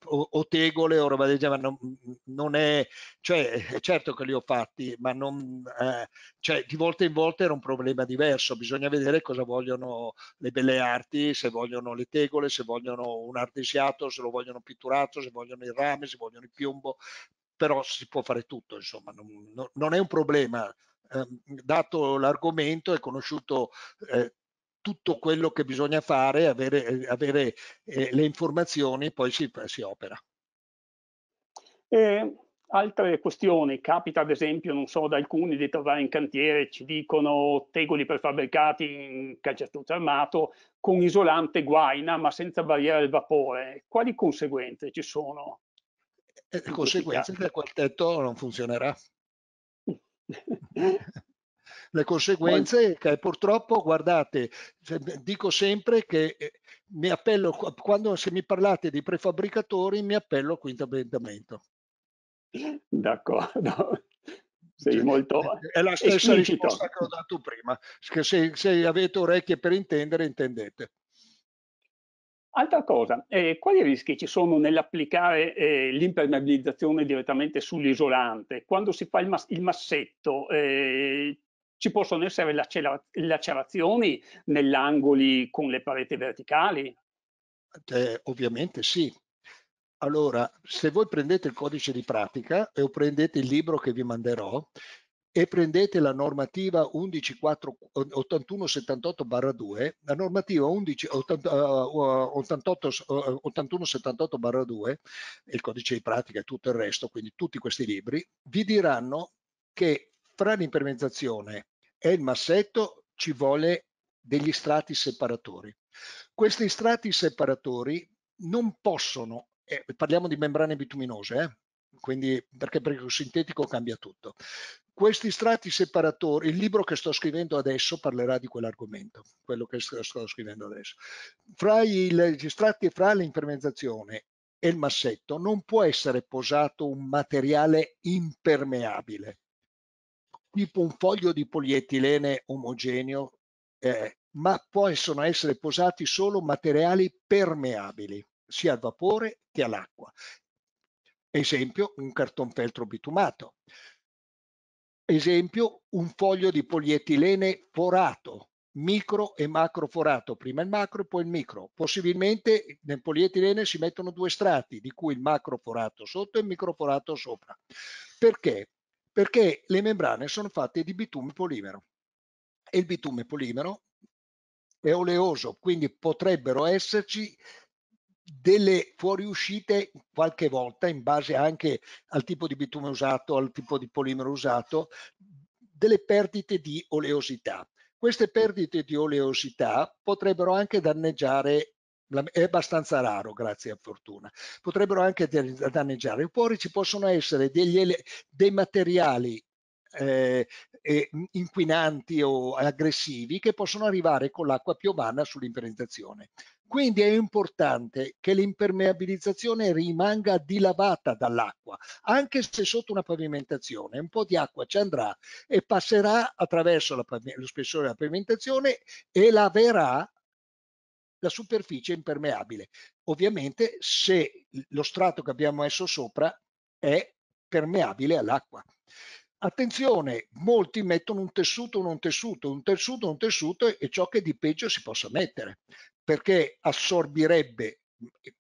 S3: o, o tegole o roba del genere. Non, mm, non, è, cioè, è certo che li ho fatti, ma non, eh, cioè, di volta in volta era un problema diverso, bisogna vedere cosa vogliono le belle arti reparti, se vogliono le tegole, se vogliono un artesiato, se lo vogliono pitturato, se vogliono il rame, se vogliono il piombo, però si può fare tutto, insomma, non, non è un problema. Eh, dato l'argomento è conosciuto eh, tutto quello che bisogna fare, avere, eh, avere eh, le informazioni, poi si, si opera.
S1: Eh, Altre questioni, capita ad esempio, non so, da alcuni di trovare in cantiere, ci dicono tegoli prefabbricati in calcestruzzo armato con isolante guaina ma senza barriera del vapore. Quali conseguenze ci sono?
S3: Eh, le conseguenze che il quartetto non funzionerà. le conseguenze che purtroppo guardate dico sempre che eh, mi appello quando se mi parlate di prefabbricatori mi appello al quinto emendamento
S1: D'accordo. Sei cioè, molto eh, È la stessa esplicito. risposta che ho dato prima,
S3: se, se, avete orecchie per intendere, intendete.
S1: Altra cosa, eh, quali rischi ci sono nell'applicare eh, l'impermeabilizzazione direttamente sull'isolante? Quando si fa il, mas il massetto, eh, ci possono essere lacera lacerazioni nell'angoli con le pareti verticali?
S3: Eh, ovviamente sì, allora, se voi prendete il codice di pratica o prendete il libro che vi manderò e prendete la normativa 8178-2, la normativa 118178 88, 2 il codice di pratica e tutto il resto, quindi tutti questi libri, vi diranno che fra l'impermezzazione e il massetto ci vuole degli strati separatori. Questi strati separatori non possono eh, parliamo di membrane bituminose, eh? quindi perché, perché il sintetico cambia tutto. Questi strati separatori, il libro che sto scrivendo adesso parlerà di quell'argomento, quello che sto scrivendo adesso. Fra il, gli strati fra l'impermeabilizzazione e il massetto non può essere posato un materiale impermeabile, tipo un foglio di polietilene omogeneo, eh, ma possono essere posati solo materiali permeabili sia al vapore che all'acqua. Esempio, un cartonfeltro bitumato. Esempio, un foglio di polietilene forato, micro e macro forato, prima il macro e poi il micro. Possibilmente nel polietilene si mettono due strati, di cui il macro forato sotto e il micro forato sopra. Perché? Perché le membrane sono fatte di bitume polimero e il bitume polimero è oleoso, quindi potrebbero esserci delle fuoriuscite qualche volta in base anche al tipo di bitume usato, al tipo di polimero usato, delle perdite di oleosità. Queste perdite di oleosità potrebbero anche danneggiare, è abbastanza raro grazie a fortuna, potrebbero anche danneggiare i cuori, ci possono essere degli, dei materiali eh, mm, inquinanti o aggressivi che possono arrivare con l'acqua piovana sull'implementazione. Quindi è importante che l'impermeabilizzazione rimanga dilavata dall'acqua, anche se sotto una pavimentazione, un po' di acqua ci andrà e passerà attraverso la, lo spessore della pavimentazione e laverà la superficie impermeabile. Ovviamente se lo strato che abbiamo messo sopra è permeabile all'acqua. Attenzione, molti mettono un tessuto o un tessuto, un tessuto o non tessuto e ciò che di peggio si possa mettere, perché assorbirebbe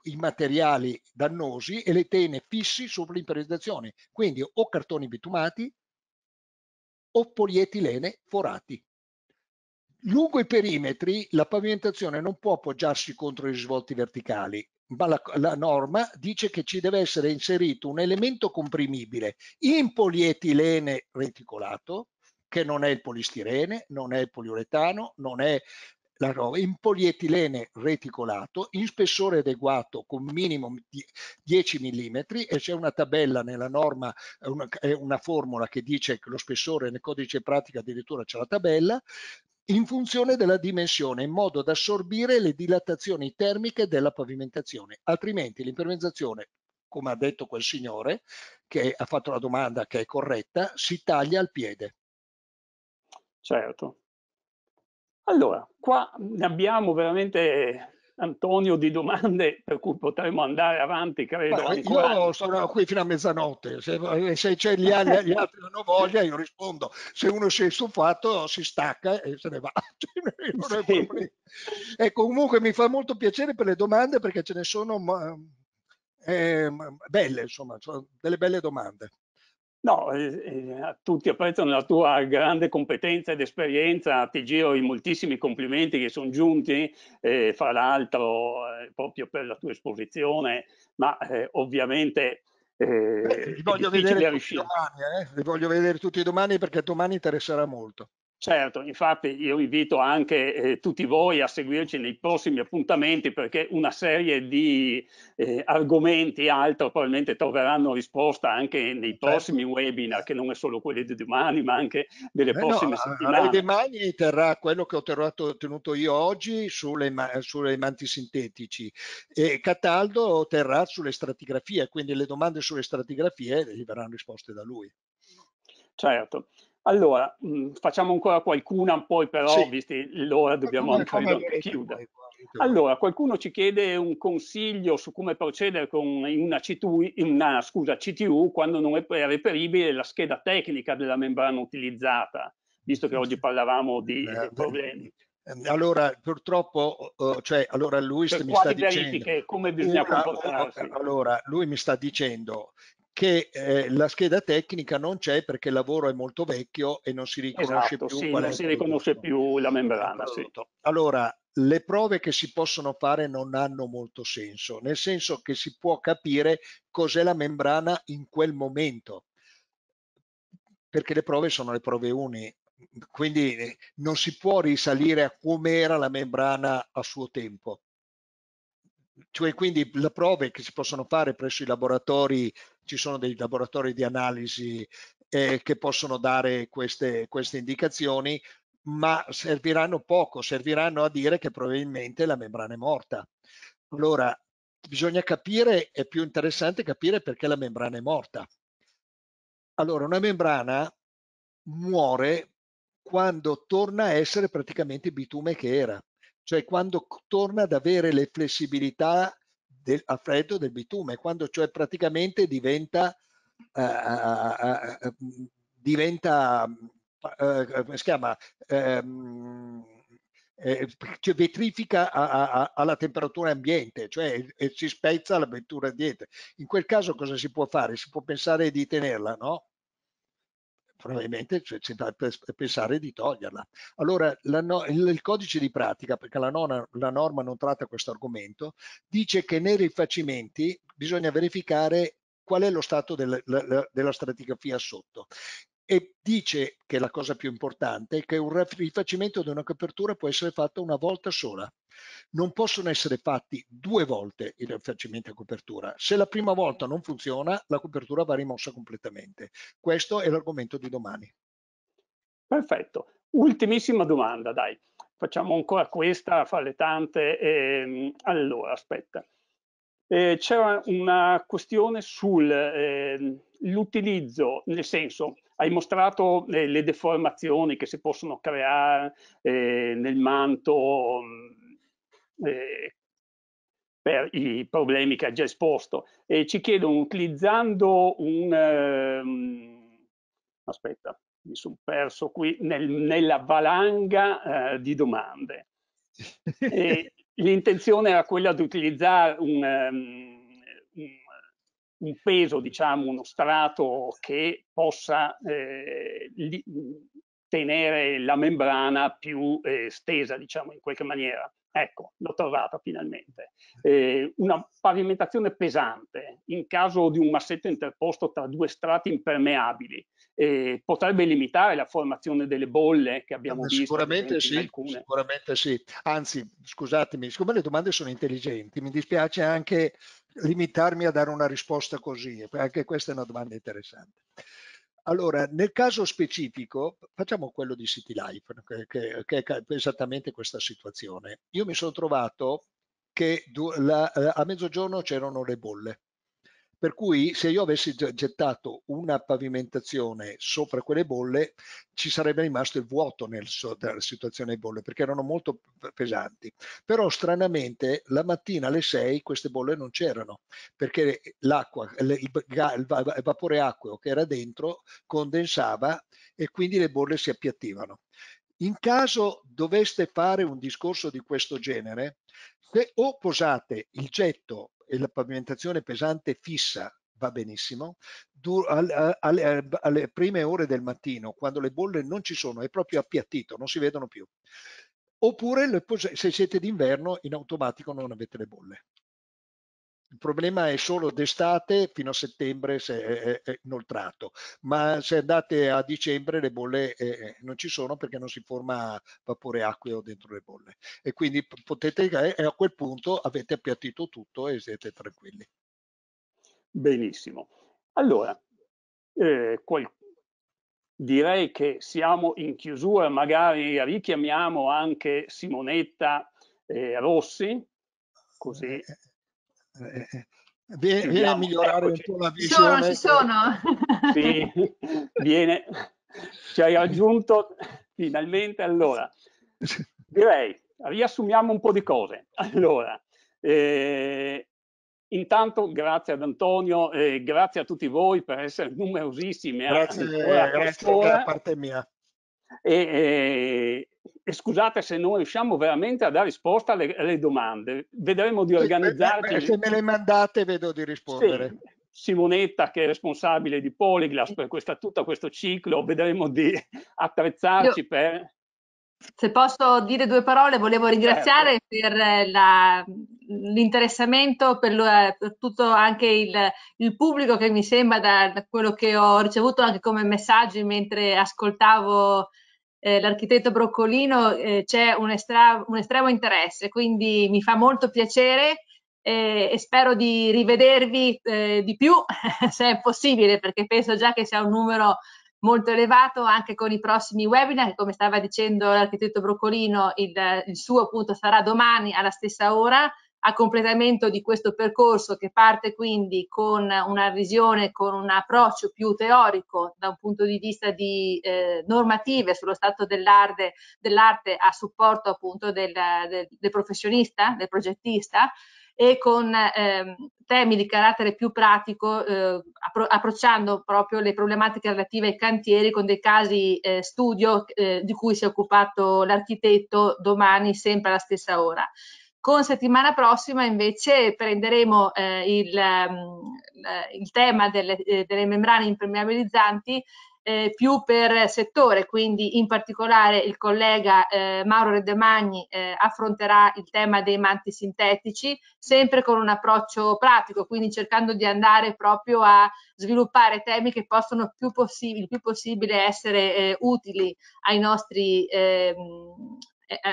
S3: i materiali dannosi e le tene fissi sull'impermeabilizzazione, quindi o cartoni bitumati o polietilene forati. Lungo i perimetri la pavimentazione non può appoggiarsi contro i risvolti verticali, ma la, la, norma dice che ci deve essere inserito un elemento comprimibile in polietilene reticolato, che non è il polistirene, non è il poliuretano, non è la roba, in polietilene reticolato, in spessore adeguato con minimo di 10 mm e c'è una tabella nella norma, una, una formula che dice che lo spessore nel codice pratica addirittura c'è la tabella, in funzione della dimensione in modo da assorbire le dilatazioni termiche della pavimentazione, altrimenti l'impermeabilizzazione, come ha detto quel signore che ha fatto la domanda che è corretta, si taglia al piede. Certo. Allora,
S1: qua ne abbiamo veramente Antonio di domande per cui potremmo andare avanti credo Beh, io
S3: sono qui fino a mezzanotte se, se c'è gli, gli, altri hanno voglia io rispondo se uno si è stufato si stacca e se ne va cioè, sì. ecco comunque mi fa molto piacere per le domande perché ce ne sono eh, belle insomma cioè, delle belle domande
S1: No, eh, tutti apprezzano la tua grande competenza ed esperienza, ti giro i moltissimi complimenti che sono giunti, eh, fra l'altro eh, proprio per la tua esposizione, ma eh, ovviamente eh, Beh, voglio, vedere domani,
S3: eh. voglio vedere tutti domani perché domani interesserà molto.
S1: Certo, infatti io invito anche eh, tutti voi a seguirci nei prossimi appuntamenti perché una serie di eh, argomenti e altro probabilmente troveranno risposta anche nei certo. prossimi certo. webinar, che non è solo quelli di domani ma anche delle eh prossime no, settimane.
S3: Domani terrà quello che ho ottenuto io oggi sulle, sulle, manti sintetici e Cataldo terrà sulle stratigrafie, quindi le domande sulle stratigrafie gli verranno risposte
S1: da lui. Certo. Allora, mh, mm, facciamo ancora qualcuna, poi però, sì. visti l'ora, dobbiamo anche chiudere. Allora, qualcuno ci chiede un consiglio su come procedere con una, CTU, una scusa, CTU quando non è reperibile la scheda tecnica della membrana utilizzata, visto che oggi parlavamo di eh, problemi.
S3: Ehm, allora, purtroppo, oh, oh, cioè, allora Luis mi sta dicendo... come bisogna comportarsi? Allora, lui mi sta dicendo che eh, la scheda tecnica non c'è perché il lavoro è molto vecchio e non si riconosce esatto, più. Sì, non si riconosce più
S1: la membrana. Sì.
S3: Allora, le prove che si possono fare non hanno molto senso, nel senso che si può capire cos'è la membrana in quel momento, perché le prove sono le prove uni, quindi eh, non si può risalire a com'era la membrana a suo tempo cioè quindi le prove che si possono fare presso i laboratori, ci sono dei laboratori di analisi eh, che possono dare queste, queste indicazioni, ma serviranno poco, serviranno a dire che probabilmente la membrana è morta. Allora, bisogna capire, è più interessante capire perché la membrana è morta. Allora, una membrana muore quando torna a essere praticamente il bitume che era cioè quando torna ad avere le flessibilità del, a freddo del bitume, quando cioè praticamente diventa, uh, uh, uh, come si chiama, um, eh, cioè vetrifica a, a, alla temperatura ambiente, cioè si spezza la vettura dietro. In quel caso cosa si può fare? Si può pensare di tenerla, no? probabilmente cioè, c'è da pensare di toglierla. Allora no, il, il, codice di pratica, perché la, nona, la norma non tratta questo argomento, dice che nei rifacimenti bisogna verificare qual è lo stato del, la, della stratigrafia sotto e dice che la cosa più importante è che un rifacimento di una copertura può essere fatto una volta sola. Non possono essere fatti due volte il rifacimento a copertura. Se la prima volta non funziona, la copertura va rimossa completamente.
S1: Questo è l'argomento di domani. Perfetto. Ultimissima domanda, dai. Facciamo ancora questa fra le tante. Ehm, allora, aspetta. Eh, c'era una questione sull'utilizzo, ehm, eh, nel senso, hai mostrato le, le deformazioni che si possono creare eh, nel manto mm, eh, per i problemi che ha già esposto. E ci chiedono, utilizzando un... Ehm, aspetta, mi sono perso qui, nel, nella valanga eh, di domande. L'intenzione era quella di utilizzare un... Ehm, un peso, diciamo, uno strato che possa eh, li, tenere la membrana più eh, stesa, diciamo, in qualche maniera. Ecco, l'ho trovata finalmente. Eh, una pavimentazione pesante, in caso di un massetto interposto tra due strati impermeabili, eh, potrebbe limitare la formazione delle bolle che abbiamo sicuramente visto. Sì,
S3: sicuramente sì, anzi, scusatemi, siccome le domande sono intelligenti, mi dispiace anche limitarmi a dare una risposta così, anche questa è una domanda interessante. Allora, nel caso specifico, facciamo quello di CityLife, che, che, che, è esattamente questa situazione. Io mi sono trovato che la, eh, a mezzogiorno c'erano le bolle per cui se io avessi gettato una pavimentazione sopra quelle bolle, ci sarebbe rimasto il vuoto nella situazione di bolle, perché erano molto pesanti. Però stranamente la mattina alle 6 queste bolle non c'erano, perché l'acqua, il, il vapore acqueo che era dentro condensava e quindi le bolle si appiattivano. In caso doveste fare un discorso di questo genere, o posate il getto e la pavimentazione pesante fissa va benissimo, Dur alle, alle, alle prime ore del mattino, quando le bolle non ci sono, è proprio appiattito, non si vedono più. Oppure se siete d'inverno in automatico non avete le bolle. Il problema è solo d'estate fino a settembre se è, è inoltrato, ma se andate a dicembre le bolle eh, eh, non ci sono perché non si forma vapore acqueo dentro le bolle e quindi potete e a quel punto avete appiattito tutto
S1: e siete tranquilli. Benissimo. Allora, eh, qual... direi che siamo in chiusura, magari richiamiamo anche Simonetta eh, Rossi, così eh, eh, eh, eh, eh. viene, viene, a migliorare un po' la visione. Ci
S2: sono, ci
S1: sono. Sì, viene, ci hai aggiunto finalmente allora. Direi, riassumiamo un po' di cose. Allora, eh, Intanto grazie ad Antonio e eh, grazie a tutti voi per essere numerosissimi. Grazie, a, grazie da parte mia. E, e, eh, e scusate se non riusciamo veramente a dare risposta alle, alle domande. Vedremo di organizzarci. Se me
S3: le mandate vedo di rispondere.
S1: Sì. Simonetta che è responsabile di Polyglass per questa, tutto questo ciclo, vedremo di attrezzarci Io, per...
S3: Se
S2: posso dire due parole, volevo ringraziare certo. per eh, l'interessamento, per, eh, per, tutto anche il, il, pubblico che mi sembra da, da quello che ho ricevuto anche come messaggi mentre ascoltavo eh, l'architetto Broccolino eh, c'è un, estra- un, estremo interesse, quindi mi fa molto piacere eh, e spero di rivedervi eh, di più se è possibile, perché penso già che sia un numero molto elevato anche con i prossimi webinar, come stava dicendo l'architetto Broccolino, il, il suo appunto sarà domani alla stessa ora a completamento di questo percorso che parte quindi con una visione, con un approccio più teorico da un punto di vista di eh, normative sullo stato dell'arte, dell'arte a supporto appunto del, del, del professionista, del progettista, e con eh, temi di carattere più pratico, eh, appro- approcciando proprio le problematiche relative ai cantieri con dei casi eh, studio eh, di cui si è occupato l'architetto domani sempre alla stessa ora. Con settimana prossima invece prenderemo eh, il, ehm, eh, il, tema delle, eh, delle membrane impermeabilizzanti eh, più per settore, quindi in particolare il collega eh, Mauro Redemagni eh, affronterà il tema dei manti sintetici, sempre con un approccio pratico, quindi cercando di andare proprio a sviluppare temi che possono più il più possibile essere eh, utili ai nostri, ehm,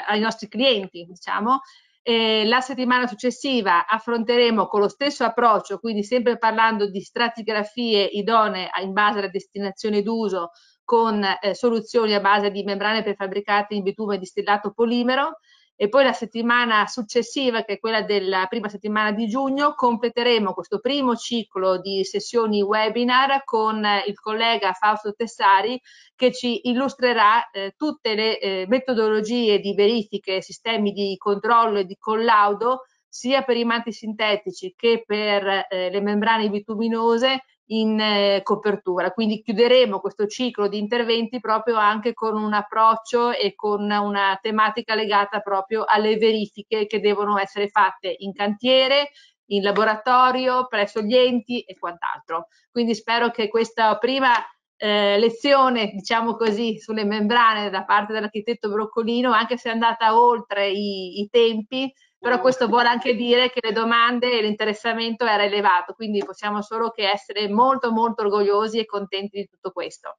S2: ai nostri clienti, diciamo, eh, la settimana successiva affronteremo con lo stesso approccio, quindi sempre parlando di stratigrafie idonee in base alla destinazione d'uso con eh, soluzioni a base di membrane prefabbricate in bitume distillato polimero e poi la settimana successiva, che è quella della prima settimana di giugno, completeremo questo primo ciclo di sessioni webinar con eh, il collega Fausto Tessari che ci illustrerà eh, tutte le eh, metodologie di verifiche, sistemi di controllo e di collaudo sia per i manti sintetici che per eh, le membrane bituminose in eh, copertura. Quindi chiuderemo questo ciclo di interventi proprio anche con un approccio e con una tematica legata proprio alle verifiche che devono essere fatte in cantiere, in laboratorio, presso gli enti e quant'altro. Quindi spero che questa prima eh, lezione, diciamo così, sulle membrane da parte dell'architetto Broccolino, anche se è andata oltre i, i tempi, però questo vuole anche dire che le domande e l'interessamento era elevato, quindi possiamo solo che essere molto molto orgogliosi e contenti di
S1: tutto questo.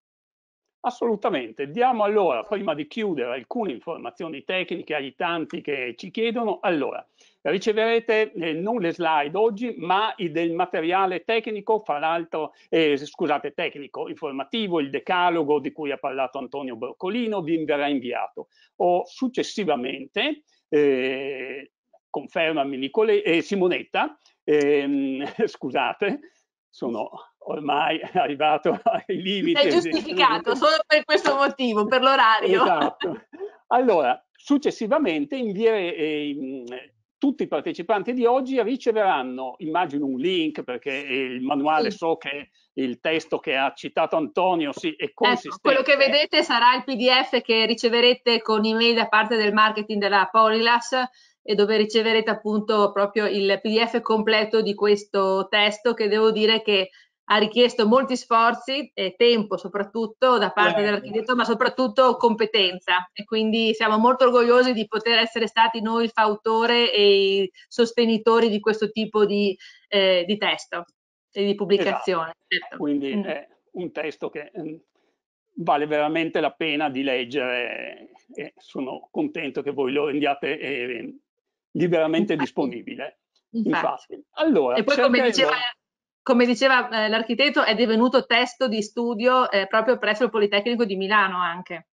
S1: Assolutamente, diamo allora, prima di chiudere, alcune informazioni tecniche agli tanti che ci chiedono. Allora, riceverete eh, non le slide oggi, ma il, del materiale tecnico, fra l'altro, eh, scusate, tecnico, informativo, il decalogo di cui ha parlato Antonio Broccolino, vi verrà inviato. O successivamente, eh, confermami Nicole, eh, Simonetta, ehm, scusate, sono ormai arrivato ai limiti. Sei giustificato solo
S2: per questo motivo, per l'orario. Esatto.
S1: Allora, successivamente inviere, eh, tutti i partecipanti di oggi riceveranno, immagino, un link, perché il manuale sì. so che il testo che ha citato Antonio sì, è consistente. Ecco, quello che
S2: vedete sarà il PDF che riceverete con email da parte del marketing della Polylas e dove riceverete appunto proprio il PDF completo di questo testo che devo dire che ha richiesto molti sforzi e tempo soprattutto da parte eh. dell'architetto, ma soprattutto competenza e quindi siamo molto orgogliosi di poter essere stati noi il fautore e i sostenitori di questo tipo di, eh, di testo e di pubblicazione. Esatto. Certo. Quindi mm. è
S1: un testo che mm, vale veramente la pena di leggere e sono contento che voi lo andiate liberamente disponibile. Infatti. Infatti. Allora, e poi come diceva,
S2: come diceva eh, l'architetto è divenuto testo di studio eh, proprio presso il Politecnico di Milano anche.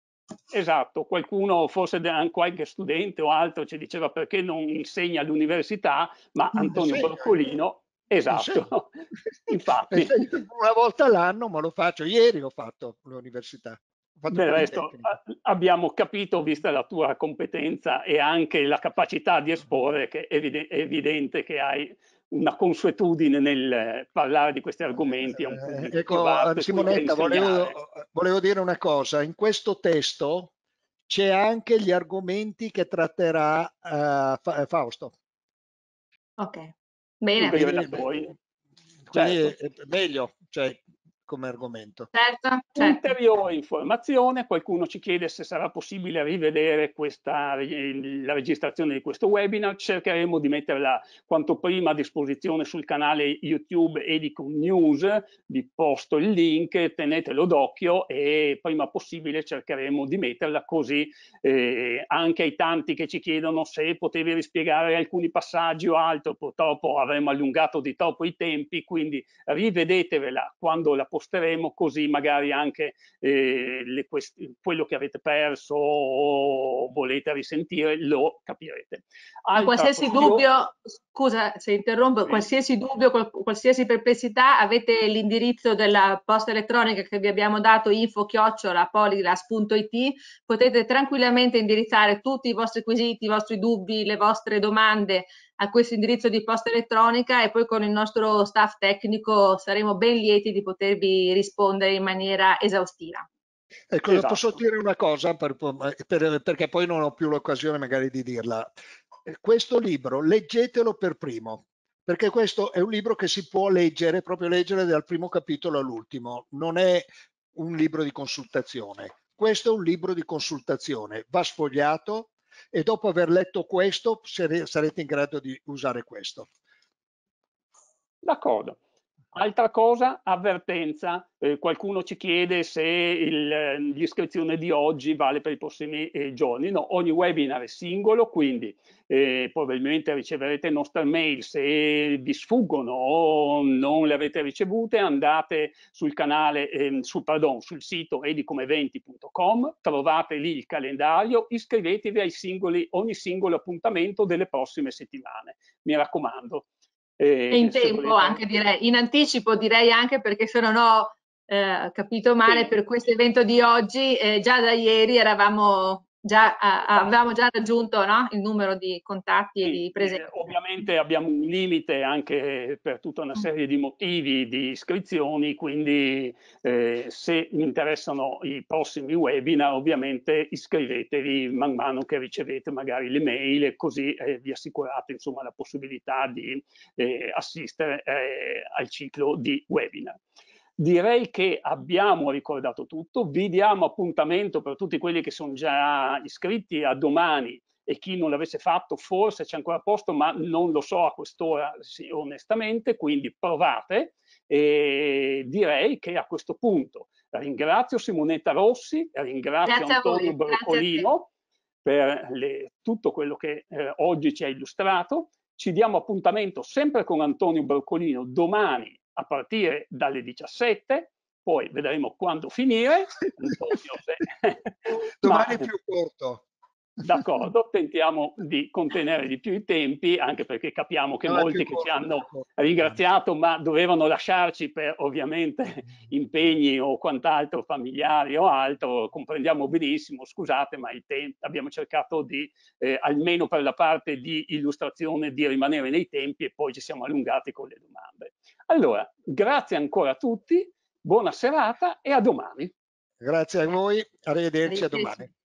S1: Esatto, qualcuno, forse qualche studente o altro ci diceva perché non insegna all'università, ma Antonio insegna. Broccolino, esatto, insegna. infatti. una volta all'anno, ma lo faccio, ieri l'ho fatto l'università. Del resto abbiamo capito, vista la tua competenza e anche la capacità di esporre, che è evidente, che hai una consuetudine nel parlare di questi argomenti. Eh, ecco, vasto, Simonetta, volevo,
S3: volevo dire una cosa. In questo testo c'è anche gli argomenti che tratterà uh, Fausto. Ok, bene. bene,
S1: bene. Quindi, certo. meglio, cioè, come argomento. Certo, certo. Ulteriore informazione, qualcuno ci chiede se sarà possibile rivedere questa, la registrazione di questo webinar, cercheremo di metterla quanto prima a disposizione sul canale YouTube Edicom News, vi posto il link, tenetelo d'occhio e prima possibile cercheremo di metterla così eh, anche ai tanti che ci chiedono se potevi rispiegare alcuni passaggi o altro, purtroppo avremmo allungato di troppo i tempi, quindi rivedetevela quando la potete posteremo così magari anche eh, le quello che avete perso o volete risentire lo capirete.
S2: Altra qualsiasi questione... dubbio, scusa se interrompo, sì. qualsiasi dubbio, qualsiasi perplessità avete l'indirizzo della posta elettronica che vi abbiamo dato info chiocciola poliglas.it potete tranquillamente indirizzare tutti i vostri quesiti, i vostri dubbi, le vostre domande a questo indirizzo di posta elettronica e poi con il nostro staff tecnico saremo ben lieti di potervi rispondere in maniera esaustiva.
S3: Ecco, esatto. posso dire una cosa per, eh, per, eh, perché poi non ho più l'occasione magari di dirla. Eh, questo libro leggetelo per primo, perché questo è un libro che si può leggere, proprio leggere dal primo capitolo all'ultimo, non è un libro di consultazione. Questo è un libro di consultazione, va sfogliato, e dopo aver letto questo sarete in grado di usare questo.
S1: D'accordo. Altra cosa, avvertenza, eh, qualcuno ci chiede se eh, l'iscrizione di oggi vale per i prossimi eh, giorni, no, ogni webinar è singolo, quindi eh, probabilmente riceverete nostre mail, se vi sfuggono o non le avete ricevute andate sul canale, ehm, sul, pardon, sul sito edicomeventi.com, trovate lì il calendario, iscrivetevi ai singoli, ogni singolo appuntamento delle prossime settimane, mi raccomando. E, e in tempo volete...
S2: anche direi, in anticipo direi anche perché se non ho eh, capito male, sì. per questo evento di oggi eh, già da ieri eravamo già, uh, avevamo già raggiunto no? il numero di contatti sì, e di presenze.
S1: ovviamente abbiamo un limite anche per tutta una mm. serie di motivi di iscrizioni, quindi eh, se vi interessano i prossimi webinar ovviamente iscrivetevi man mano che ricevete magari le mail e così eh, vi assicurate insomma, la possibilità di eh, assistere eh, al ciclo di webinar. Direi che abbiamo ricordato tutto, vi diamo appuntamento per tutti quelli che sono già iscritti a domani e chi non l'avesse fatto forse c'è ancora posto, ma non lo so a quest'ora sì, onestamente, quindi provate e direi che a questo punto ringrazio Simonetta Rossi, ringrazio Grazie Antonio Broccolino per le, tutto quello che eh, oggi ci ha illustrato. Ci diamo appuntamento sempre con Antonio Broccolino domani a partire dalle 17, poi vedremo quando finire. Domani è più corto. D'accordo, tentiamo di contenere di più i tempi, anche perché capiamo che molti che ci hanno ringraziato, ma dovevano lasciarci per ovviamente impegni o quant'altro, familiari o altro, comprendiamo benissimo, scusate, ma abbiamo cercato di, eh, almeno per la parte di illustrazione, di rimanere nei tempi e poi ci siamo allungati con le domande. Allora, grazie ancora a tutti, buona serata e a domani.
S3: Grazie a voi, arrivederci, arrivederci. a domani.